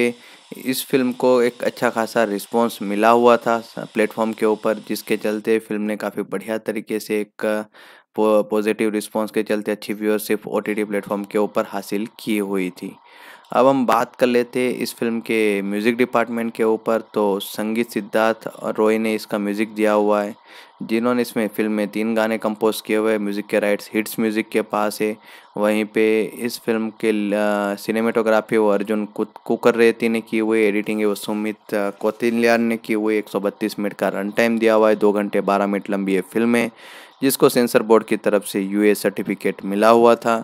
Speaker 1: इस फिल्म को एक अच्छा खासा रिस्पॉन्स मिला हुआ था प्लेटफॉर्म के ऊपर जिसके चलते फिल्म ने काफ़ी बढ़िया तरीके से एक पॉजिटिव रिस्पांस के चलते अच्छी viewership O T T platform के ऊपर हासिल की हुई थी अब हम बात कर लेते इस फिल्म के म्यूज़िक डिपार्टमेंट के ऊपर तो संगीत सिद्धार्थ रॉय ने इसका म्यूज़िक दिया हुआ है जिन्होंने इसमें फिल्म में तीन गाने कंपोज किए हुए म्यूज़िक के राइट्स हिट्स म्यूज़िक के पास है वहीं पे इस फिल्म के सिनेमेटोग्राफी वो अर्जुन कुकर रेती ने की हुई एडिटिंग है वो सुमित कोतिलियान ने की हुई एक मिनट का रन टाइम दिया हुआ है दो घंटे बारह मिनट लंबी ये फिल्म है जिसको सेंसर बोर्ड की तरफ से यूए सर्टिफिकेट मिला हुआ था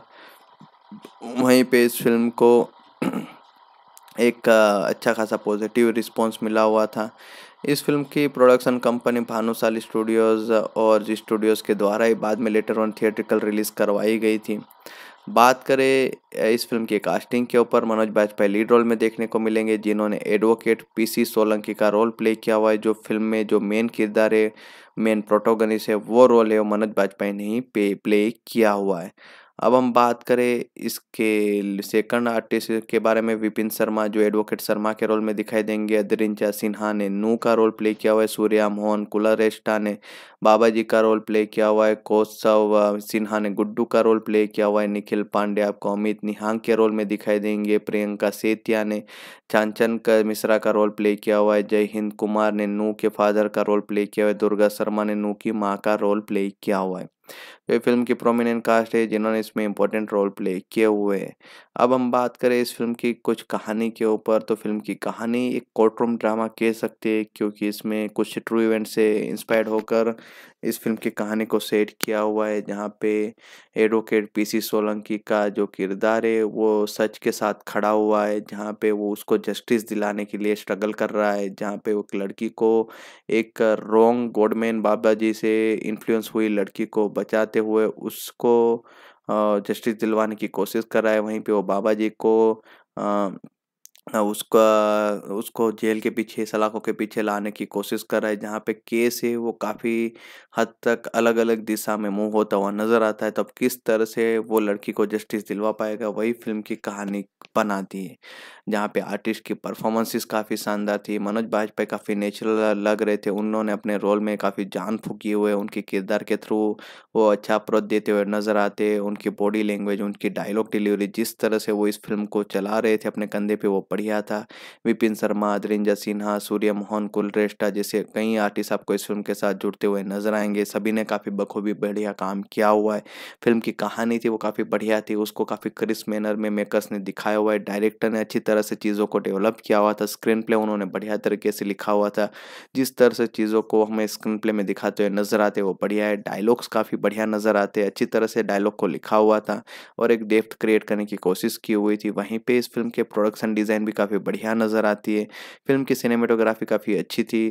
Speaker 1: वहीं पे इस फिल्म को एक अच्छा खासा पॉजिटिव रिस्पांस मिला हुआ था इस फिल्म की प्रोडक्शन कंपनी भानुशाली स्टूडियोज़ और जी स्टूडियोज़ के द्वारा ही बाद में लेटर ऑन थिएट्रिकल रिलीज़ करवाई गई थी बात करें इस फिल्म की कास्टिंग के ऊपर मनोज बाजपेयी लीड रोल में देखने को मिलेंगे जिन्होंने एडवोकेट पीसी सोलंकी का रोल प्ले किया हुआ है जो फिल्म में जो मेन किरदार है मेन प्रोटोगनिस्ट है वो रोल है वो मनोज बाजपेयी ने ही प्ले किया हुआ है अब हम बात करें इसके सेकंड आर्टिस्ट के बारे में विपिन शर्मा जो एडवोकेट शर्मा के रोल में दिखाई देंगे अदरिंचा सिन्हा ने नू का रोल प्ले किया हुआ है सूर्या मोहन कुलरेष्टा ने बाबा जी का रोल प्ले किया हुआ है कौशव सिन्हा ने गुड्डू का रोल प्ले किया हुआ है निखिल पांडे आपको अमित निहांग के रोल में दिखाई देंगे प्रियंका सेतिया ने चांचन का मिश्रा का रोल प्ले किया हुआ है जय हिंद कुमार ने नू के फादर का रोल प्ले किया हुआ है दुर्गा शर्मा ने नू की माँ का रोल प्ले किया हुआ है वे फिल्म की प्रोमिनेंट कास्ट है जिन्होंने इसमें इंपॉर्टेंट रोल प्ले किए हुए हैं अब हम बात करें इस फिल्म की कुछ कहानी के ऊपर तो फिल्म की कहानी एक कोर्टरूम ड्रामा कह सकते हैं क्योंकि इसमें कुछ ट्रू इवेंट से इंस्पायर्ड होकर इस फिल्म की कहानी को सेट किया हुआ है जहाँ पे एडवोकेट पीसी सोलंकी का जो किरदार है वो सच के साथ खड़ा हुआ है जहाँ पे वो उसको जस्टिस दिलाने के लिए स्ट्रगल कर रहा है जहाँ पे वो एक लड़की को एक रोंग गोडमैन बाबा जी से इन्फ्लुएंस हुई लड़की को बचाते हुए उसको जस्टिस दिलवाने की कोशिश कर रहा है वहीं पे वो बाबा जी को उसका उसको जेल के पीछे सलाखों के पीछे लाने की कोशिश कर रहा है जहाँ पे केस है वो काफ़ी हद तक अलग अलग दिशा में मुंह होता हुआ नज़र आता है तो अब किस तरह से वो लड़की को जस्टिस दिलवा पाएगा वही फिल्म की कहानी बनाती है जहाँ पे आर्टिस्ट की परफॉर्मेंसेस काफ़ी शानदार थी मनोज बाजपेयी काफ़ी नेचुरल लग रहे थे उन्होंने अपने रोल में काफ़ी जान फूकी हुए उनके किरदार के थ्रू वो अच्छा अप्रोच देते हुए नज़र आते उनकी बॉडी लैंग्वेज उनकी डायलॉग डिलीवरी जिस तरह से वो इस फिल्म को चला रहे थे अपने कंधे पर वो बढ़िया था विपिन शर्मा अदरिंजा सिन्हा सूर्य मोहन कुलरेष्टा जैसे कई आर्टिस्ट आपको इस फिल्म के साथ जुड़ते हुए नजर आएंगे सभी ने काफ़ी बखूबी बढ़िया काम किया हुआ है फिल्म की कहानी थी वो काफ़ी बढ़िया थी उसको काफ़ी क्रिस मैनर में मेकर्स ने दिखाया हुआ है डायरेक्टर ने अच्छी तरह तरह से चीज़ों को डेवलप किया हुआ था स्क्रीन प्ले उन्होंने बढ़िया तरीके से लिखा हुआ था जिस तरह से चीज़ों को हमें स्क्रीन प्ले में दिखाते हुए नज़र आते वो बढ़िया है डायलॉग्स काफ़ी बढ़िया नज़र आते हैं अच्छी तरह से डायलॉग को लिखा हुआ था और एक डेप्थ क्रिएट करने की कोशिश की हुई थी वहीं पर इस फिल्म के प्रोडक्शन डिज़ाइन भी काफ़ी बढ़िया नज़र आती है फिल्म की सिनेमेटोग्राफी काफ़ी अच्छी थी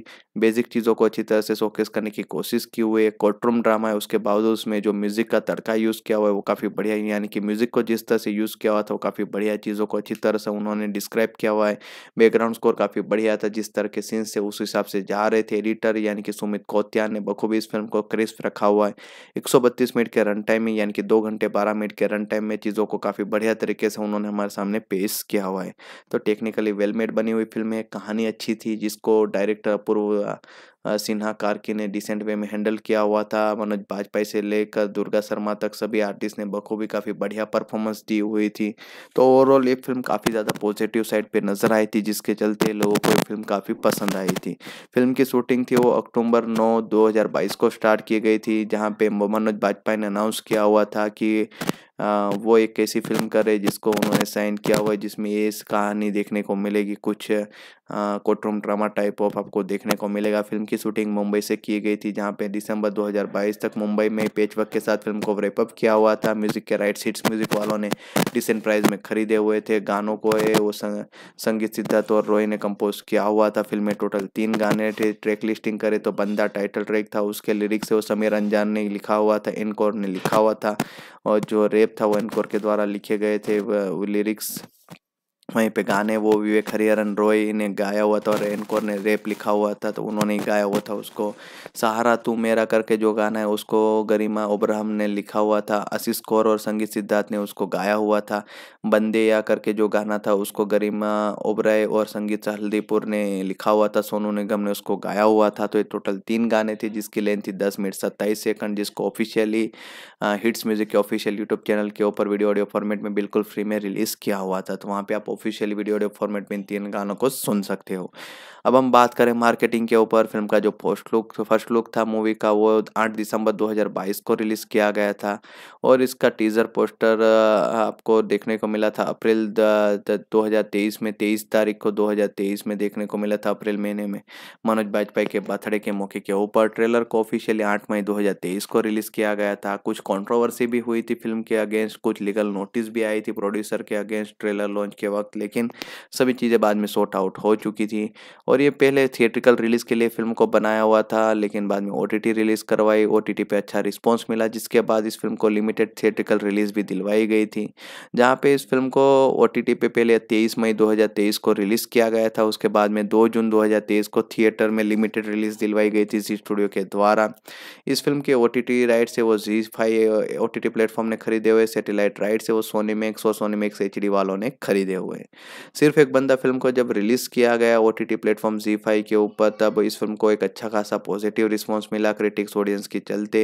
Speaker 1: बेसिक चीज़ों को अच्छी तरह से शोकेस करने की कोशिश की हुई है कोर्टरूम ड्रामा है उसके बावजूद उसमें जो म्यूज़िक का तड़का यूज़ किया हुआ है वो काफ़ी बढ़िया यानी कि म्यूज़िक को जिस तरह से यूज़ किया हुआ था वो काफ़ी बढ़िया चीज़ों को अच्छी तरह से उन्होंने डिस्क्राइब किया हुआ है बैकग्राउंड स्कोर काफ़ी बढ़िया था जिस तरह के सीन्स से उस हिसाब से जा रहे थे एडिटर यानी कि सुमित कोतिया ने बखूबी इस फिल्म को क्रिस्प रखा हुआ है एक मिनट के रन टाइम में यानी कि दो घंटे बारह मिनट के रन टाइम में चीज़ों को काफ़ी बढ़िया तरीके से उन्होंने हमारे सामने पेश किया हुआ है तो टेक्निकली वेल मेड बनी हुई फिल्म है कहानी अच्छी थी जिसको डायरेक्टर अपूर्व सिन्हा कार्की ने डिसेंट वे में हैंडल किया हुआ था मनोज बाजपेयी से लेकर दुर्गा शर्मा तक सभी आर्टिस्ट ने बखूबी काफ़ी बढ़िया परफॉर्मेंस दी हुई थी तो ओवरऑल ये फिल्म काफ़ी ज़्यादा पॉजिटिव साइड पे नज़र आई थी जिसके चलते लोगों को ये फिल्म काफ़ी पसंद आई थी फिल्म की शूटिंग थी वो अक्टूबर नौ दो को स्टार्ट की गई थी जहाँ पे मनोज बाजपेयी ने अनाउंस किया हुआ था कि वो एक ऐसी फिल्म करे जिसको उन्होंने साइन किया हुआ है जिसमें ये कहानी देखने को मिलेगी कुछ कोटरूम ड्रामा टाइप ऑफ आपको देखने को मिलेगा फिल्म की शूटिंग मुंबई से की गई थी जहाँ पे दिसंबर 2022 तक मुंबई में पेचवक के साथ फिल्म को रेपअप किया हुआ था म्यूज़िक के राइट सीट्स म्यूज़िक वालों ने डिसेंट प्राइज में खरीदे हुए थे गानों को है वो सं, संगीत सिद्धार्थ और रॉय ने कंपोज किया हुआ था फिल्म में टोटल तीन गाने थे ट्रैक लिस्टिंग करे तो बंदा टाइटल ट्रैक था उसके लिरिक्स वो समीर अंजान ने लिखा हुआ था इनकोर ने लिखा हुआ था और जो रेप थावन कौर के द्वारा लिखे गए थे लिरिक्स वहीं पे गाने वो विवेक हरिहरन रॉय ने गाया हुआ था और एनकोर ने रेप लिखा हुआ था तो उन्होंने गाया हुआ था उसको सहारा तू मेरा करके जो गाना है उसको गरिमा ओब्राहम ने लिखा हुआ था आशीष कौर और संगीत सिद्धार्थ ने उसको गाया हुआ था बंदे या करके जो गाना था उसको गरिमा ओबराय और संगीत हल्दीपुर ने लिखा हुआ था सोनू निगम ने उसको गाया हुआ था तो ये टोटल तीन गाने थे जिसकी लेंथ थी दस मिनट सत्ताईस सेकंड जिसको ऑफिशियली हिट्स म्यूजिक के ऑफिशियल यूट्यूब चैनल के ऊपर वीडियो ऑडियो फॉर्मेट में बिल्कुल फ्री में रिलीज़ किया हुआ था तो वहाँ पर आप ऑफिशियल वीडियो फॉर्मेट में इन तीन गानों को सुन सकते हो अब हम बात करें मार्केटिंग के ऊपर फिल्म का जो फर्स्ट लुक फर्स्ट लुक था मूवी का वो 8 दिसंबर 2022 को रिलीज़ किया गया था और इसका टीज़र पोस्टर आपको देखने को मिला था अप्रैल दो में तेईस तारीख को 2023 में देखने को मिला था अप्रैल महीने में मनोज बाजपेयी के बर्थडे के मौके के ऊपर ट्रेलर को ऑफिशियली आठ मई दो को रिलीज़ किया गया था कुछ कॉन्ट्रोवर्सी भी हुई थी फिल्म के अगेंस्ट कुछ लीगल नोटिस भी आई थी प्रोड्यूसर के अगेंस्ट ट्रेलर लॉन्च के वक्त लेकिन सभी चीज़ें बाद में सॉर्ट आउट हो चुकी थी और ये पहले थिएट्रिकल रिलीज़ के लिए फिल्म को बनाया हुआ था लेकिन बाद में ओ रिलीज़ करवाई ओ पे अच्छा रिस्पॉन्स मिला जिसके बाद इस फिल्म को लिमिटेड थिएट्रिकल रिलीज़ भी दिलवाई गई थी जहाँ पे इस फिल्म को ओ पे पहले तेईस मई 2023 को रिलीज़ किया गया था उसके बाद में दो जून 2023 को थिएटर में लिमिटेड रिलीज़ दिलवाई गई थी जी स्टूडियो के द्वारा इस फिल्म के ओ राइट से वो जी फाइव ओ प्लेटफॉर्म ने खरीदे हुए सेटेलाइट राइट से वो सोनी मैक्स और सोनी मैक्स एच वालों ने खरीदे हुए सिर्फ एक बंदा फिल्म को जब रिलीज़ किया गया ओ टी प्लेटफॉर्म जी फाइव के ऊपर तब इस फिल्म को एक अच्छा खासा पॉजिटिव रिस्पॉन्स मिला क्रिटिक्स ऑडियंस के चलते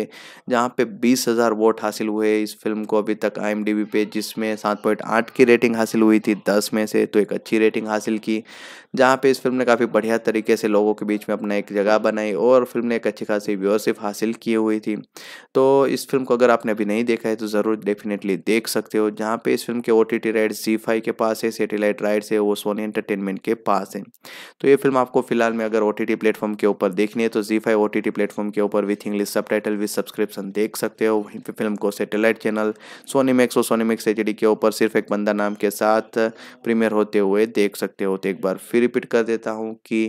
Speaker 1: जहाँ पे बीस हज़ार वोट हासिल हुए इस फिल्म को अभी तक आई पे जिसमें सात पॉइंट आठ की रेटिंग हासिल हुई थी दस में से तो एक अच्छी रेटिंग हासिल की जहाँ पे इस फिल्म ने काफ़ी बढ़िया तरीके से लोगों के बीच में अपना एक जगह बनाई और फिल्म ने एक अच्छी खासी व्यूअरशिप हासिल की हुई थी तो इस फिल्म को अगर आपने अभी नहीं देखा है तो ज़रूर डेफिनेटली देख सकते हो जहाँ पे इस फिल्म के ओ टी राइट्स जी फाइव के पास है सेटेलाइट राइट्स है वो सोनी एंटरटेनमेंट के पास है तो ये फिल्म फिल्म आपको फिलहाल में अगर ओ टी टी प्लेटफॉर्म के ऊपर देखनी है तो जी five O T T platform के ऊपर with English subtitle with subscription देख सकते हो वहीं पर फिल्म को सेटेलाइट चैनल सोनी मैक्स और मैक्स एच के ऊपर सिर्फ एक बंदा नाम के साथ प्रीमियर होते हुए देख सकते हो तो एक बार फिर रिपीट कर देता हूँ कि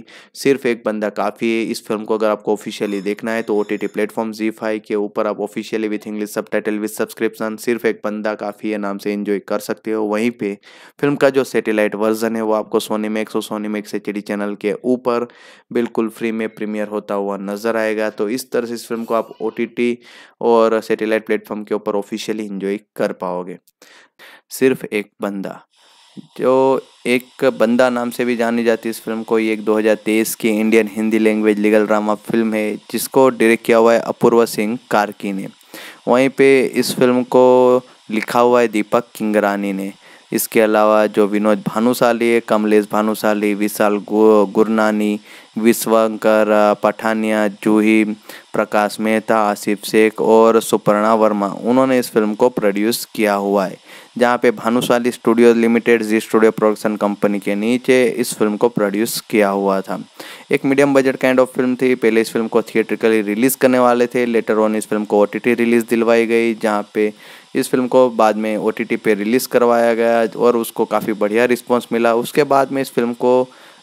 Speaker 1: सिर्फ एक बंदा काफ़ी है इस फिल्म को अगर आपको ऑफिशियली देखना है तो ओ टी टी प्लेटफॉर्म जी फाइव के ऊपर आप officially with English subtitle with subscription सिर्फ एक बंदा काफ़ी है नाम से इन्जॉय कर सकते हो वहीं पर फिल्म का जो सेटेलाइट वर्जन है वो आपको सोनी मैक्स और सोनीमैक्स एच चैनल के के ऊपर बिल्कुल फ्री में प्रीमियर होता हुआ नज़र आएगा तो इस तरह से इस फिल्म को आप ओ और सेटेलाइट प्लेटफॉर्म के ऊपर ऑफिशियली इंजॉय कर पाओगे सिर्फ एक बंदा जो एक बंदा नाम से भी जानी जाती है इस फिल्म को ये एक 2023 की Indian Hindi language legal drama film है जिसको डायरेक्ट किया हुआ है अपूर्वा सिंह कार्की ने वहीं पे इस फिल्म को लिखा हुआ है दीपक किंगरानी ने इसके अलावा जो विनोद भानुशाली है कमलेश भानुशाली विशाल गुरनानी विश्वंकर पठानिया जूही प्रकाश मेहता आसिफ शेख और सुपर्णा वर्मा उन्होंने इस फिल्म को प्रोड्यूस किया हुआ है जहाँ पे भानुशाली स्टूडियो लिमिटेड जी स्टूडियो प्रोडक्शन कंपनी के नीचे इस फिल्म को प्रोड्यूस किया हुआ था एक medium budget kind of film थी पहले इस फिल्म को थिएटरिकली रिलीज़ करने वाले थे लेटर ऑन इस फिल्म को ओ रिलीज़ दिलवाई गई जहाँ पे इस फिल्म को बाद में ओ टी टी पे रिलीज़ करवाया गया और उसको काफ़ी बढ़िया रिस्पॉन्स मिला उसके बाद में इस फिल्म को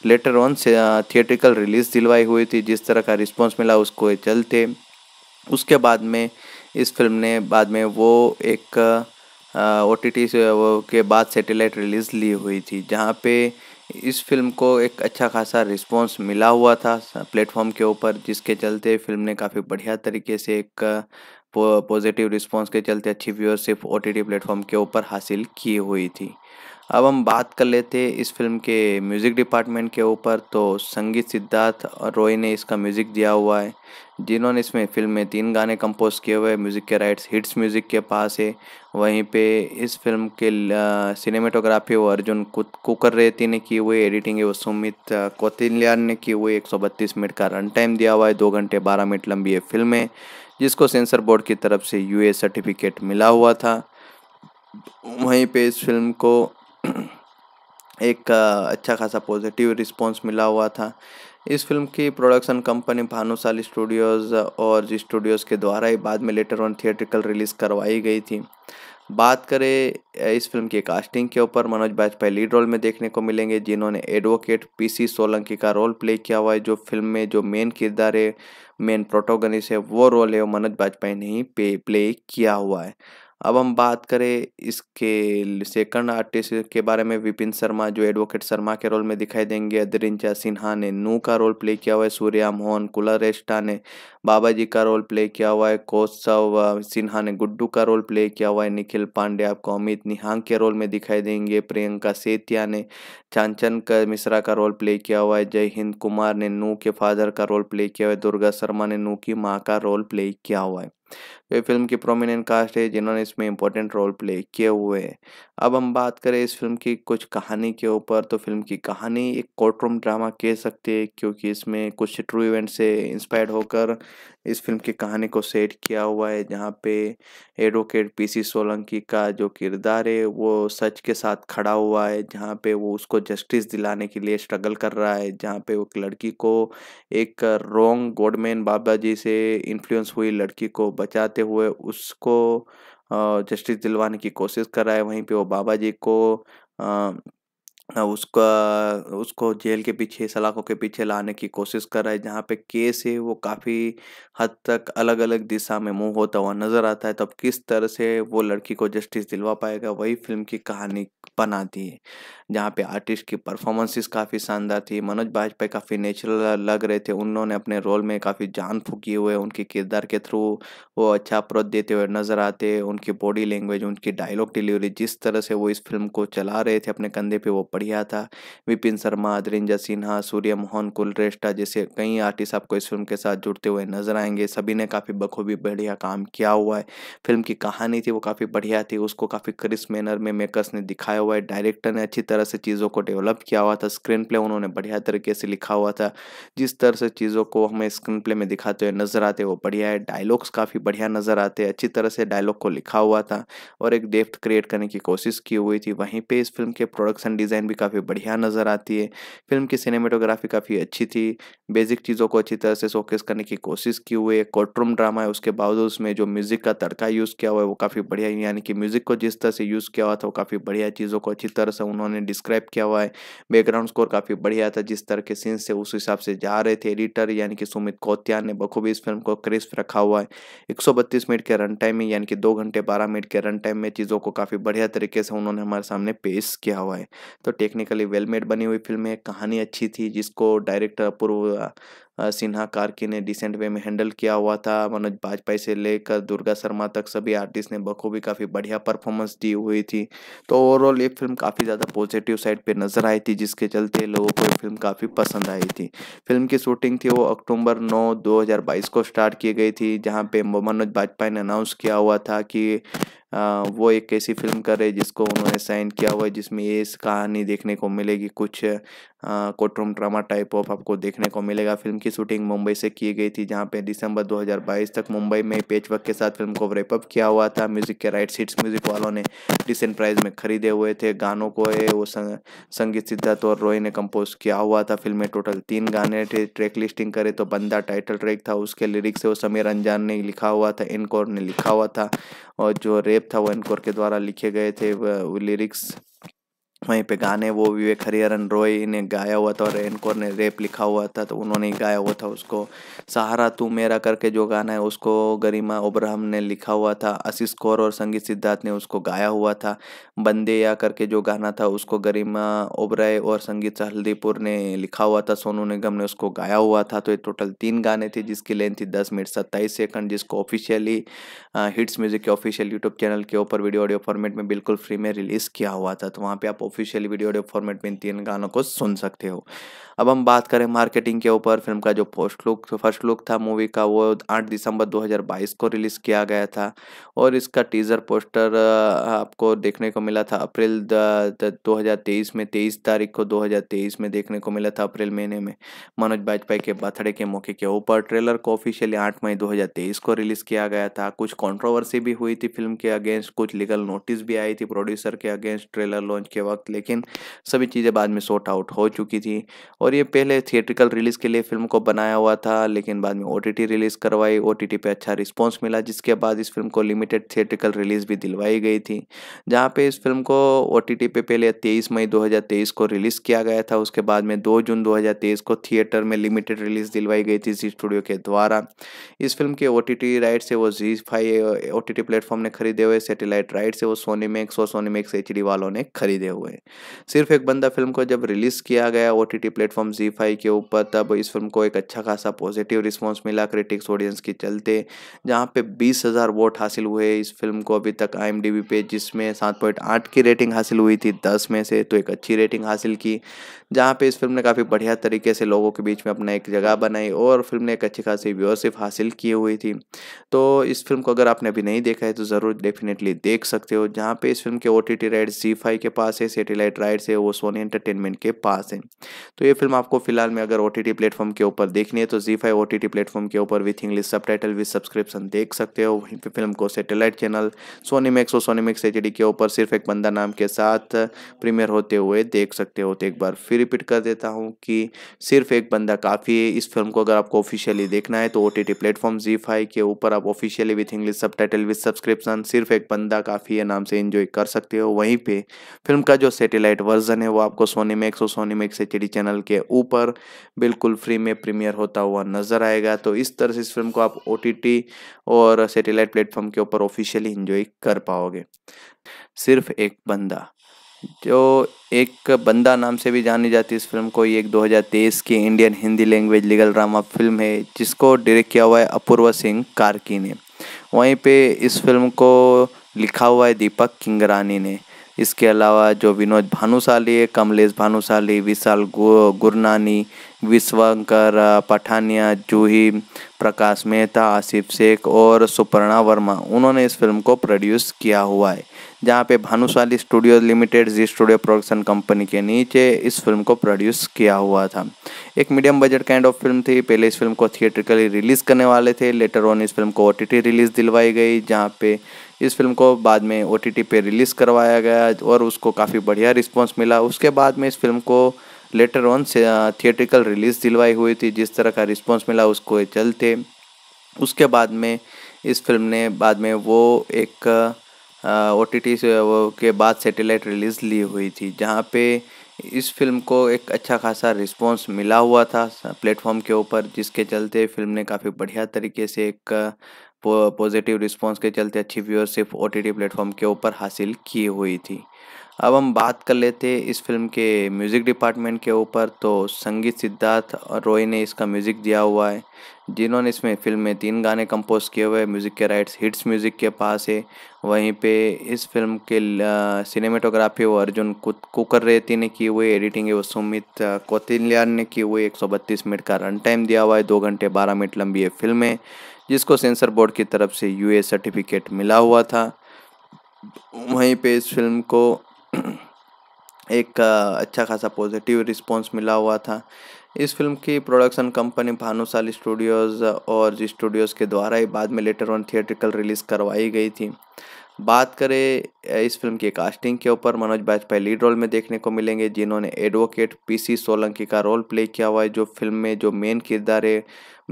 Speaker 1: लेटर ऑन थिएट्रिकल रिलीज़ दिलवाई हुई थी जिस तरह का रिस्पॉन्स मिला उसको चलते उसके बाद में इस फिल्म ने बाद में वो एक ओ टी टी के बाद सेटेलाइट रिलीज़ ली हुई थी जहाँ पे इस फिल्म को एक अच्छा खासा रिस्पॉन्स मिला हुआ था प्लेटफॉर्म के ऊपर जिसके चलते फिल्म ने काफ़ी बढ़िया तरीके से एक पॉजिटिव रिस्पांस के चलते अच्छी viewership O T T platform के ऊपर हासिल की हुई थी अब हम बात कर लेते इस फिल्म के म्यूज़िक डिपार्टमेंट के ऊपर तो संगीत सिद्धार्थ रॉय ने इसका म्यूज़िक दिया हुआ है जिन्होंने इसमें फिल्म में तीन गाने कंपोज किए हुए म्यूज़िक के राइट्स हिट्स म्यूज़िक के पास है वहीं पे इस फिल्म के सिनेमेटोग्राफी वो अर्जुन कुकर रेती ने की हुई एडिटिंग है वो सुमित कोतिल्यान ने की हुई एक मिनट का रन टाइम दिया हुआ है दो घंटे बारह मिनट लंबी ये फिल्म है जिसको सेंसर बोर्ड की तरफ से यूए सर्टिफिकेट मिला हुआ था वहीं पे इस फिल्म को एक अच्छा खासा पॉजिटिव रिस्पांस मिला हुआ था इस फिल्म की प्रोडक्शन कंपनी भानुशाली स्टूडियोज़ और जी स्टूडियोज़ के द्वारा ही बाद में लेटर ऑन थिएट्रिकल रिलीज़ करवाई गई थी बात करें इस फिल्म की कास्टिंग के ऊपर मनोज बाजपेयी लीड रोल में देखने को मिलेंगे जिन्होंने एडवोकेट पीसी सोलंकी का रोल प्ले किया हुआ है जो फिल्म में जो मेन किरदार है मेन प्रोटोगनिस है वो रोल है वो मनोज बाजपेयी ने ही प्ले किया हुआ है अब हम बात करें इसके सेकंड आर्टिस्ट के बारे में विपिन शर्मा जो एडवोकेट शर्मा के रोल में दिखाई देंगे अदरिंचा सिन्हा ने नू का रोल प्ले किया हुआ है सूर्या मोहन कुलारेस्टा ने बाबा जी का रोल प्ले किया हुआ है कौशव सिन्हा ने गुड्डू का रोल प्ले किया हुआ है निखिल पांडे आपको अमित निहांग के रोल में दिखाई देंगे प्रियंका सेतिया ने चांचन का मिश्रा का रोल प्ले किया हुआ है जय हिंद कुमार ने नू के फादर का रोल प्ले किया हुआ है दुर्गा शर्मा ने नू की माँ का रोल प्ले किया हुआ है वे फिल्म की प्रोमिनेंट कास्ट है जिन्होंने इसमें इम्पोर्टेंट रोल प्ले किए हुए हैं अब हम बात करें इस फिल्म की कुछ कहानी के ऊपर तो फिल्म की कहानी एक कोर्टरूम ड्रामा कह सकते हैं क्योंकि इसमें कुछ ट्रू इवेंट से इंस्पायर्ड होकर इस फिल्म की कहानी को सेट किया हुआ है जहाँ पे एडवोकेट पीसी सोलंकी का जो किरदार है वो सच के साथ खड़ा हुआ है जहाँ पे वो उसको जस्टिस दिलाने के लिए स्ट्रगल कर रहा है जहाँ पे वो एक लड़की को एक रोंग गोडमैन बाबा जी से इन्फ्लुएंस हुई लड़की को बचाते जाते हुए उसको जस्टिस दिलवाने की कोशिश कर रहा है वहीं पे वो बाबा जी को उसका उसको जेल के पीछे सलाखों के पीछे लाने की कोशिश कर रहा है जहाँ पे केस है वो काफ़ी हद तक अलग अलग दिशा में मुंह होता हुआ नज़र आता है तब किस तरह से वो लड़की को जस्टिस दिलवा पाएगा वही फिल्म की कहानी बनाती है जहाँ पे आर्टिस्ट की परफॉर्मेंसेस काफ़ी शानदार थी मनोज बाजपेयी काफ़ी नेचुरल लग रहे थे उन्होंने अपने रोल में काफ़ी जान फूकी हुए उनके किरदार के थ्रू वो अच्छा अप्रोच देते हुए नज़र आते उनकी बॉडी लैंग्वेज उनकी डायलॉग डिलीवरी जिस तरह से वो इस फिल्म को चला रहे थे अपने कंधे पर वो बढ़िया था विपिन शर्मा अदरिंजा सिन्हा सूर्य मोहन कुलरेस्टा जैसे कई आर्टिस्ट आपको इस फिल्म के साथ जुड़ते हुए नजर आएंगे सभी ने काफ़ी बखूबी बढ़िया काम किया हुआ है फिल्म की कहानी थी वो काफ़ी बढ़िया थी उसको काफ़ी क्रिस मैनर में मेकर्स ने दिखाया हुआ है डायरेक्टर ने अच्छी तरह से चीज़ों को डेवलप किया हुआ था स्क्रीन प्ले उन्होंने बढ़िया तरीके से लिखा हुआ था जिस तरह से चीज़ों को हमें स्क्रीन प्ले में दिखाते हुए नज़र आते वो बढ़िया है डायलॉग्स काफ़ी बढ़िया नज़र आते हैं अच्छी तरह से डायलॉग को लिखा हुआ था और एक डेप्थ क्रिएट करने की कोशिश की हुई थी वहीं पर इस फिल्म के प्रोडक्शन डिज़ाइन भी काफ़ी बढ़िया नज़र आती है फिल्म की सिनेमेटोग्राफी काफ़ी अच्छी थी बेसिक चीज़ों को अच्छी तरह से शोकेस करने की कोशिश की हुई है कोर्टरूम ड्रामा है उसके बावजूद उसमें जो म्यूज़िक का तड़का यूज़ किया हुआ है वो काफ़ी बढ़िया यानी कि म्यूज़िक को जिस तरह से यूज़ किया हुआ था वो काफ़ी बढ़िया चीज़ों चीज़ों को अच्छी तरह से उन्होंने डिस्क्राइब किया हुआ है बैकग्राउंड स्कोर काफ़ी बढ़िया था जिस तरह के सीन्स थे उस हिसाब से जा रहे थे एडिटर यानी कि सुमित कोतिया ने बखूबी इस फिल्म को क्रिस्प रखा हुआ है एक मिनट के रन टाइम में यानी कि दो घंटे बारह मिनट के रन टाइम में चीज़ों को काफ़ी बढ़िया तरीके से उन्होंने हमारे सामने पेश किया हुआ है तो टेक्निकली वेल मेड बनी हुई फिल्म है कहानी अच्छी थी जिसको डायरेक्टर अपूर्व सिन्हा कार्की ने डिसेंट वे में हैंडल किया हुआ था मनोज बाजपेयी से लेकर दुर्गा शर्मा तक सभी आर्टिस्ट ने बखूबी काफ़ी बढ़िया परफॉर्मेंस दी हुई थी तो ओवरऑल ये फिल्म काफ़ी ज़्यादा पॉजिटिव साइड पे नज़र आई थी जिसके चलते लोगों को ये फिल्म काफ़ी पसंद आई थी फिल्म की शूटिंग थी वो अक्टूबर नौ दो को स्टार्ट की गई थी जहाँ पे मनोज बाजपेयी ने अनाउंस किया हुआ था कि वो एक ऐसी फिल्म करे जिसको उन्होंने साइन किया हुआ है जिसमें ये कहानी देखने को मिलेगी कुछ कोटरूम ड्रामा टाइप ऑफ आपको देखने को मिलेगा फिल्म की शूटिंग मुंबई से की गई थी जहाँ पे दिसंबर 2022 तक मुंबई में पेचवर्क के साथ फिल्म को रेपअप किया हुआ था म्यूज़िक के राइट सीट्स म्यूज़िक वालों ने डिसेंट प्राइज में खरीदे हुए थे गानों को है वो संग, संगीत सिद्धार्थ और रॉय ने कंपोज किया हुआ था फिल्म में टोटल तीन गाने थे ट्रैक लिस्टिंग करे तो बंदा टाइटल ट्रैक था उसके लिरिक्स से वो समीर अंजान ने लिखा हुआ था इनकोर ने लिखा हुआ था और जो रेप था वो एनकोर के द्वारा लिखे गए थे लिरिक्स वहीं पे गाने वो विवेक हरिहरन रॉय ने गाया हुआ था और एनकोर ने रेप लिखा हुआ था तो उन्होंने ही गाया हुआ था उसको सहारा तू मेरा करके जो गाना है उसको गरिमा ओब्राहम ने लिखा हुआ था आशीष कौर और संगीत सिद्धार्थ ने उसको गाया हुआ था बंदे या करके जो गाना था उसको गरिमा ओबराय और संगीत हल्दीपुर ने लिखा हुआ था सोनू निगम ने उसको गाया हुआ था तो ये टोटल तीन गाने थे जिसकी लेंथ थी दस मिनट सत्ताईस सेकंड जिसको ऑफिशियली हिट्स म्यूजिक के ऑफिशियल यूट्यूब चैनल के ऊपर वीडियो ऑडियो फॉर्मेट में बिल्कुल फ्री में रिलीज़ किया हुआ था तो वहाँ पर आप ऑफिशियल वीडियो ऑडियो फॉर्मेट में इन तीन गानों को सुन सकते हो अब हम बात करें मार्केटिंग के ऊपर फिल्म का जो फर्स्ट लुक फर्स्ट लुक था मूवी का वो 8 दिसंबर 2022 को रिलीज़ किया गया था और इसका टीज़र पोस्टर आपको देखने को मिला था अप्रैल दो में तेईस तारीख को 2023 में देखने को मिला था अप्रैल महीने में मनोज बाजपेयी के बर्थडे के मौके के ऊपर ट्रेलर को ऑफिशियली आठ मई दो को रिलीज़ किया गया था कुछ कॉन्ट्रोवर्सी भी हुई थी फिल्म के अगेंस्ट कुछ लीगल नोटिस भी आई थी प्रोड्यूसर के अगेंस्ट ट्रेलर लॉन्च के वक्त वक्त लेकिन सभी चीज़ें बाद में सॉर्ट आउट हो चुकी थी और ये पहले थिएट्रिकल रिलीज़ के लिए फिल्म को बनाया हुआ था लेकिन बाद में ओ रिलीज़ करवाई ओ टी पे अच्छा रिस्पॉन्स मिला जिसके बाद इस फिल्म को लिमिटेड थिएट्रिकल रिलीज़ भी दिलवाई गई थी जहाँ पर इस फिल्म को ओ पे पहले तेईस मई दो को रिलीज़ किया गया था उसके बाद में दो जून दो को थिएटर में लिमिटेड रिलीज़ दिलवाई गई थी जी स्टूडियो के द्वारा इस फिल्म के ओ टी टी राइट से वो जी five O T T platform ने खरीदे हुए सेटेलाइट राइट से वो सोनी मैक्स और सोनी मैक्स एच वालों ने खरीदे हुए हुए सिर्फ एक बंदा फिल्म को जब रिलीज़ किया गया ओ टी टी प्लेटफॉर्म जी फाइव के ऊपर तब इस फिल्म को एक अच्छा खासा पॉजिटिव रिस्पॉन्स मिला क्रिटिक्स ऑडियंस के चलते जहाँ पे बीस हज़ार वोट हासिल हुए इस फिल्म को अभी तक आई एम डी बी पे जिसमें सात पॉइंट आठ की रेटिंग हासिल हुई थी दस में से तो एक अच्छी रेटिंग हासिल की जहाँ पे इस फिल्म ने काफ़ी बढ़िया तरीके से लोगों के बीच में अपना एक जगह बनाई और फिल्म ने एक अच्छी खासी व्यवसिप हासिल की हुई थी तो इस फिल्म को अगर आपने अभी नहीं देखा है तो ज़रूर डेफिनेटली देख सकते हो जहाँ पे इस फिल्म के ओ टी टी राइट जी फाइव के पास है सेटेलाइट राइट है वो सोनी एंटरटेनमेंट के पास है तो ये फिल्म आपको फिलहाल में अगर ओ टी टी प्लेटफॉर्म के ऊपर देखनी है तो जी five O T T platform के ऊपर with English subtitle with subscription देख सकते हो वहीं पर फिल्म को सेटेलाइट चैनल सोनी मैक्स और सोनी मैक्स एच डी के ऊपर सिर्फ एक बंदा नाम के साथ प्रीमियर होते हुए देख सकते हो तो एक बार फिर रिपीट कर देता हूँ कि सिर्फ एक बंदा काफ़ी है इस फिल्म को अगर आपको ऑफिशियली देखना है तो ओ टी प्लेटफॉर्म जी फाइव के ऊपर आप officially with English subtitle with subscription सिर्फ एक बंदा काफ़ी है नाम से इन्जॉय कर सकते हो वहीं पर फिल्म का जो जो सेटेलाइट वर्जन है वो आपको सोनी मैक्स और सोनी मैक्स एच चैनल के ऊपर बिल्कुल फ्री में प्रीमियर होता हुआ नजर आएगा तो इस तरह से इस फिल्म को आप ओ और सेटेलाइट प्लेटफॉर्म के ऊपर ऑफिशियली इंजॉय कर पाओगे सिर्फ एक बंदा जो एक बंदा नाम से भी जानी जाती है इस फिल्म को ये एक 2023 की Indian Hindi language legal drama film है जिसको डायरेक्ट किया हुआ है अपूर्व सिंह कार्की ने वहीं पे इस फिल्म को लिखा हुआ है दीपक किंगरानी ने इसके अलावा जो विनोद भानुशाली है कमलेश भानुशाली विशाल गुरनानी विश्वंकर पठानिया जूही प्रकाश मेहता आसिफ शेख और सुपर्णा वर्मा उन्होंने इस फिल्म को प्रोड्यूस किया हुआ है जहाँ पे भानुशाली स्टूडियो लिमिटेड जी स्टूडियो प्रोडक्शन कंपनी के नीचे इस फिल्म को प्रोड्यूस किया हुआ था एक medium budget kind of film थी पहले इस फिल्म को थिएट्रिकली रिलीज़ करने वाले थे लेटर ऑन इस फिल्म को ओ रिलीज़ दिलवाई गई जहाँ पे इस फिल्म को बाद में ओ पे रिलीज़ करवाया गया और उसको काफ़ी बढ़िया रिस्पॉन्स मिला उसके बाद में इस फिल्म को लेटर ऑन थिएट्रिकल रिलीज़ दिलवाई हुई थी जिस तरह का रिस्पॉन्स मिला उसको चलते उसके बाद में इस फिल्म ने बाद में वो एक ओ टी टी से के बाद सेटेलाइट रिलीज़ ली हुई थी जहाँ पे इस फिल्म को एक अच्छा खासा रिस्पॉन्स मिला हुआ था प्लेटफॉर्म के ऊपर जिसके चलते फिल्म ने काफ़ी बढ़िया तरीके से एक पॉजिटिव रिस्पॉन्स के चलते अच्छी viewership O T T platform के ऊपर हासिल की हुई थी अब हम बात कर लेते हैं इस फिल्म के म्यूज़िक डिपार्टमेंट के ऊपर तो संगीत सिद्धार्थ और रॉय ने इसका म्यूज़िक दिया हुआ है जिन्होंने इसमें फिल्म में तीन गाने कंपोज किए हुए म्यूज़िक के राइट्स हिट्स म्यूज़िक के पास है वहीं पे इस फिल्म के सिनेमेटोग्राफी वो अर्जुन कुकर रेती ने की हुई एडिटिंग है वो सुमित कोतिल्यान ने की हुई एक मिनट का रन टाइम दिया हुआ है दो घंटे बारह मिनट लंबी ये फिल्म है जिसको सेंसर बोर्ड की तरफ से यू सर्टिफिकेट मिला हुआ था वहीं पे इस फिल्म को एक अच्छा खासा पॉजिटिव रिस्पॉन्स मिला हुआ था इस फिल्म की प्रोडक्शन कंपनी भानुशाली स्टूडियोज़ और जी स्टूडियोज़ के द्वारा ही बाद में लेटर ऑन थिएट्रिकल रिलीज़ करवाई गई थी बात करें इस फिल्म की कास्टिंग के ऊपर मनोज बाजपेयी लीड रोल में देखने को मिलेंगे जिन्होंने एडवोकेट पीसी सोलंकी का रोल प्ले किया हुआ है जो फिल्म में जो मेन किरदार है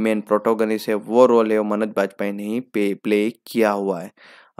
Speaker 1: मेन प्रोटोगनिस है वो रोल है वो मनोज बाजपेयी ने ही प्ले किया हुआ है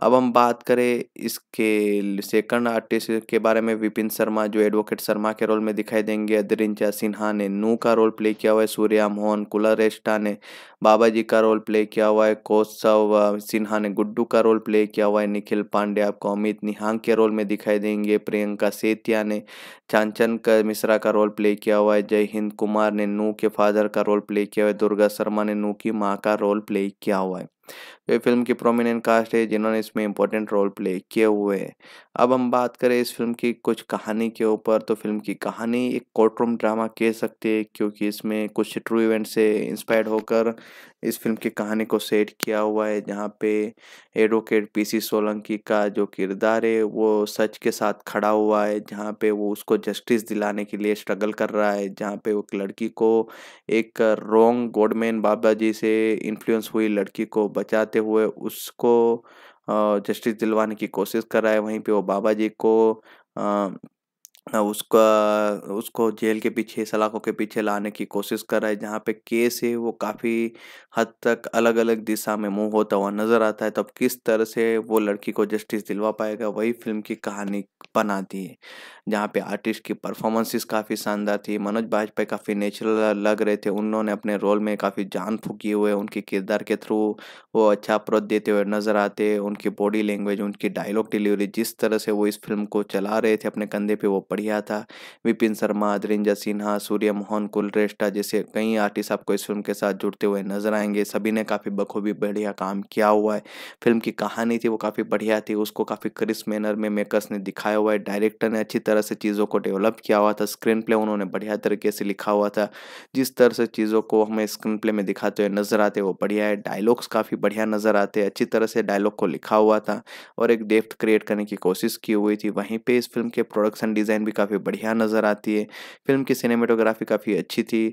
Speaker 1: अब हम बात करें इसके सेकंड आर्टिस्ट के बारे में विपिन शर्मा जो एडवोकेट शर्मा के रोल में दिखाई देंगे अदरिंचा सिन्हा ने नू का रोल प्ले किया हुआ है सूर्या मोहन कुलरेष्टा ने बाबा जी का रोल प्ले किया हुआ है कौशव सिन्हा ने गुड्डू का रोल प्ले किया हुआ है निखिल पांडे आपको अमित निहांग के रोल में दिखाई देंगे प्रियंका सेतिया ने चांचन का मिश्रा का रोल प्ले किया हुआ है जय हिंद कुमार ने नू के फादर का रोल प्ले किया हुआ है दुर्गा शर्मा ने नू की माँ का रोल प्ले किया हुआ है तो ये फिल्म की प्रोमिनेंट कास्ट है जिन्होंने इसमें इंपॉर्टेंट रोल प्ले किए हुए हैं अब हम बात करें इस फिल्म की कुछ कहानी के ऊपर तो फिल्म की कहानी एक कोर्ट रूम ड्रामा कह सकते हैं क्योंकि इसमें कुछ ट्रू इवेंट से इंस्पायर्ड होकर इस फिल्म की कहानी को सेट किया हुआ है जहाँ पे एडवोकेट पीसी सोलंकी का जो किरदार है वो सच के साथ खड़ा हुआ है जहाँ पे वो उसको जस्टिस दिलाने के लिए स्ट्रगल कर रहा है जहाँ पे वो एक लड़की को एक रोंग गोडमैन बाबा जी से इन्फ्लुएंस हुई लड़की को बचाते हुए उसको जस्टिस दिलवाने की कोशिश कर रहा है वहीं पे वो बाबा जी को उसका उसको जेल के पीछे सलाखों के पीछे लाने की कोशिश कर रहा है जहाँ पे केस है वो काफ़ी हद तक अलग अलग दिशा में मुंह होता हुआ नज़र आता है तब किस तरह से वो लड़की को जस्टिस दिलवा पाएगा वही फिल्म की कहानी बनाती है जहाँ पे आर्टिस्ट की परफॉर्मेंसेस काफ़ी शानदार थी मनोज बाजपेयी काफ़ी नेचुरल लग रहे थे उन्होंने अपने रोल में काफ़ी जान फूकी हुए उनके किरदार के थ्रू वो अच्छा अप्रोच देते हुए नज़र आते उनकी बॉडी लैंग्वेज उनकी डायलॉग डिलीवरी जिस तरह से वो इस फिल्म को चला रहे थे अपने कंधे पर वो बढ़िया था विपिन शर्मा अद्रिंजा सिन्हा सूर्य मोहन कुलरेष्टा जैसे कई आर्टिस्ट आपको इस फिल्म के साथ जुड़ते हुए नजर आएंगे सभी ने काफ़ी बखूबी बढ़िया काम किया हुआ है फिल्म की कहानी थी वो काफ़ी बढ़िया थी उसको काफ़ी क्रिस मैनर में मेकर्स ने दिखाया हुआ है डायरेक्टर ने अच्छी तरह से चीज़ों को डेवलप किया हुआ था स्क्रीन प्ले उन्होंने बढ़िया तरीके से लिखा हुआ था जिस तरह से चीज़ों को हमें स्क्रीन प्ले में दिखाते हुए नजर आते वो बढ़िया है डायलॉग्स काफ़ी बढ़िया नजर आते हैं अच्छी तरह से डायलॉग को लिखा हुआ था और एक डेप्थ क्रिएट करने की कोशिश की हुई थी वहीं पर इस फिल्म के प्रोडक्शन डिज़ाइन भी काफ़ी बढ़िया नज़र आती है फिल्म की सिनेमेटोग्राफी काफ़ी अच्छी थी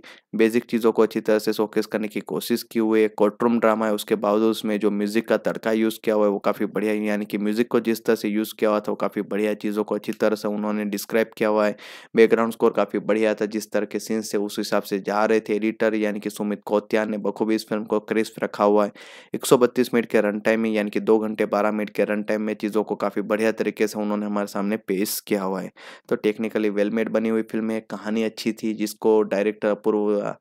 Speaker 1: बेसिक चीज़ों को अच्छी तरह से शोकेस करने की कोशिश की हुई है कोर्टरूम ड्रामा है उसके बावजूद उसमें जो म्यूज़िक का तड़का यूज़ किया हुआ है वो काफ़ी बढ़िया यानी कि म्यूज़िक को जिस तरह से यूज़ किया हुआ था वो काफ़ी बढ़िया चीज़ों को अच्छी तरह से उन्होंने डिस्क्राइब किया हुआ है बैकग्राउंड स्कोर काफ़ी बढ़िया था जिस तरह के सीन्स से उस हिसाब से जा रहे थे एडिटर यानी कि सुमित कोत्यान ने बखूबी इस फिल्म को क्रिस्प रखा हुआ है एक मिनट के रन टाइम में यानी कि दो घंटे बारह मिनट के रन टाइम में चीज़ों को काफ़ी बढ़िया तरीके से उन्होंने हमारे सामने पेश किया हुआ है तो टेक्निकली वेलमेड बनी हुई फिल्म है कहानी अच्छी थी जिसको डायरेक्टर अपूर्व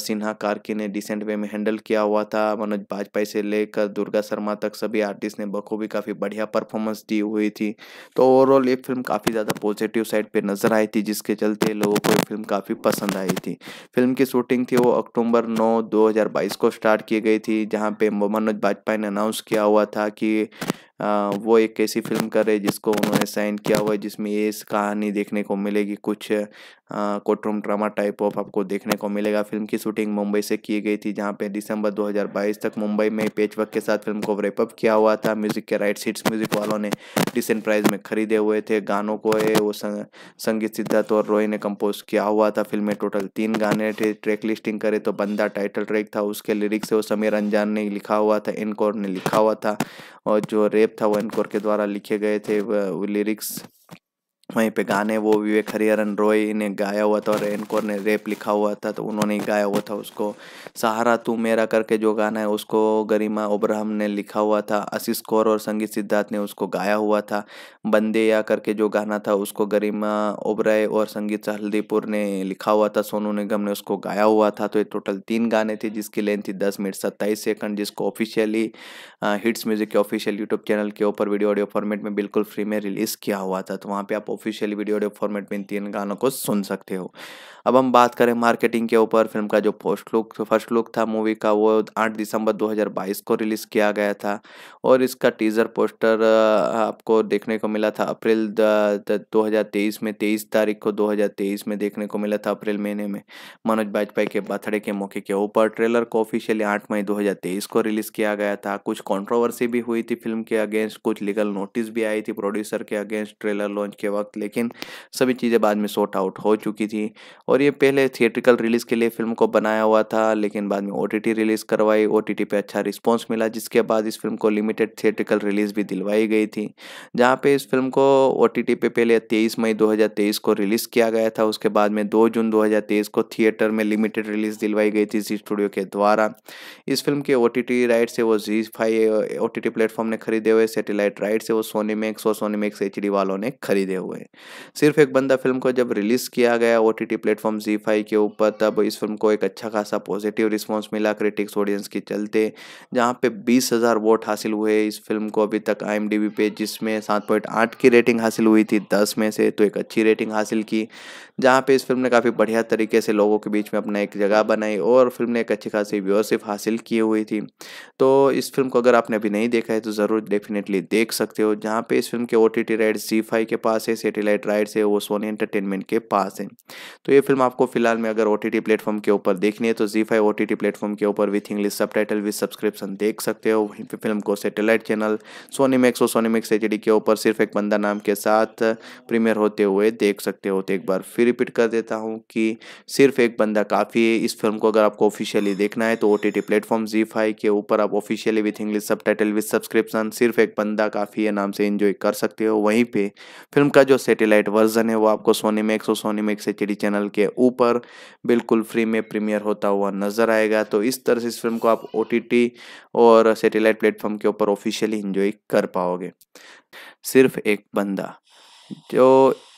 Speaker 1: सिन्हा कार्की ने डिसेंट वे में हैंडल किया हुआ था मनोज बाजपेयी से लेकर दुर्गा शर्मा तक सभी आर्टिस्ट ने बखूबी काफ़ी बढ़िया परफॉर्मेंस दी हुई थी तो ओवरऑल ये फिल्म काफ़ी ज़्यादा पॉजिटिव साइड पे नज़र आई थी जिसके चलते लोगों को ये फिल्म काफ़ी पसंद आई थी फिल्म की शूटिंग थी वो अक्टूबर नौ दो को स्टार्ट की गई थी जहाँ पे मनोज बाजपेयी ने अनाउंस किया हुआ था कि वो एक ऐसी फिल्म करे रहे जिसको उन्होंने साइन किया हुआ है जिसमें ये कहानी देखने को मिलेगी कुछ कोटरूम ड्रामा टाइप ऑफ आपको देखने को मिलेगा फिल्म की शूटिंग मुंबई से की गई थी जहाँ पे दिसंबर 2022 तक मुंबई में पेचवर्क के साथ फिल्म को रेपअप किया हुआ था म्यूजिक के राइट सीट्स म्यूजिक वालों ने डिसेंट प्राइस में खरीदे हुए थे गानों को ए, वो संग, संगीत सिद्धार्थ और रोहित ने कंपोज किया हुआ था फिल्म में टोटल तीन गाने थे ट्रैक लिस्टिंग करे तो बंदा टाइटल ट्रैक था उसके लिरिक्स वो समीर अंजान ने लिखा हुआ था इनकोर ने लिखा हुआ था और जो रेप था वो इनकोर के द्वारा लिखे गए थे लिरिक्स वहीं पे गाने वो विवेक हरिहरन रॉय ने गाया हुआ था और एनकोर ने रेप लिखा हुआ था तो उन्होंने गाया हुआ था उसको सहारा तू मेरा करके जो गाना है उसको गरिमा ओब्राहम ने लिखा हुआ था आशीष कौर और संगीत सिद्धार्थ ने उसको गाया हुआ था बंदे या करके जो गाना था उसको गरिमा ओबराय और संगीत हल्दीपुर ने लिखा हुआ था सोनू निगम ने उसको गाया हुआ था तो ये टोटल तीन गाने थे जिसकी लेंथ थी दस मिनट सत्ताईस सेकंड जिसको ऑफिशियली हिट्स म्यूजिक के ऑफिशियल यूट्यूब चैनल के ऊपर वीडियो ऑडियो फॉर्मेट में बिल्कुल फ्री में रिलीज़ किया हुआ था तो वहाँ पर आप ऑफिशियली वीडियो फॉर्मेट में इन तीन गानों को सुन सकते हो अब हम बात करें मार्केटिंग के ऊपर फिल्म का जो फर्स्ट लुक फर्स्ट लुक था मूवी का वो 8 दिसंबर 2022 को रिलीज़ किया गया था और इसका टीज़र पोस्टर आपको देखने को मिला था अप्रैल दो हज़ार में तेईस तारीख को 2023 में देखने को मिला था अप्रैल महीने में मनोज बाजपेई के बर्थडे के मौके के ऊपर ट्रेलर को ऑफिशियली आठ मई दो को रिलीज़ किया गया था कुछ कॉन्ट्रोवर्सी भी हुई थी फिल्म के अगेंस्ट कुछ लीगल नोटिस भी आई थी प्रोड्यूसर के अगेंस्ट ट्रेलर लॉन्च के वक्त लेकिन सभी चीज़ें बाद में सॉर्ट आउट हो चुकी थी और और ये पहले थिएट्रिकल रिलीज़ के लिए फिल्म को बनाया हुआ था लेकिन बाद में ओ रिलीज़ करवाई ओ पे अच्छा रिस्पॉन्स मिला जिसके बाद इस फिल्म को लिमिटेड थिएट्रिकल रिलीज़ भी दिलवाई गई थी जहाँ पे इस फिल्म को ओ पे पहले तेईस मई दो को रिलीज़ किया गया था उसके बाद में दो जून दो को थिएटर में लिमिटेड रिलीज़ दिलवाई गई थी जी स्टूडियो के द्वारा इस फिल्म के ओ टी राइट से वो जी फाइव ओ टी प्लेटफॉर्म ने खरीदे हुए सेटेलाइट राइट से वो सोनी मैक्स और सोनी मैक्स एच वालों ने खरीदे हुए सिर्फ एक बंदा फिल्म को जब रिलीज़ किया गया ओ प्लेटफॉर्म प्लेटफॉर्म जी फाइव के ऊपर तब इस फिल्म को एक अच्छा खासा पॉजिटिव रिस्पॉन्स मिला क्रिटिक्स ऑडियंस के चलते जहाँ पे बीस हज़ार वोट हासिल हुए इस फिल्म को अभी तक आई पे जिसमें सात पॉइंट आठ की रेटिंग हासिल हुई थी दस में से तो एक अच्छी रेटिंग हासिल की जहाँ पे इस फिल्म ने काफ़ी बढ़िया तरीके से लोगों के बीच में अपना एक जगह बनाई और फिल्म ने एक अच्छी खासी व्यूअरशिप हासिल की हुई थी तो इस फिल्म को अगर आपने अभी नहीं देखा है तो ज़रूर डेफिनेटली देख सकते हो जहाँ पे इस फिल्म के ओ टी राइट्स जी फाइव के पास है सेटेलाइट राइट्स है वो सोनी एंटरटेनमेंट के पास है तो ये फिल्म फिल्म आपको फिलहाल में अगर ओ टी टी प्लेटफॉर्म के ऊपर देखनी है तो जी five O T T platform के ऊपर with English subtitle with subscription देख सकते हो वहीं पर फिल्म को सेटेलाइट चैनल सोनी मैक्स और सोनीमैक्स एच डी के ऊपर सिर्फ एक बंदा नाम के साथ प्रीमियर होते हुए देख सकते हो तो एक बार फिर रिपीट कर देता हूँ कि सिर्फ एक बंदा काफ़ी है इस फिल्म को अगर आपको ऑफिशियली देखना है तो ओ टी टी प्लेटफॉर्म जी फाइव के ऊपर आप officially with English subtitle with subscription सिर्फ एक बंदा काफ़ी है नाम से इन्जॉय कर सकते हो वहीं पर फिल्म का जो सेटेलाइट वर्जन है वो आपको सोनी मैक्स और मैक्स एच डी चैनल के के ऊपर बिल्कुल फ्री में प्रीमियर होता हुआ नज़र आएगा तो इस तरह से इस फिल्म को आप ओ और सेटेलाइट प्लेटफॉर्म के ऊपर ऑफिशियली इंजॉय कर पाओगे सिर्फ एक बंदा जो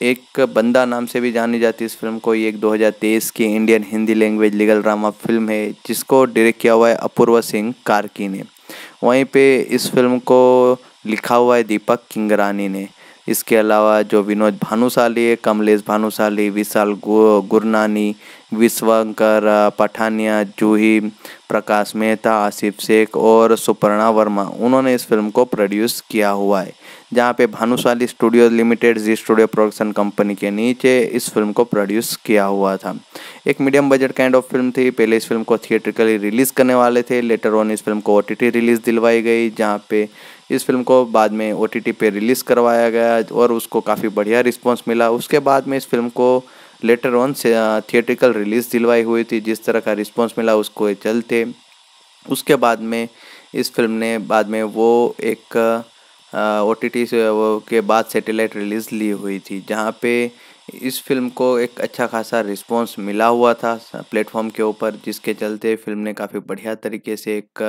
Speaker 1: एक बंदा नाम से भी जानी जाती है इस फिल्म को ये एक 2023 की Indian Hindi language legal drama film है जिसको डायरेक्ट किया हुआ है अपूर्वा सिंह कार्की ने वहीं पे इस फिल्म को लिखा हुआ है दीपक किंगरानी ने इसके अलावा जो विनोद भानुशाली है कमलेश भानुशाली विशाल गो गुरनानी विश्वंकर पठानिया जूही प्रकाश मेहता आसिफ शेख और सुपर्णा वर्मा उन्होंने इस फिल्म को प्रोड्यूस किया हुआ है जहाँ पे भानुशाली स्टूडियो लिमिटेड जी स्टूडियो प्रोडक्शन कंपनी के नीचे इस फिल्म को प्रोड्यूस किया हुआ था एक medium budget kind of film थी पहले इस फिल्म को थिएटरिकली रिलीज़ करने वाले थे लेटर ऑन इस फिल्म को ओ रिलीज़ दिलवाई गई जहाँ पे इस फिल्म को बाद में ओ टी पे रिलीज़ करवाया गया और उसको काफ़ी बढ़िया रिस्पॉन्स मिला उसके बाद में इस फिल्म को लेटर ऑन थिएटिकल रिलीज़ दिलवाई हुई थी जिस तरह का रिस्पॉन्स मिला उसको चलते उसके बाद में इस फिल्म ने बाद में वो एक ओ टी टी के बाद सेटेलाइट रिलीज़ ली हुई थी जहाँ पे इस फिल्म को एक अच्छा खासा रिस्पॉन्स मिला हुआ था प्लेटफॉर्म के ऊपर जिसके चलते फिल्म ने काफ़ी बढ़िया तरीके से एक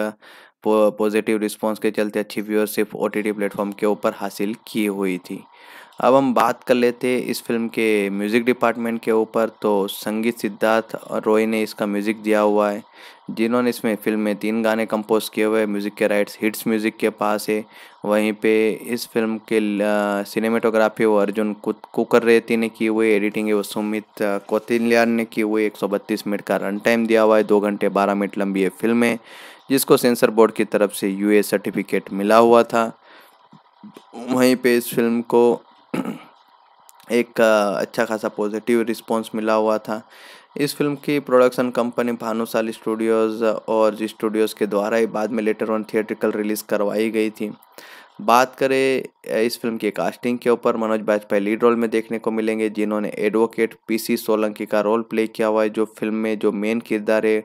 Speaker 1: पॉजिटिव रिस्पांस के चलते अच्छी व्यूअरशिप ओ टी प्लेटफॉर्म के ऊपर हासिल की हुई थी अब हम बात कर लेते इस फिल्म के म्यूज़िक डिपार्टमेंट के ऊपर तो संगीत सिद्धार्थ रॉय ने इसका म्यूज़िक दिया हुआ है जिन्होंने इसमें फिल्म में तीन गाने कंपोज किए हुए म्यूज़िक के राइट्स हिट्स म्यूज़िक के पास है वहीं पे इस फिल्म के सिनेमेटोग्राफी वो अर्जुन कुकर रेती ने की हुई एडिटिंग है वो सुमित कोतिल्यान ने की हुई एक मिनट का रन टाइम दिया हुआ है दो घंटे बारह मिनट लंबी है फिल्म है जिसको सेंसर बोर्ड की तरफ से यूए सर्टिफिकेट मिला हुआ था वहीं पे इस फिल्म को एक अच्छा खासा पॉजिटिव रिस्पांस मिला हुआ था इस फिल्म की प्रोडक्शन कंपनी भानुशाली स्टूडियोज़ और जी स्टूडियोज़ के द्वारा ही बाद में लेटर ऑन थिएट्रिकल रिलीज़ करवाई गई थी बात करें इस फिल्म की कास्टिंग के ऊपर मनोज बाजपेयी लीड रोल में देखने को मिलेंगे जिन्होंने एडवोकेट पीसी सोलंकी का रोल प्ले किया हुआ है जो फिल्म में जो मेन किरदार है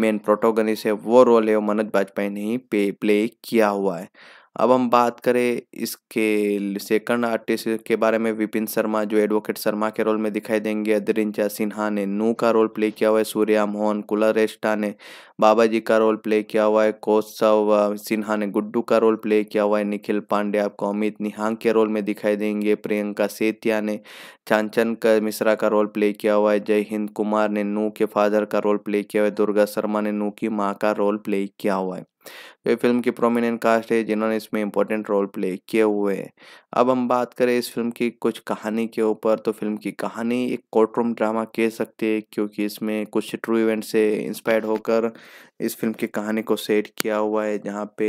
Speaker 1: मेन प्रोटोगनिस है वो रोल है वो मनोज बाजपेयी ने ही प्ले किया हुआ है अब हम बात करें इसके सेकंड आर्टिस्ट के बारे में विपिन शर्मा जो एडवोकेट शर्मा के रोल में दिखाई देंगे अदरिंचा सिन्हा ने नू का रोल प्ले किया हुआ है सूर्या मोहन कुलरेष्टा ने बाबा जी का रोल प्ले किया हुआ है कोत्सव सिन्हा ने गुड्डू का रोल प्ले किया हुआ है निखिल पांडे आपको अमित निहांग के रोल में दिखाई देंगे प्रियंका सेतिया ने चांचन का मिश्रा का रोल प्ले किया हुआ है जय हिंद कुमार ने नू के फादर का रोल प्ले किया हुआ है दुर्गा शर्मा ने नू की माँ का रोल प्ले किया हुआ है ये फिल्म की प्रोमिनेंट कास्ट है जिन्होंने इसमें इंपॉर्टेंट रोल प्ले किए हुए हैं अब हम बात करें इस फिल्म की कुछ कहानी के ऊपर तो फिल्म की कहानी एक कोर्टरूम ड्रामा कह सकते हैं क्योंकि इसमें कुछ ट्रू इवेंट से इंस्पायर्ड होकर इस फिल्म की कहानी को सेट किया हुआ है जहाँ पे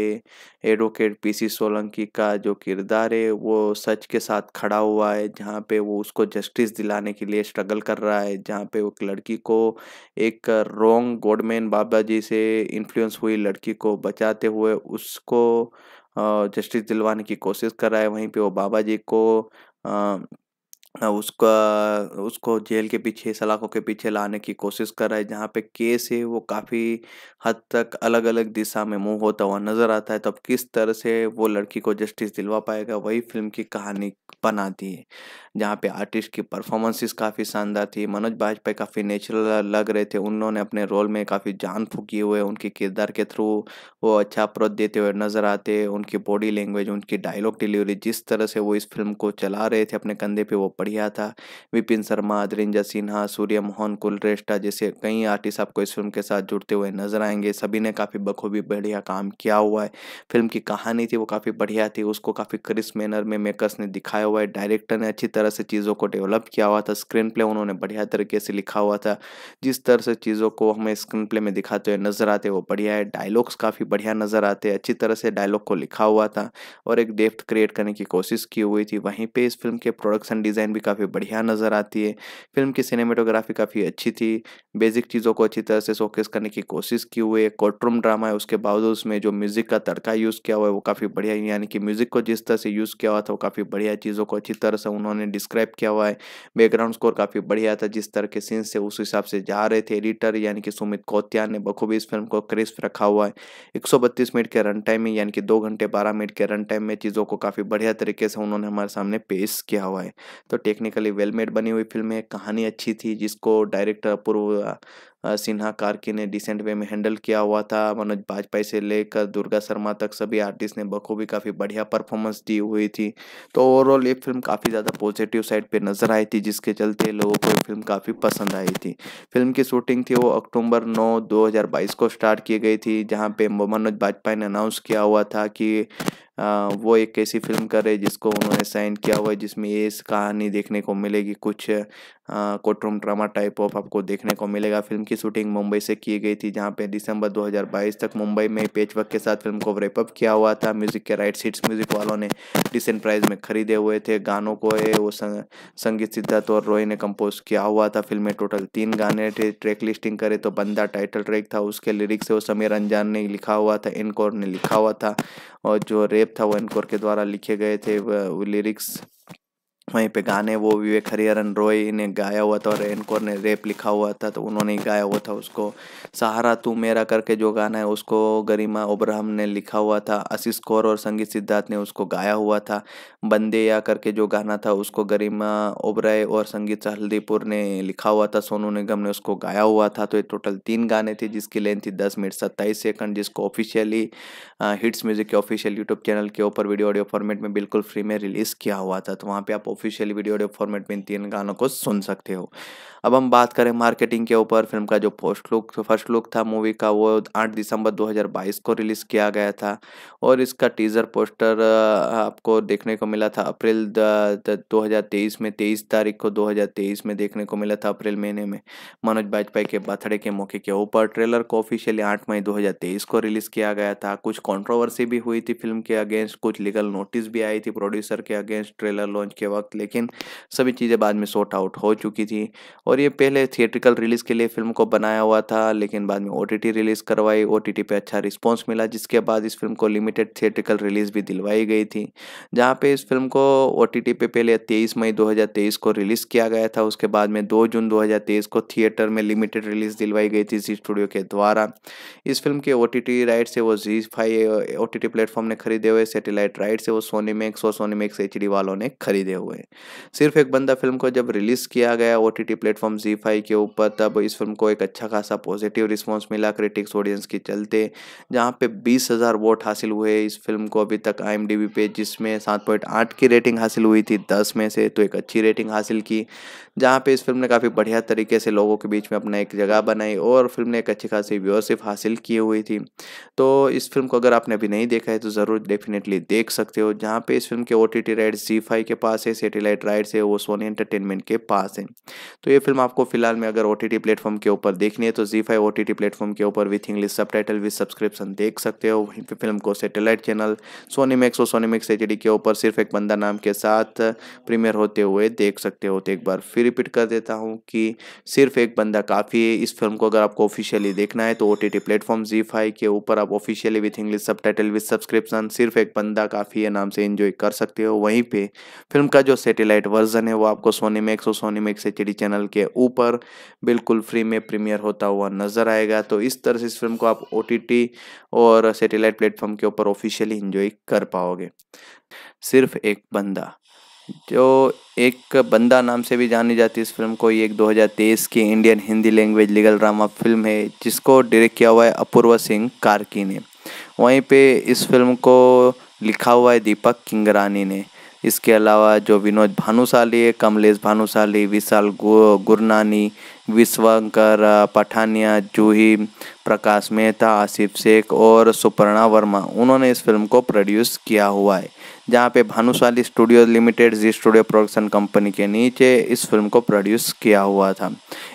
Speaker 1: एडवोकेट पीसी सोलंकी का जो किरदार है वो सच के साथ खड़ा हुआ है जहाँ पे वो उसको जस्टिस दिलाने के लिए स्ट्रगल कर रहा है जहाँ पे वो लड़की को एक रोंग गोडमैन बाबा जी से इन्फ्लुएंस हुई लड़की को बचाते हुए उसको जस्टिस दिलवाने की कोशिश कर रहा है वहीं पे वो बाबा जी को उसका उसको जेल के पीछे सलाखों के पीछे लाने की कोशिश कर रहा है जहाँ पे केस है वो काफ़ी हद तक अलग अलग दिशा में मुंह होता हुआ नज़र आता है तो किस तरह से वो लड़की को जस्टिस दिलवा पाएगा वही फिल्म की कहानी बनाती है जहाँ पे आर्टिस्ट की परफॉर्मेंसेस काफ़ी शानदार थी मनोज बाजपेयी काफ़ी नेचुरल लग रहे थे उन्होंने अपने रोल में काफ़ी जान फूकी हुए उनके किरदार के थ्रू वो अच्छा अप्रोच देते हुए नज़र आते उनकी बॉडी लैंग्वेज उनकी डायलॉग डिलीवरी जिस तरह से वो इस फिल्म को चला रहे थे अपने कंधे पर वो बढ़िया था विपिन शर्मा अद्रिंजा सिन्हा सूर्य मोहन कुलरेस्टा जैसे कई आर्टिस्ट आपको इस फिल्म के साथ जुड़ते हुए नजर आएंगे सभी ने काफ़ी बखूबी बढ़िया काम किया हुआ है फिल्म की कहानी थी वो काफ़ी बढ़िया थी उसको काफ़ी क्रिस मैनर में मेकर्स ने दिखाया हुआ है डायरेक्टर ने अच्छी तरह से चीज़ों को डेवलप किया हुआ था स्क्रीन प्ले उन्होंने बढ़िया तरीके से लिखा हुआ था जिस तरह से चीज़ों को हमें स्क्रीन प्ले में दिखाते हुए नजर आते वो बढ़िया है डायलॉग्स काफ़ी बढ़िया नजर आते अच्छी तरह से डायलॉग को लिखा हुआ था और एक डेप्थ क्रिएट करने की कोशिश की हुई थी वहीं पर इस फिल्म के प्रोडक्शन डिज़ाइन भी काफ़ी बढ़िया नज़र आती है फिल्म की सिनेमेटोग्राफी काफ़ी अच्छी थी बेसिक चीज़ों को अच्छी तरह से शोकेस करने की कोशिश की हुई है कोर्टरूम ड्रामा है उसके बावजूद उसमें जो म्यूज़िक का तड़का यूज़ किया हुआ है वो काफ़ी बढ़िया यानी कि म्यूज़िक को जिस तरह से यूज़ किया हुआ था वो काफ़ी बढ़िया चीज़ों को अच्छी तरह से उन्होंने डिस्क्राइब किया हुआ है बैकग्राउंड स्कोर काफ़ी बढ़िया था जिस तरह के सीन्स से उस हिसाब से जा रहे थे एडिटर यानी कि सुमित कोत्यान ने बखूबी इस फिल्म को क्रिस्प रखा हुआ है एक मिनट के रन टाइम में यानी कि दो घंटे बारह मिनट के रन टाइम में चीज़ों को काफ़ी बढ़िया तरीके से उन्होंने हमारे सामने पेश किया हुआ है तो टेक्निकली वेलमेड बनी हुई फिल्म है कहानी अच्छी थी जिसको डायरेक्टर अपूर्व सिन्हा कार्की ने डिसेंट वे में हैंडल किया हुआ था मनोज बाजपेयी से लेकर दुर्गा शर्मा तक सभी आर्टिस्ट ने बखूबी काफ़ी बढ़िया परफॉर्मेंस दी हुई थी तो ओवरऑल ये फिल्म काफ़ी ज़्यादा पॉजिटिव साइड पे नज़र आई थी जिसके चलते लोगों को फिल्म काफ़ी पसंद आई थी फिल्म की शूटिंग थी वो अक्टूबर नौ दो को स्टार्ट की गई थी जहाँ पे मनोज बाजपेयी ने अनाउंस किया हुआ था कि वो एक ऐसी फिल्म करे जिसको उन्होंने साइन किया हुआ है जिसमें ये कहानी देखने को मिलेगी कुछ कोटरूम ड्रामा टाइप ऑफ आपको देखने को मिलेगा फिल्म की शूटिंग मुंबई से की गई थी जहाँ पे दिसंबर 2022 तक मुंबई में पेचवर्क के साथ फिल्म को रेपअप किया हुआ था म्यूजिक के राइट सीट्स म्यूजिक वालों ने डिसेंट प्राइज में खरीदे हुए थे गानों को ये वो संग, संगीत सिद्धार्थ और रॉय ने कंपोज किया हुआ था फिल्म में टोटल तीन गाने थे ट्रैक लिस्टिंग करे तो बंदा टाइटल ट्रैक था उसके लिरिक्स वो समीर अंजान ने लिखा हुआ था इनकोर ने लिखा हुआ था और जो रेप था वो इनकोर के द्वारा लिखे गए थे लिरिक्स वहीं पे गाने वो विवेक हरिहरन रॉय ने गाया हुआ था और एनकोर ने रेप लिखा हुआ था तो उन्होंने गाया हुआ था उसको सहारा तू मेरा करके जो गाना है उसको गरिमा ओब्राहम ने लिखा हुआ था आशीष कौर और संगीत सिद्धार्थ ने उसको गाया हुआ था बंदे या करके जो गाना था उसको गरिमा ओबराय और संगीत हल्दीपुर ने लिखा हुआ था सोनू निगम ने उसको गाया हुआ था तो ये टोटल तीन गाने थे जिसकी लेंथ थी दस मिनट सत्ताईस सेकंड जिसको ऑफिशियली हिट्स म्यूजिक के ऑफिशियल यूट्यूब चैनल के ऊपर वीडियो ऑडियो फॉर्मेट में बिल्कुल फ्री में रिलीज़ किया हुआ था तो वहाँ पर आप ऑफिशियल वीडियो फॉर्मेट में इन तीन गानों को सुन सकते हो अब हम बात करें मार्केटिंग के ऊपर फिल्म का जो फर्स्ट लुक फर्स्ट लुक था मूवी का वो 8 दिसंबर 2022 को रिलीज़ किया गया था और इसका टीज़र पोस्टर आपको देखने को मिला था अप्रैल दो में तेईस तारीख को 2023 में देखने को मिला था अप्रैल महीने में मनोज बाजपेयी के बर्थडे के मौके के ऊपर ट्रेलर को ऑफिशियली आठ मई दो को रिलीज़ किया गया था कुछ कॉन्ट्रोवर्सी भी हुई थी फिल्म के अगेंस्ट कुछ लीगल नोटिस भी आई थी प्रोड्यूसर के अगेंस्ट ट्रेलर लॉन्च के वक्त लेकिन सभी चीज़ें बाद में सॉर्ट आउट हो चुकी थी और और ये पहले थिएट्रिकल रिलीज़ के लिए फिल्म को बनाया हुआ था लेकिन बाद में ओ रिलीज़ करवाई ओ पे अच्छा रिस्पॉन्स मिला जिसके बाद इस फिल्म को लिमिटेड थिएट्रिकल रिलीज़ भी दिलवाई गई थी जहाँ पे इस फिल्म को ओ पे पहले तेईस मई दो को रिलीज़ किया गया था उसके बाद में दो जून दो को थिएटर में लिमिटेड रिलीज़ दिलवाई गई थी जी स्टूडियो के द्वारा इस फिल्म के ओ टी राइट से वो जी फाइव ओ टी प्लेटफॉर्म ने खरीदे हुए सेटेलाइट राइट से वो सोनी मैक्स और सोनी मैक्स एच वालों ने खरीदे हुए सिर्फ एक बंदा फिल्म को जब रिलीज़ किया गया ओ प्लेटफॉर्म प्लेटफॉर्म जी फाइव के ऊपर तब इस फिल्म को एक अच्छा खासा पॉजिटिव रिस्पॉन्स मिला क्रिटिक्स ऑडियंस के चलते जहाँ पे बीस हज़ार वोट हासिल हुए इस फिल्म को अभी तक आई पे जिसमें सात पॉइंट आठ की रेटिंग हासिल हुई थी दस में से तो एक अच्छी रेटिंग हासिल की जहाँ पे इस फिल्म ने काफ़ी बढ़िया तरीके से लोगों के बीच में अपना एक जगह बनाई और फिल्म ने एक अच्छी खासी व्यूअरशिप हासिल की हुई थी तो इस फिल्म को अगर आपने अभी नहीं देखा है तो ज़रूर डेफिनेटली देख सकते हो जहाँ पे इस फिल्म के ओ टी राइट्स जी फाइव के पास है सेटेलाइट राइट्स है वो सोनी एंटरटेनमेंट के पास है तो ये फिल्म फिल्म आपको फिलहाल में अगर ओ टी टी प्लेटफॉर्म के ऊपर देखनी है तो जी five O T T platform के ऊपर with English subtitle with subscription देख सकते हो वहीं पर फिल्म को सेटेलाइट चैनल सोनी मैक्स और सोनी मैक्स एच के ऊपर सिर्फ एक बंदा नाम के साथ प्रीमियर होते हुए देख सकते हो तो एक बार फिर रिपीट कर देता हूँ कि सिर्फ एक बंदा काफ़ी है इस फिल्म को अगर आपको ऑफिशियली देखना है तो ओ टी टी प्लेटफॉर्म जी फाइव के ऊपर आप officially with English subtitle with subscription सिर्फ एक बंदा काफ़ी है नाम से इन्जॉय कर सकते हो वहीं पर फिल्म का जो सेटेलाइट वर्जन है वो आपको सोनी मैक्स और सोनी मैक्स एच चैनल के के ऊपर बिल्कुल फ्री में प्रीमियर होता हुआ नज़र आएगा तो इस तरह से इस फिल्म को आप ओ और सेटेलाइट प्लेटफॉर्म के ऊपर ऑफिशियली इंजॉय कर पाओगे सिर्फ एक बंदा जो एक बंदा नाम से भी जानी जाती है इस फिल्म को ये एक 2023 की Indian Hindi language legal drama film है जिसको डायरेक्ट किया हुआ है अपूर्वा सिंह कार्की ने वहीं पे इस फिल्म को लिखा हुआ है दीपक किंगरानी ने इसके अलावा जो विनोद भानुशाली है कमलेश भानुशाली विशाल गो गुरनानी विश्वंकर पठानिया जूही प्रकाश मेहता आसिफ शेख और सुपर्णा वर्मा उन्होंने इस फिल्म को प्रोड्यूस किया हुआ है जहाँ पे भानुशाली स्टूडियो लिमिटेड जी स्टूडियो प्रोडक्शन कंपनी के नीचे इस फिल्म को प्रोड्यूस किया हुआ था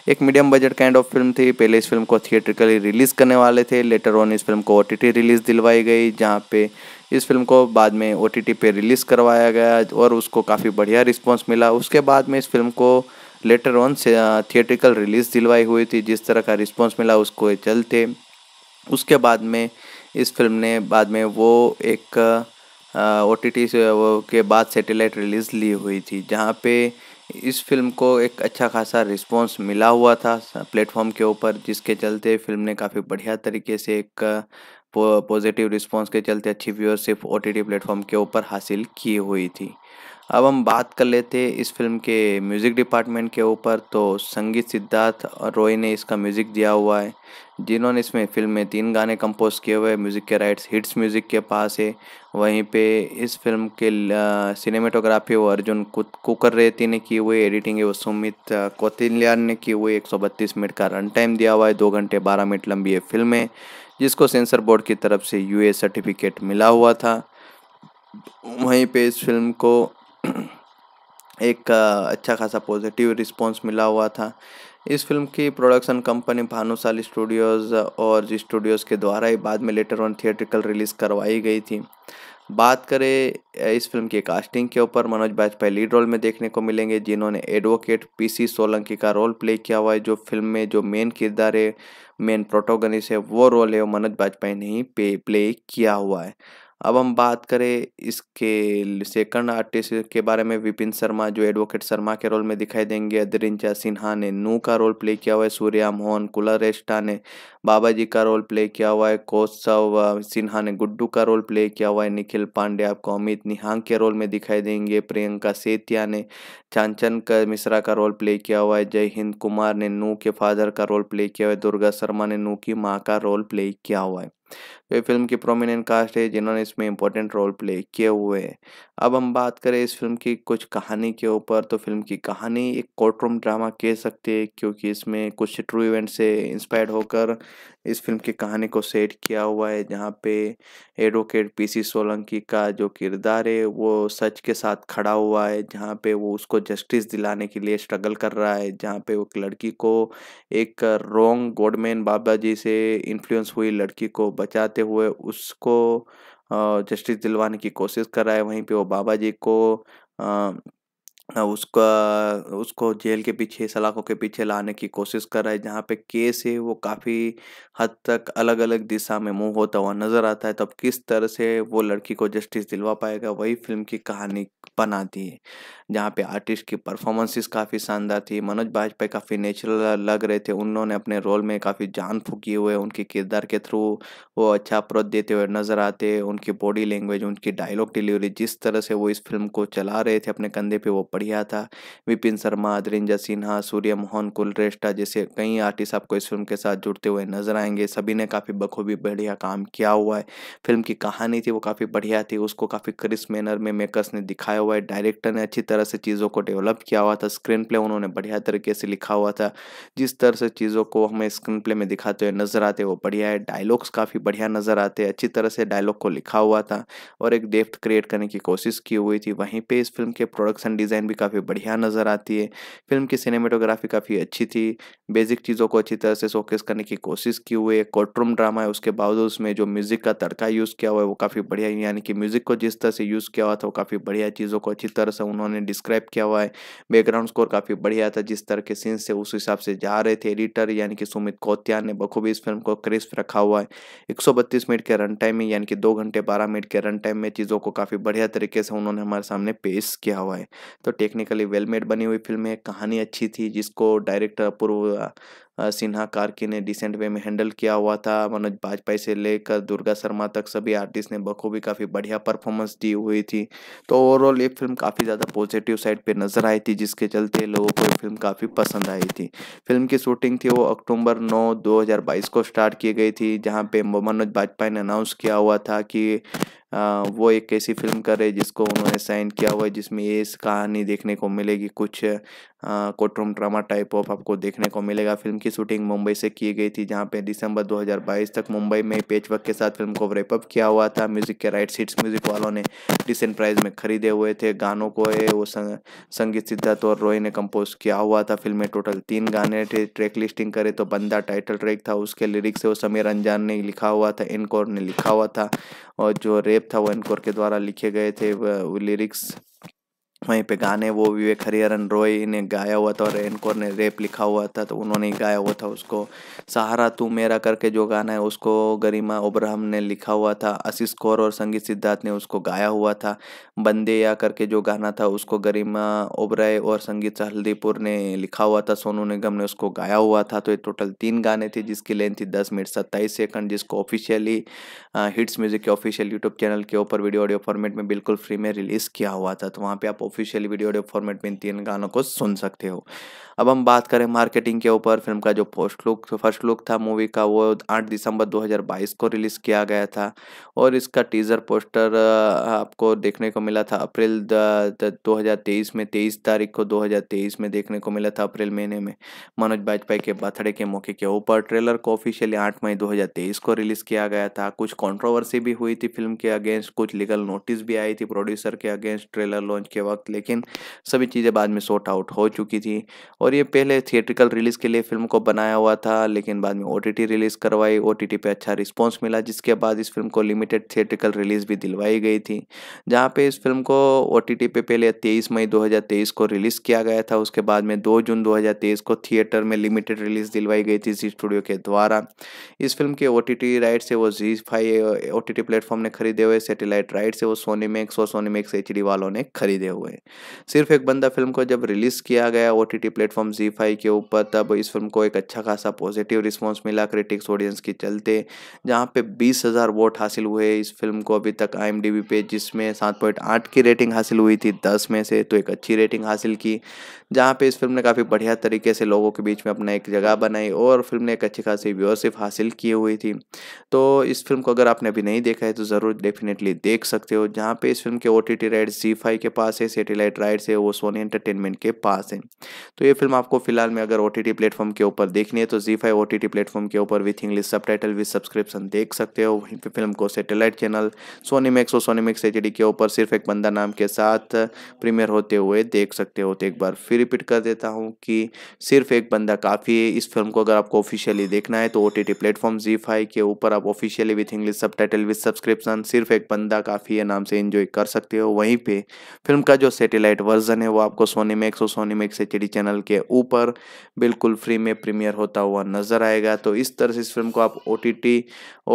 Speaker 1: एक medium budget kind of film थी पहले इस फिल्म को थिएटरिकली रिलीज़ करने वाले थे लेटर ऑन इस फिल्म को ओ रिलीज़ दिलवाई गई जहाँ पे इस फिल्म को बाद में ओ टी टी पे रिलीज़ करवाया गया और उसको काफ़ी बढ़िया रिस्पॉन्स मिला उसके बाद में इस फिल्म को लेटर ऑन थिएट्रिकल रिलीज़ दिलवाई हुई थी जिस तरह का रिस्पॉन्स मिला उसको चलते उसके बाद में इस फिल्म ने बाद में वो एक ओ टी टी के बाद सेटेलाइट रिलीज़ ली हुई थी जहाँ पे इस फिल्म को एक अच्छा खासा रिस्पॉन्स मिला हुआ था प्लेटफॉर्म के ऊपर जिसके चलते फिल्म ने काफ़ी बढ़िया तरीके से एक पॉजिटिव रिस्पांस के चलते अच्छी व्यूअरशिप ओ टी प्लेटफॉर्म के ऊपर हासिल की हुई थी अब हम बात कर लेते इस फिल्म के म्यूज़िक डिपार्टमेंट के ऊपर तो संगीत सिद्धार्थ रॉय ने इसका म्यूज़िक दिया हुआ है जिन्होंने इसमें फिल्म में तीन गाने कंपोज किए हुए म्यूज़िक के राइट्स हिट्स म्यूज़िक के पास है वहीं पे इस फिल्म के सिनेमेटोग्राफी वो अर्जुन कुकर रेती ने की हुई एडिटिंग है वो सुमित कोतिल्यान ने की हुई एक मिनट का रन टाइम दिया हुआ है दो घंटे बारह मिनट लंबी है फिल्म है जिसको सेंसर बोर्ड की तरफ से यूए सर्टिफिकेट मिला हुआ था वहीं पे इस फिल्म को एक अच्छा खासा पॉजिटिव रिस्पांस मिला हुआ था इस फिल्म की प्रोडक्शन कंपनी भानुशाली स्टूडियोज़ और जी स्टूडियोज़ के द्वारा ही बाद में लेटर ऑन थिएट्रिकल रिलीज़ करवाई गई थी बात करें इस फिल्म के कास्टिंग के ऊपर मनोज बाजपेयी लीड रोल में देखने को मिलेंगे जिन्होंने एडवोकेट पीसी सोलंकी का रोल प्ले किया हुआ है जो फिल्म में जो मेन किरदार है मेन प्रोटोगनिस है वो रोल है वो मनोज बाजपेयी ने ही प्ले किया हुआ है अब हम बात करें इसके सेकंड आर्टिस्ट के बारे में विपिन शर्मा जो एडवोकेट शर्मा के रोल में दिखाई देंगे अदरिंचा सिन्हा ने नू का रोल प्ले किया हुआ है सूर्या मोहन कुलरेष्टा ने बाबा जी का रोल प्ले किया हुआ है कोत्सव सिन्हा ने गुड्डू का रोल प्ले किया हुआ है निखिल पांडे आपको अमित निहांग के रोल में दिखाई देंगे प्रियंका सेतिया ने चांचन का मिश्रा का रोल प्ले किया हुआ है जय हिंद कुमार ने नू के फादर का रोल प्ले किया हुआ है दुर्गा शर्मा ने नू की माँ का रोल प्ले किया हुआ है वे फिल्म की प्रोमिनेंट कास्ट है जिन्होंने इसमें इंपॉर्टेंट रोल प्ले किए हुए हैं अब हम बात करें इस फिल्म की कुछ कहानी के ऊपर तो फिल्म की कहानी एक कोर्टरूम ड्रामा कह सकते हैं क्योंकि इसमें कुछ ट्रू इवेंट से इंस्पायर्ड होकर इस फिल्म की कहानी को सेट किया हुआ है जहाँ पे एडवोकेट पीसी सोलंकी का जो किरदार है वो सच के साथ खड़ा हुआ है जहाँ पे वो उसको जस्टिस दिलाने के लिए स्ट्रगल कर रहा है जहाँ पे वो एक लड़की को एक रोंग गोडमैन बाबा जी से इन्फ्लुएंस हुई लड़की को बचाते हुए उसको जस्टिस दिलवाने की कोशिश कर रहा है वहीं पे वो बाबा जी को उसका उसको जेल के पीछे सलाखों के पीछे लाने की कोशिश कर रहा है जहाँ पे केस है वो काफ़ी हद तक अलग अलग दिशा में मूव होता हुआ नज़र आता है तब तो किस तरह से वो लड़की को जस्टिस दिलवा पाएगा वही फिल्म की कहानी बनाती है जहाँ पे आर्टिस्ट की परफॉर्मेंसेस काफ़ी शानदार थी मनोज बाजपेयी काफ़ी नेचुरल लग रहे थे उन्होंने अपने रोल में काफ़ी जान फूकी हुए उनके किरदार के थ्रू वो अच्छा अप्रोच देते हुए नज़र आते उनकी बॉडी लैंग्वेज उनकी डायलॉग डिलीवरी जिस तरह से वो इस फिल्म को चला रहे थे अपने कंधे पर वो बढ़िया था विपिन शर्मा अदरिंजा सिन्हा सूर्य मोहन कुलरेस्टा जैसे कई आर्टिस्ट आपको इस फिल्म के साथ जुड़ते हुए नजर आएंगे सभी ने काफ़ी बखूबी बढ़िया काम किया हुआ है फिल्म की कहानी थी वो काफ़ी बढ़िया थी उसको काफ़ी क्रिस मैनर में मेकर्स ने दिखाया हुआ है डायरेक्टर ने अच्छी तरह से चीज़ों को डेवलप किया हुआ था स्क्रीन प्ले उन्होंने बढ़िया तरीके से लिखा हुआ था जिस तरह से चीज़ों को हमें स्क्रीन प्ले में दिखाते हुए नज़र आते वो बढ़िया है डायलॉग्स काफ़ी बढ़िया नज़र आते अच्छी तरह से डायलॉग को लिखा हुआ था और एक डेप्थ क्रिएट करने की कोशिश की हुई थी वहीं पर इस फिल्म के प्रोडक्शन डिज़ाइन भी काफ़ी बढ़िया नज़र आती है फिल्म की सिनेमेटोग्राफी काफ़ी अच्छी थी बेसिक चीज़ों को अच्छी तरह से शोकेस करने की कोशिश की हुई है कोर्टरूम ड्रामा है उसके बावजूद उसमें जो म्यूज़िक का तड़का यूज़ किया हुआ है वो काफ़ी बढ़िया यानी कि म्यूज़िक को जिस तरह से यूज़ किया हुआ था वो काफ़ी बढ़िया चीज़ों को अच्छी तरह से उन्होंने डिस्क्राइब किया हुआ है बैकग्राउंड स्कोर काफ़ी बढ़िया था जिस तरह के सीन्स से उस हिसाब से जा रहे थे एडिटर यानी कि सुमित कोत्यान ने बखूबी इस फिल्म को क्रिस्प रखा हुआ है एक मिनट के रन टाइम में यानी कि दो घंटे बारह मिनट के रन टाइम में चीज़ों को काफ़ी बढ़िया तरीके से उन्होंने हमारे सामने पेश किया हुआ है तो टेक्निकली वेल मेड बनी हुई फिल्म है कहानी अच्छी थी जिसको डायरेक्टर अपूर्व सिन्हा कार्की ने डिसेंट वे में हैंडल किया हुआ था मनोज बाजपेयी से लेकर दुर्गा शर्मा तक सभी आर्टिस्ट ने बखूबी काफ़ी बढ़िया परफॉर्मेंस दी हुई थी तो ओवरऑल ये फिल्म काफ़ी ज़्यादा पॉजिटिव साइड पे नज़र आई थी जिसके चलते लोगों को ये फिल्म काफ़ी पसंद आई थी फिल्म की शूटिंग थी वो अक्टूबर नौ दो को स्टार्ट की गई थी जहाँ पे मनोज बाजपेयी ने अनाउंस किया हुआ था कि आ, वो एक ऐसी फिल्म करे जिसको उन्होंने साइन किया हुआ है जिसमें ये कहानी देखने को मिलेगी कुछ कोटरूम ड्रामा टाइप ऑफ आपको देखने को मिलेगा फिल्म की शूटिंग मुंबई से की गई थी जहाँ पे दिसंबर 2022 तक मुंबई में पेचवर्क के साथ फिल्म को रेपअप किया हुआ था म्यूजिक के राइट सीट्स म्यूजिक वालों ने डिसेंट प्राइज में खरीदे हुए थे गानों को है वो संग, संगीत सिद्धार्थ और रॉय ने कंपोज किया हुआ था फिल्म में टोटल तीन गाने थे ट्रैक लिस्टिंग करे तो बंदा टाइटल ट्रैक था उसके लिरिक्स वो समीर अंजान ने लिखा हुआ था इनकोर ने लिखा हुआ था और जो रेप था वो इनकोर के द्वारा लिखे गए थे लिरिक्स वहीं पे गाने वो विवेक हरिहरन रॉय ने गाया हुआ था और एनकोर ने रेप लिखा हुआ था तो उन्होंने गाया हुआ था उसको सहारा तू मेरा करके जो गाना है उसको गरिमा ओब्राहम ने लिखा हुआ था आशीष कौर और संगीत सिद्धार्थ ने उसको गाया हुआ था बंदे या करके जो गाना था उसको गरिमा ओबराय और संगीत हल्दीपुर ने लिखा हुआ था सोनू निगम ने उसको गाया हुआ था तो ये टोटल तीन गाने थे जिसकी लेंथ थी दस मिनट सत्ताईस सेकंड जिसको ऑफिशियली हिट्स म्यूजिक के ऑफिशियल यूट्यूब चैनल के ऊपर वीडियो ऑडियो फॉर्मेट में बिल्कुल फ्री में रिलीज़ किया हुआ था तो वहाँ पे आप ऑफिशियल वीडियो ऑडियो फॉर्मेट में इन तीन गानों को सुन सकते हो अब हम बात करें मार्केटिंग के ऊपर फिल्म का जो फर्स्ट लुक फर्स्ट लुक था मूवी का वो 8 दिसंबर 2022 को रिलीज़ किया गया था और इसका टीज़र पोस्टर आपको देखने को मिला था अप्रैल दो हज़ार में तेईस तारीख को दो में देखने को मिला था अप्रैल महीने में मनोज बाजपेयी के बर्थडे के मौके के ऊपर ट्रेलर को ऑफिशियली आठ मई दो को रिलीज़ किया गया था कुछ कॉन्ट्रोवर्सी भी हुई थी फिल्म के अगेंस्ट कुछ लीगल नोटिस भी आई थी प्रोड्यूसर के अगेंस्ट ट्रेलर लॉन्च के वक्त वक्त लेकिन सभी चीज़ें बाद में सॉर्ट आउट हो चुकी थी और ये पहले थिएट्रिकल रिलीज़ के लिए फिल्म को बनाया हुआ था लेकिन बाद में ओ रिलीज़ करवाई ओ टी पे अच्छा रिस्पॉन्स मिला जिसके बाद इस फिल्म को लिमिटेड थिएट्रिकल रिलीज़ भी दिलवाई गई थी जहाँ पर इस फिल्म को ओ पे पहले तेईस मई दो को रिलीज़ किया गया था उसके बाद में दो जून दो को थिएटर में लिमिटेड रिलीज़ दिलवाई गई थी जी स्टूडियो के द्वारा इस फिल्म के ओ राइट से वो जी फाइव ओ टी प्लेटफॉर्म ने खरीदे हुए सेटेलाइट राइट से वो सोनी मैक्स और सोनी मैक्स एच वालों ने खरीदे हुए हुए सिर्फ एक बंदा फिल्म को जब रिलीज़ किया गया ओ टी टी प्लेटफॉर्म जी फाइव के ऊपर तब इस फिल्म को एक अच्छा खासा पॉजिटिव रिस्पॉन्स मिला क्रिटिक्स ऑडियंस के चलते जहाँ पे बीस हज़ार वोट हासिल हुए इस फिल्म को अभी तक आई एम डी बी पे जिसमें सात पॉइंट आठ की रेटिंग हासिल हुई थी दस में से तो एक अच्छी रेटिंग हासिल की जहाँ पे इस फिल्म ने काफ़ी बढ़िया तरीके से लोगों के बीच में अपना एक जगह बनाई और फिल्म ने एक अच्छी खासी व्यूअरशिप हासिल की हुई थी तो इस फिल्म को अगर आपने अभी नहीं देखा है तो ज़रूर डेफिनेटली देख सकते हो जहाँ पे इस फिल्म के ओ टी टी राइट जी फाइव के पास है सेटेलाइट राइट है वो सोनी एंटरटेनमेंट के पास है तो ये फिल्म आपको फिलहाल में अगर ओ टी प्लेटफॉर्म के ऊपर देखनी है तो जी फाइव ओ टी प्लेटफॉर्म के ऊपर with English subtitle with subscription देख सकते हो वहीं पर फिल्म को सेटेलाइट चैनल सोनी मैक्स और सोनी मैक्स एच के ऊपर सिर्फ एक बंदा नाम के साथ प्रीमियर होते हुए देख सकते हो तो एक बार फिर रिपीट कर देता हूँ कि सिर्फ एक बंदा काफ़ी है इस फिल्म को अगर आपको ऑफिशियली देखना है तो ओ टी प्लेटफॉर्म जी के ऊपर आप officially with English subtitle subscription सिर्फ एक बंदा काफ़ी है नाम से इन्जॉय कर सकते हो वहीं पर फिल्म का जो जो सैटेलाइट वर्जन है वो आपको सोनी मैक्स और सोनी मैक्स एच चैनल के ऊपर बिल्कुल फ्री में प्रीमियर होता हुआ नजर आएगा तो इस तरह से इस फिल्म को आप ओ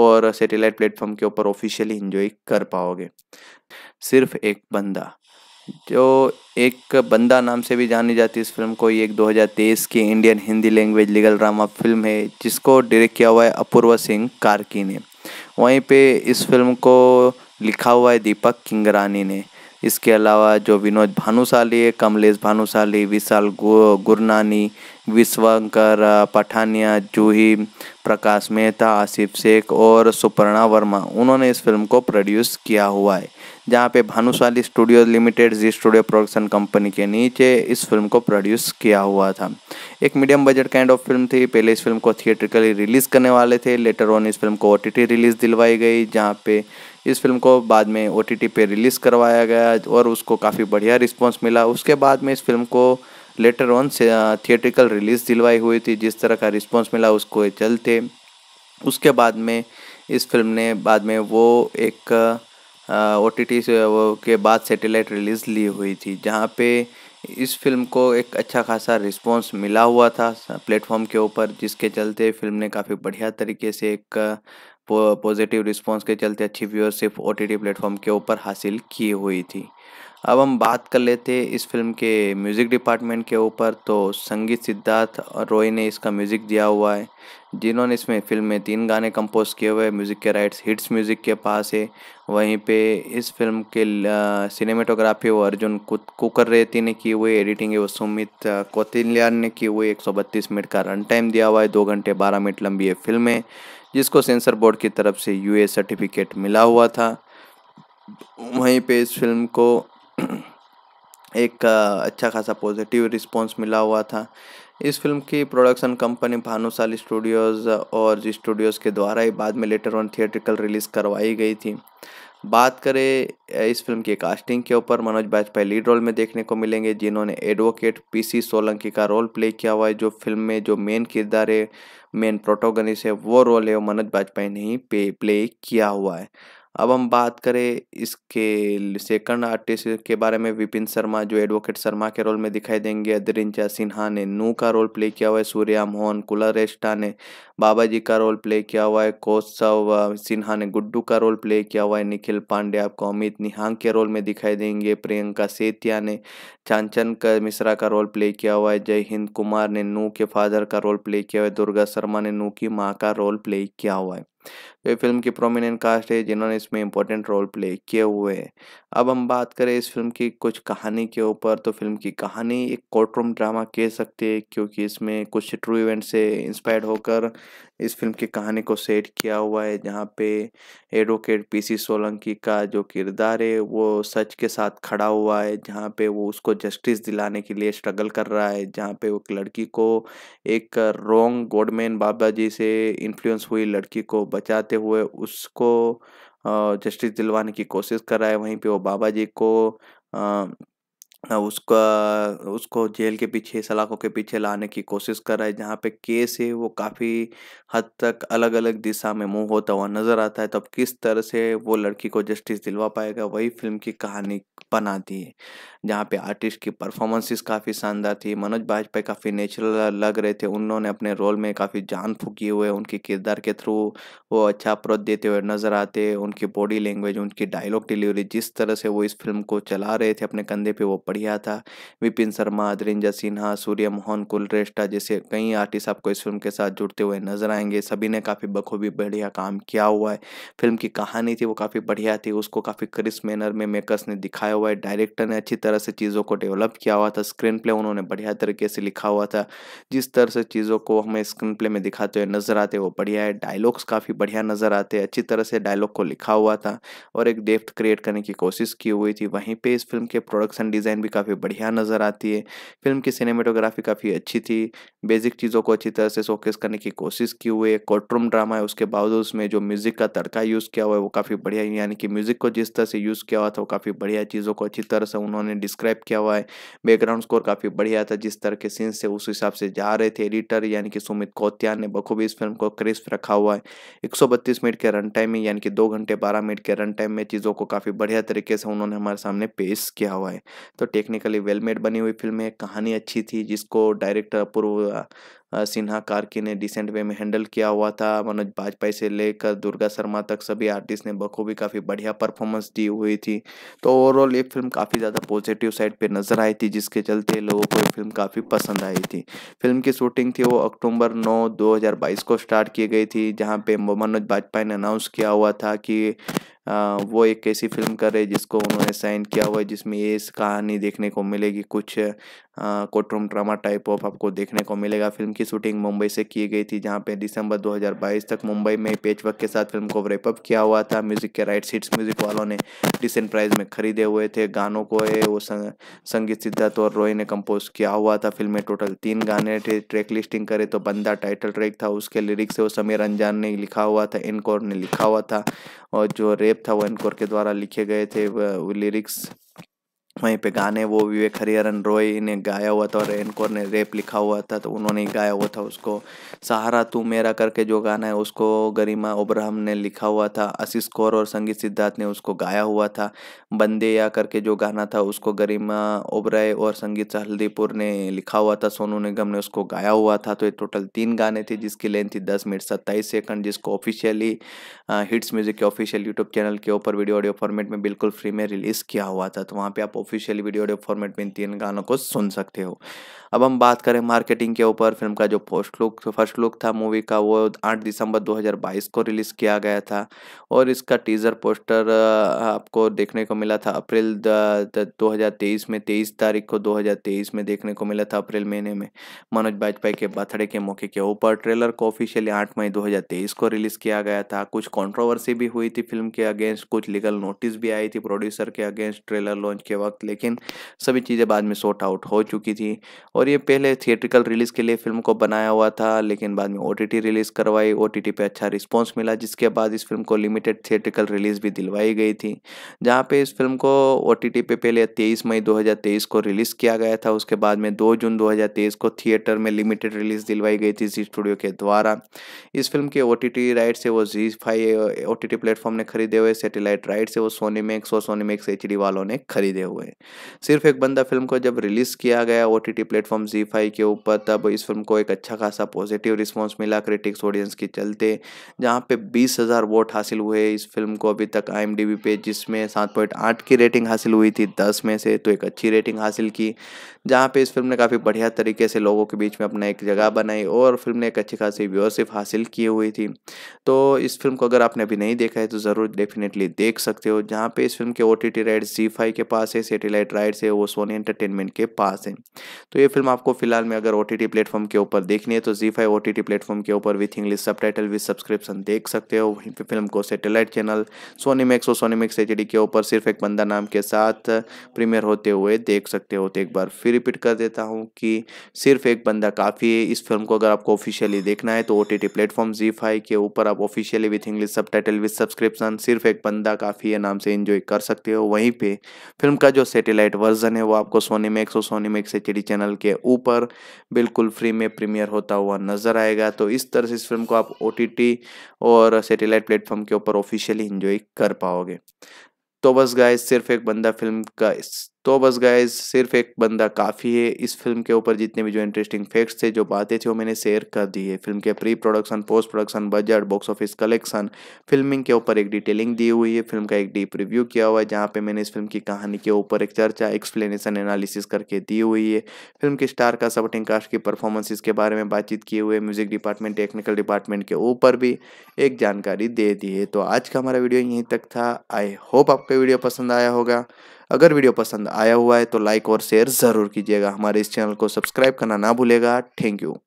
Speaker 1: और सेटेलाइट प्लेटफॉर्म के ऊपर ऑफिशियली इंजॉय कर पाओगे सिर्फ एक बंदा जो एक बंदा नाम से भी जानी जाती है इस फिल्म को ये एक 2023 की Indian Hindi language legal drama film है जिसको डायरेक्ट किया हुआ है अपूर्वा सिंह कार्की ने वहीं पे इस फिल्म को लिखा हुआ है दीपक किंगरानी ने इसके अलावा जो विनोद भानुशाली है कमलेश भानुशाली विशाल गो गुरनानी विश्वंकर पठानिया जूही प्रकाश मेहता आसिफ शेख और सुपर्णा वर्मा उन्होंने इस फिल्म को प्रोड्यूस किया हुआ है जहाँ पे भानुशाली स्टूडियो लिमिटेड जी स्टूडियो प्रोडक्शन कंपनी के नीचे इस फिल्म को प्रोड्यूस किया हुआ था एक medium budget kind of film थी पहले इस फिल्म को थिएट्रिकली रिलीज़ करने वाले थे लेटर ऑन इस फिल्म को ओ रिलीज़ दिलवाई गई जहाँ पे इस फिल्म को बाद में ओ टी पे रिलीज़ करवाया गया और उसको काफ़ी बढ़िया रिस्पॉन्स मिला उसके बाद में इस फिल्म को लेटर ऑन से थिएट्रिकल रिलीज़ दिलवाई हुई थी जिस तरह का रिस्पॉन्स मिला उसको चलते उसके बाद में इस फिल्म ने बाद में वो एक ओ टी टी के बाद सेटेलाइट रिलीज़ ली हुई थी जहाँ पे इस फिल्म को एक अच्छा खासा रिस्पांस मिला हुआ था प्लेटफॉर्म के ऊपर जिसके चलते फिल्म ने काफ़ी बढ़िया तरीके से एक पॉजिटिव रिस्पांस के चलते अच्छी viewership O T T platform के ऊपर हासिल की हुई थी अब हम बात कर लेते हैं इस फिल्म के म्यूज़िक डिपार्टमेंट के ऊपर तो संगीत सिद्धार्थ और रॉय ने इसका म्यूज़िक दिया हुआ है जिन्होंने इसमें फिल्म में तीन गाने कंपोज किए हुए म्यूज़िक के राइट्स हिट्स म्यूज़िक के पास है वहीं पे इस फिल्म के सिनेमेटोग्राफी वो अर्जुन कुकर रेती ने की हुई एडिटिंग है वो सुमित कोतिल्यान ने की हुई एक मिनट का रन टाइम दिया हुआ है दो घंटे बारह मिनट लंबी ये फिल्म है जिसको सेंसर बोर्ड की तरफ से यू सर्टिफिकेट मिला हुआ था वहीं पे इस फिल्म को एक अच्छा खासा पॉजिटिव रिस्पांस मिला हुआ था इस फिल्म की प्रोडक्शन कंपनी भानुशाली स्टूडियोज़ और जी स्टूडियोज़ के द्वारा ही बाद में लेटर ऑन थिएट्रिकल रिलीज़ करवाई गई थी बात करें इस फिल्म की कास्टिंग के ऊपर मनोज बाजपेयी लीड रोल में देखने को मिलेंगे जिन्होंने एडवोकेट पीसी सोलंकी का रोल प्ले किया हुआ है जो फिल्म में जो मेन किरदार है मेन प्रोटोगनिस है वो रोल है वो मनोज बाजपेयी ने ही प्ले किया हुआ है अब हम बात करें इसके सेकंड आर्टिस्ट के बारे में विपिन शर्मा जो एडवोकेट शर्मा के रोल में दिखाई देंगे अदरिंचा सिन्हा ने नू का रोल प्ले किया हुआ है सूर्या मोहन कुलरेष्टा ने बाबा जी का रोल प्ले किया हुआ है कोत्सव सिन्हा ने गुड्डू का रोल प्ले किया हुआ है निखिल पांडे आपको अमित निहांग के रोल में दिखाई देंगे प्रियंका सेतिया ने चांचन का मिश्रा का रोल प्ले किया हुआ है जय हिंद कुमार ने नू के फादर का रोल प्ले किया हुआ है दुर्गा शर्मा ने नू की माँ का रोल प्ले किया हुआ है ये फिल्म की प्रोमिनेंट कास्ट है जिन्होंने इसमें इंपॉर्टेंट रोल प्ले किए हुए हैं अब हम बात करें इस फिल्म की कुछ कहानी के ऊपर तो फिल्म की कहानी एक कोर्टरूम ड्रामा कह सकते हैं क्योंकि इसमें कुछ ट्रू इवेंट से इंस्पायर्ड होकर इस फिल्म की कहानी को सेट किया हुआ है जहाँ पे एडवोकेट पीसी सोलंकी का जो किरदार है वो सच के साथ खड़ा हुआ है जहाँ पे वो उसको जस्टिस दिलाने के लिए स्ट्रगल कर रहा है जहाँ पे वो एक लड़की को एक रोंग गोडमैन बाबा जी से इन्फ्लुएंस हुई लड़की को बचाते हुए उसको जस्टिस दिलवाने की कोशिश कर रहा है वहीं पे वो बाबा जी को उसका उसको जेल के पीछे सलाखों के पीछे लाने की कोशिश कर रहा है जहाँ पे केस है वो काफ़ी हद तक अलग अलग दिशा में मूव होता हुआ नज़र आता है तब तो किस तरह से वो लड़की को जस्टिस दिलवा पाएगा वही फिल्म की कहानी बनाती है जहाँ पे आर्टिस्ट की परफॉर्मेंसेस काफ़ी शानदार थी मनोज बाजपेयी काफ़ी नेचुरल लग रहे थे उन्होंने अपने रोल में काफ़ी जान फूकी हुए उनके किरदार के थ्रू वो अच्छा अप्रोच देते हुए नज़र आते उनकी बॉडी लैंग्वेज उनकी डायलॉग डिलीवरी जिस तरह से वो इस फिल्म को चला रहे थे अपने कंधे पर वो बढ़िया था विपिन शर्मा अदरिंजा सिन्हा सूर्य मोहन कुलरेष्टा जैसे कई आर्टिस्ट आपको इस फिल्म के साथ जुड़ते हुए नजर आएंगे सभी ने काफ़ी बखूबी बढ़िया काम किया हुआ है फिल्म की कहानी थी वो काफ़ी बढ़िया थी उसको काफ़ी क्रिस मैनर में मेकर्स ने दिखाया हुआ है डायरेक्टर ने अच्छी तरह से चीज़ों को डेवलप किया हुआ था स्क्रीन प्ले उन्होंने बढ़िया तरीके से लिखा हुआ था जिस तरह से चीज़ों को हमें स्क्रीन प्ले में दिखाते हुए नजर आते वो बढ़िया है डायलॉग्स काफ़ी बढ़िया नज़र आते अच्छी तरह से डायलॉग को लिखा हुआ था और एक डेप्थ क्रिएट करने की कोशिश की हुई थी वहीं पर इस फिल्म के प्रोडक्शन डिज़ाइन भी काफ़ी बढ़िया नज़र आती है फिल्म की सिनेमेटोग्राफी काफ़ी अच्छी थी बेसिक चीज़ों को अच्छी तरह से शोकेस करने की कोशिश की हुई है कोर्टरूम ड्रामा है उसके बावजूद उसमें जो म्यूज़िक का तड़का यूज़ किया हुआ है वो काफ़ी बढ़िया यानी कि म्यूज़िक को जिस तरह से यूज़ किया हुआ था वो काफ़ी बढ़िया चीज़ों को अच्छी तरह से उन्होंने डिस्क्राइब किया हुआ है बैकग्राउंड स्कोर काफ़ी बढ़िया था जिस तरह के सीन्स से उस हिसाब से जा रहे थे एडिटर यानी कि सुमित कोतिया ने बखूबी इस फिल्म को क्रिस्प रखा हुआ है एक मिनट के रन टाइम में यानी कि दो घंटे बारह मिनट के रन टाइम में चीज़ों को काफ़ी बढ़िया तरीके से उन्होंने हमारे सामने पेश किया हुआ है तो टेक्निकली वेल मेड बनी हुई फिल्म है कहानी अच्छी थी जिसको डायरेक्टर अपूर्व सिन्हा कार्की ने डिसेंट वे में हैंडल किया हुआ था मनोज बाजपेयी से लेकर दुर्गा शर्मा तक सभी आर्टिस्ट ने बखूबी काफ़ी बढ़िया परफॉर्मेंस दी हुई थी तो ओवरऑल ये फिल्म काफ़ी ज़्यादा पॉजिटिव साइड पे नज़र आई थी जिसके चलते लोगों को ये फिल्म काफ़ी पसंद आई थी फिल्म की शूटिंग थी वो अक्टूबर नौ दो को स्टार्ट की गई थी जहाँ पे मनोज बाजपेयी ने अनाउंस किया हुआ था कि वो एक ऐसी फिल्म कर रहे जिसको उन्होंने साइन किया हुआ है जिसमें ये कहानी देखने को मिलेगी कुछ कोटरूम ड्रामा टाइप ऑफ आपको देखने को मिलेगा फिल्म की शूटिंग मुंबई से की गई थी जहाँ पे दिसंबर 2022 तक मुंबई में पेचवर्क के साथ फिल्म को रेपअप किया हुआ था म्यूजिक के राइट सीट्स म्यूजिक वालों ने डिसेंट प्राइस में खरीदे हुए थे गानों को है वो सं, संगीत सिद्धार्थ और रॉय ने कंपोज किया हुआ था फिल्म में टोटल तीन गाने थे ट्रैक लिस्टिंग करे तो बंदा टाइटल ट्रैक था उसके लिरिक्स वो समीर अंजान ने लिखा हुआ था इनकोर ने लिखा हुआ था और जो रेप था वो इनकोर के द्वारा लिखे गए थे लिरिक्स वहीं पे गाने वो विवेक हरिहरन रॉय ने गाया हुआ था और एनकोर ने रेप लिखा हुआ था तो उन्होंने गाया हुआ था उसको सहारा तू मेरा करके जो गाना है उसको गरिमा ओब्राहम ने लिखा हुआ था आशीष कौर और संगीत सिद्धार्थ ने उसको गाया हुआ था बंदे या करके जो गाना था उसको गरिमा ओबराय और संगीत हल्दीपुर ने लिखा हुआ था सोनू निगम ने उसको गाया हुआ था तो ये टोटल तीन गाने थे जिसकी लेंथ थी दस मिनट सत्ताईस सेकंड जिसको ऑफिशियली हिट्स म्यूजिक के ऑफिशियल यूट्यूब चैनल के ऊपर वीडियो ऑडियो फॉर्मेट में बिल्कुल फ्री में रिलीज़ किया हुआ था तो वहाँ पर आप ऑफिशियल वीडियो फॉर्मेट में इन तीन गानों को सुन सकते हो अब हम बात करें मार्केटिंग के ऊपर फिल्म का जो फर्स्ट लुक फर्स्ट लुक था मूवी का वो 8 दिसंबर 2022 को रिलीज़ किया गया था और इसका टीज़र पोस्टर आपको देखने को मिला था अप्रैल दो में तेईस तारीख को दो में देखने को मिला था अप्रैल महीने में मनोज वाजपेयी के बर्थडे के मौके के ऊपर ट्रेलर को ऑफिशियली आठ मई दो को रिलीज़ किया गया था कुछ कॉन्ट्रोवर्सी भी हुई थी फिल्म के अगेंस्ट कुछ लीगल नोटिस भी आई थी प्रोड्यूसर के अगेंस्ट ट्रेलर लॉन्च के वक्त लेकिन सभी चीज़ें बाद में सॉर्ट आउट हो चुकी थी और और ये पहले थिएट्रिकल रिलीज़ के लिए फिल्म को बनाया हुआ था लेकिन बाद में ओ रिलीज़ करवाई ओ पे अच्छा रिस्पॉन्स मिला जिसके बाद इस फिल्म को लिमिटेड थिएट्रिकल रिलीज़ भी दिलवाई गई थी जहाँ पे इस फिल्म को ओ पे पहले तेईस मई 2023 को रिलीज़ किया गया था उसके बाद में दो जून 2023 को थिएटर में लिमिटेड रिलीज़ दिलवाई गई थी जी स्टूडियो के द्वारा इस फिल्म के ओ राइट से वो जी फाइव ओ प्लेटफॉर्म ने खरीदे हुए सेटेलाइट राइट से वो सोनी मैक्स और सोनी मैक्स एच वालों ने खरीदे हुए सिर्फ एक बंदा फिल्म को जब रिलीज़ किया गया ओ प्लेटफॉर्म प्लेटफॉर्म जी फाइव के ऊपर तब इस फिल्म को एक अच्छा खासा पॉजिटिव रिस्पॉन्स मिला क्रिटिक्स ऑडियंस के चलते जहाँ पे बीस हज़ार वोट हासिल हुए इस फिल्म को अभी तक आई पे जिसमें सात पॉइंट आठ की रेटिंग हासिल हुई थी दस में से तो एक अच्छी रेटिंग हासिल की जहाँ पे इस फिल्म ने काफ़ी बढ़िया तरीके से लोगों के बीच में अपना एक जगह बनाई और फिल्म ने एक अच्छी खासी व्यूअरशिप हासिल की हुई थी तो इस फिल्म को अगर आपने अभी नहीं देखा है तो ज़रूर डेफिनेटली देख सकते हो जहाँ पे इस फिल्म के ओ टी टी राइट्स जी फाइव के पास है सेटेलाइट राइट्स है वो सोनी एंटरटेनमेंट के पास है तो ये फिल्म फिल्म आपको फिलहाल में अगर ओ टी प्लेटफॉर्म के ऊपर देखनी है तो जी five O T T platform के ऊपर with English subtitle with subscription देख सकते हो वहीं पर फिल्म को सेटेलाइट चैनल सोनी मैक्स और सोनी मैक्स एच के ऊपर सिर्फ एक बंदा नाम के साथ प्रीमियर होते हुए देख सकते हो तो एक बार फिर रिपीट कर देता हूँ कि सिर्फ एक बंदा काफ़ी है इस फिल्म को अगर आपको ऑफिशियली देखना है तो ओ टी टी प्लेटफॉर्म जी फाइव के ऊपर आप officially with English subtitle with subscription सिर्फ एक बंदा काफ़ी है नाम से इन्जॉय कर सकते हो वहीं पर फिल्म का जो सेटेलाइट वर्जन है वो आपको सोनी मैक्स और सोनी मैक्स एच चैनल के ऊपर बिल्कुल फ्री में प्रीमियर होता हुआ नज़र आएगा तो इस तरह से इस फिल्म को आप ओ और सेटेलाइट प्लेटफॉर्म के ऊपर ऑफिशियली इंजॉय कर पाओगे तो बस गाय सिर्फ एक बंदा फिल्म का तो बस गाइज सिर्फ एक बंदा काफ़ी है इस फिल्म के ऊपर जितने भी जो इंटरेस्टिंग फैक्ट्स थे जो बातें थी वो मैंने शेयर कर दी है फिल्म के pre production post production budget box office collection filming के ऊपर एक डिटेलिंग दी हुई है फिल्म का एक डीप रिव्यू किया हुआ है जहाँ पे मैंने इस फिल्म की कहानी के ऊपर एक चर्चा एक्सप्लेनेशन एनालिसिस करके दी हुई है फिल्म के स्टार का सपोर्टिंग कास्ट की परफॉर्मेंसेज के बारे में बातचीत किए हुए म्यूजिक डिपार्टमेंट टेक्निकल डिपार्टमेंट के ऊपर भी एक जानकारी दे दी है तो आज का हमारा वीडियो यहीं तक था आई होप आपका वीडियो पसंद आया होगा अगर वीडियो पसंद आया हुआ है तो लाइक और शेयर ज़रूर कीजिएगा हमारे इस चैनल को सब्सक्राइब करना ना भूलेगा थैंक यू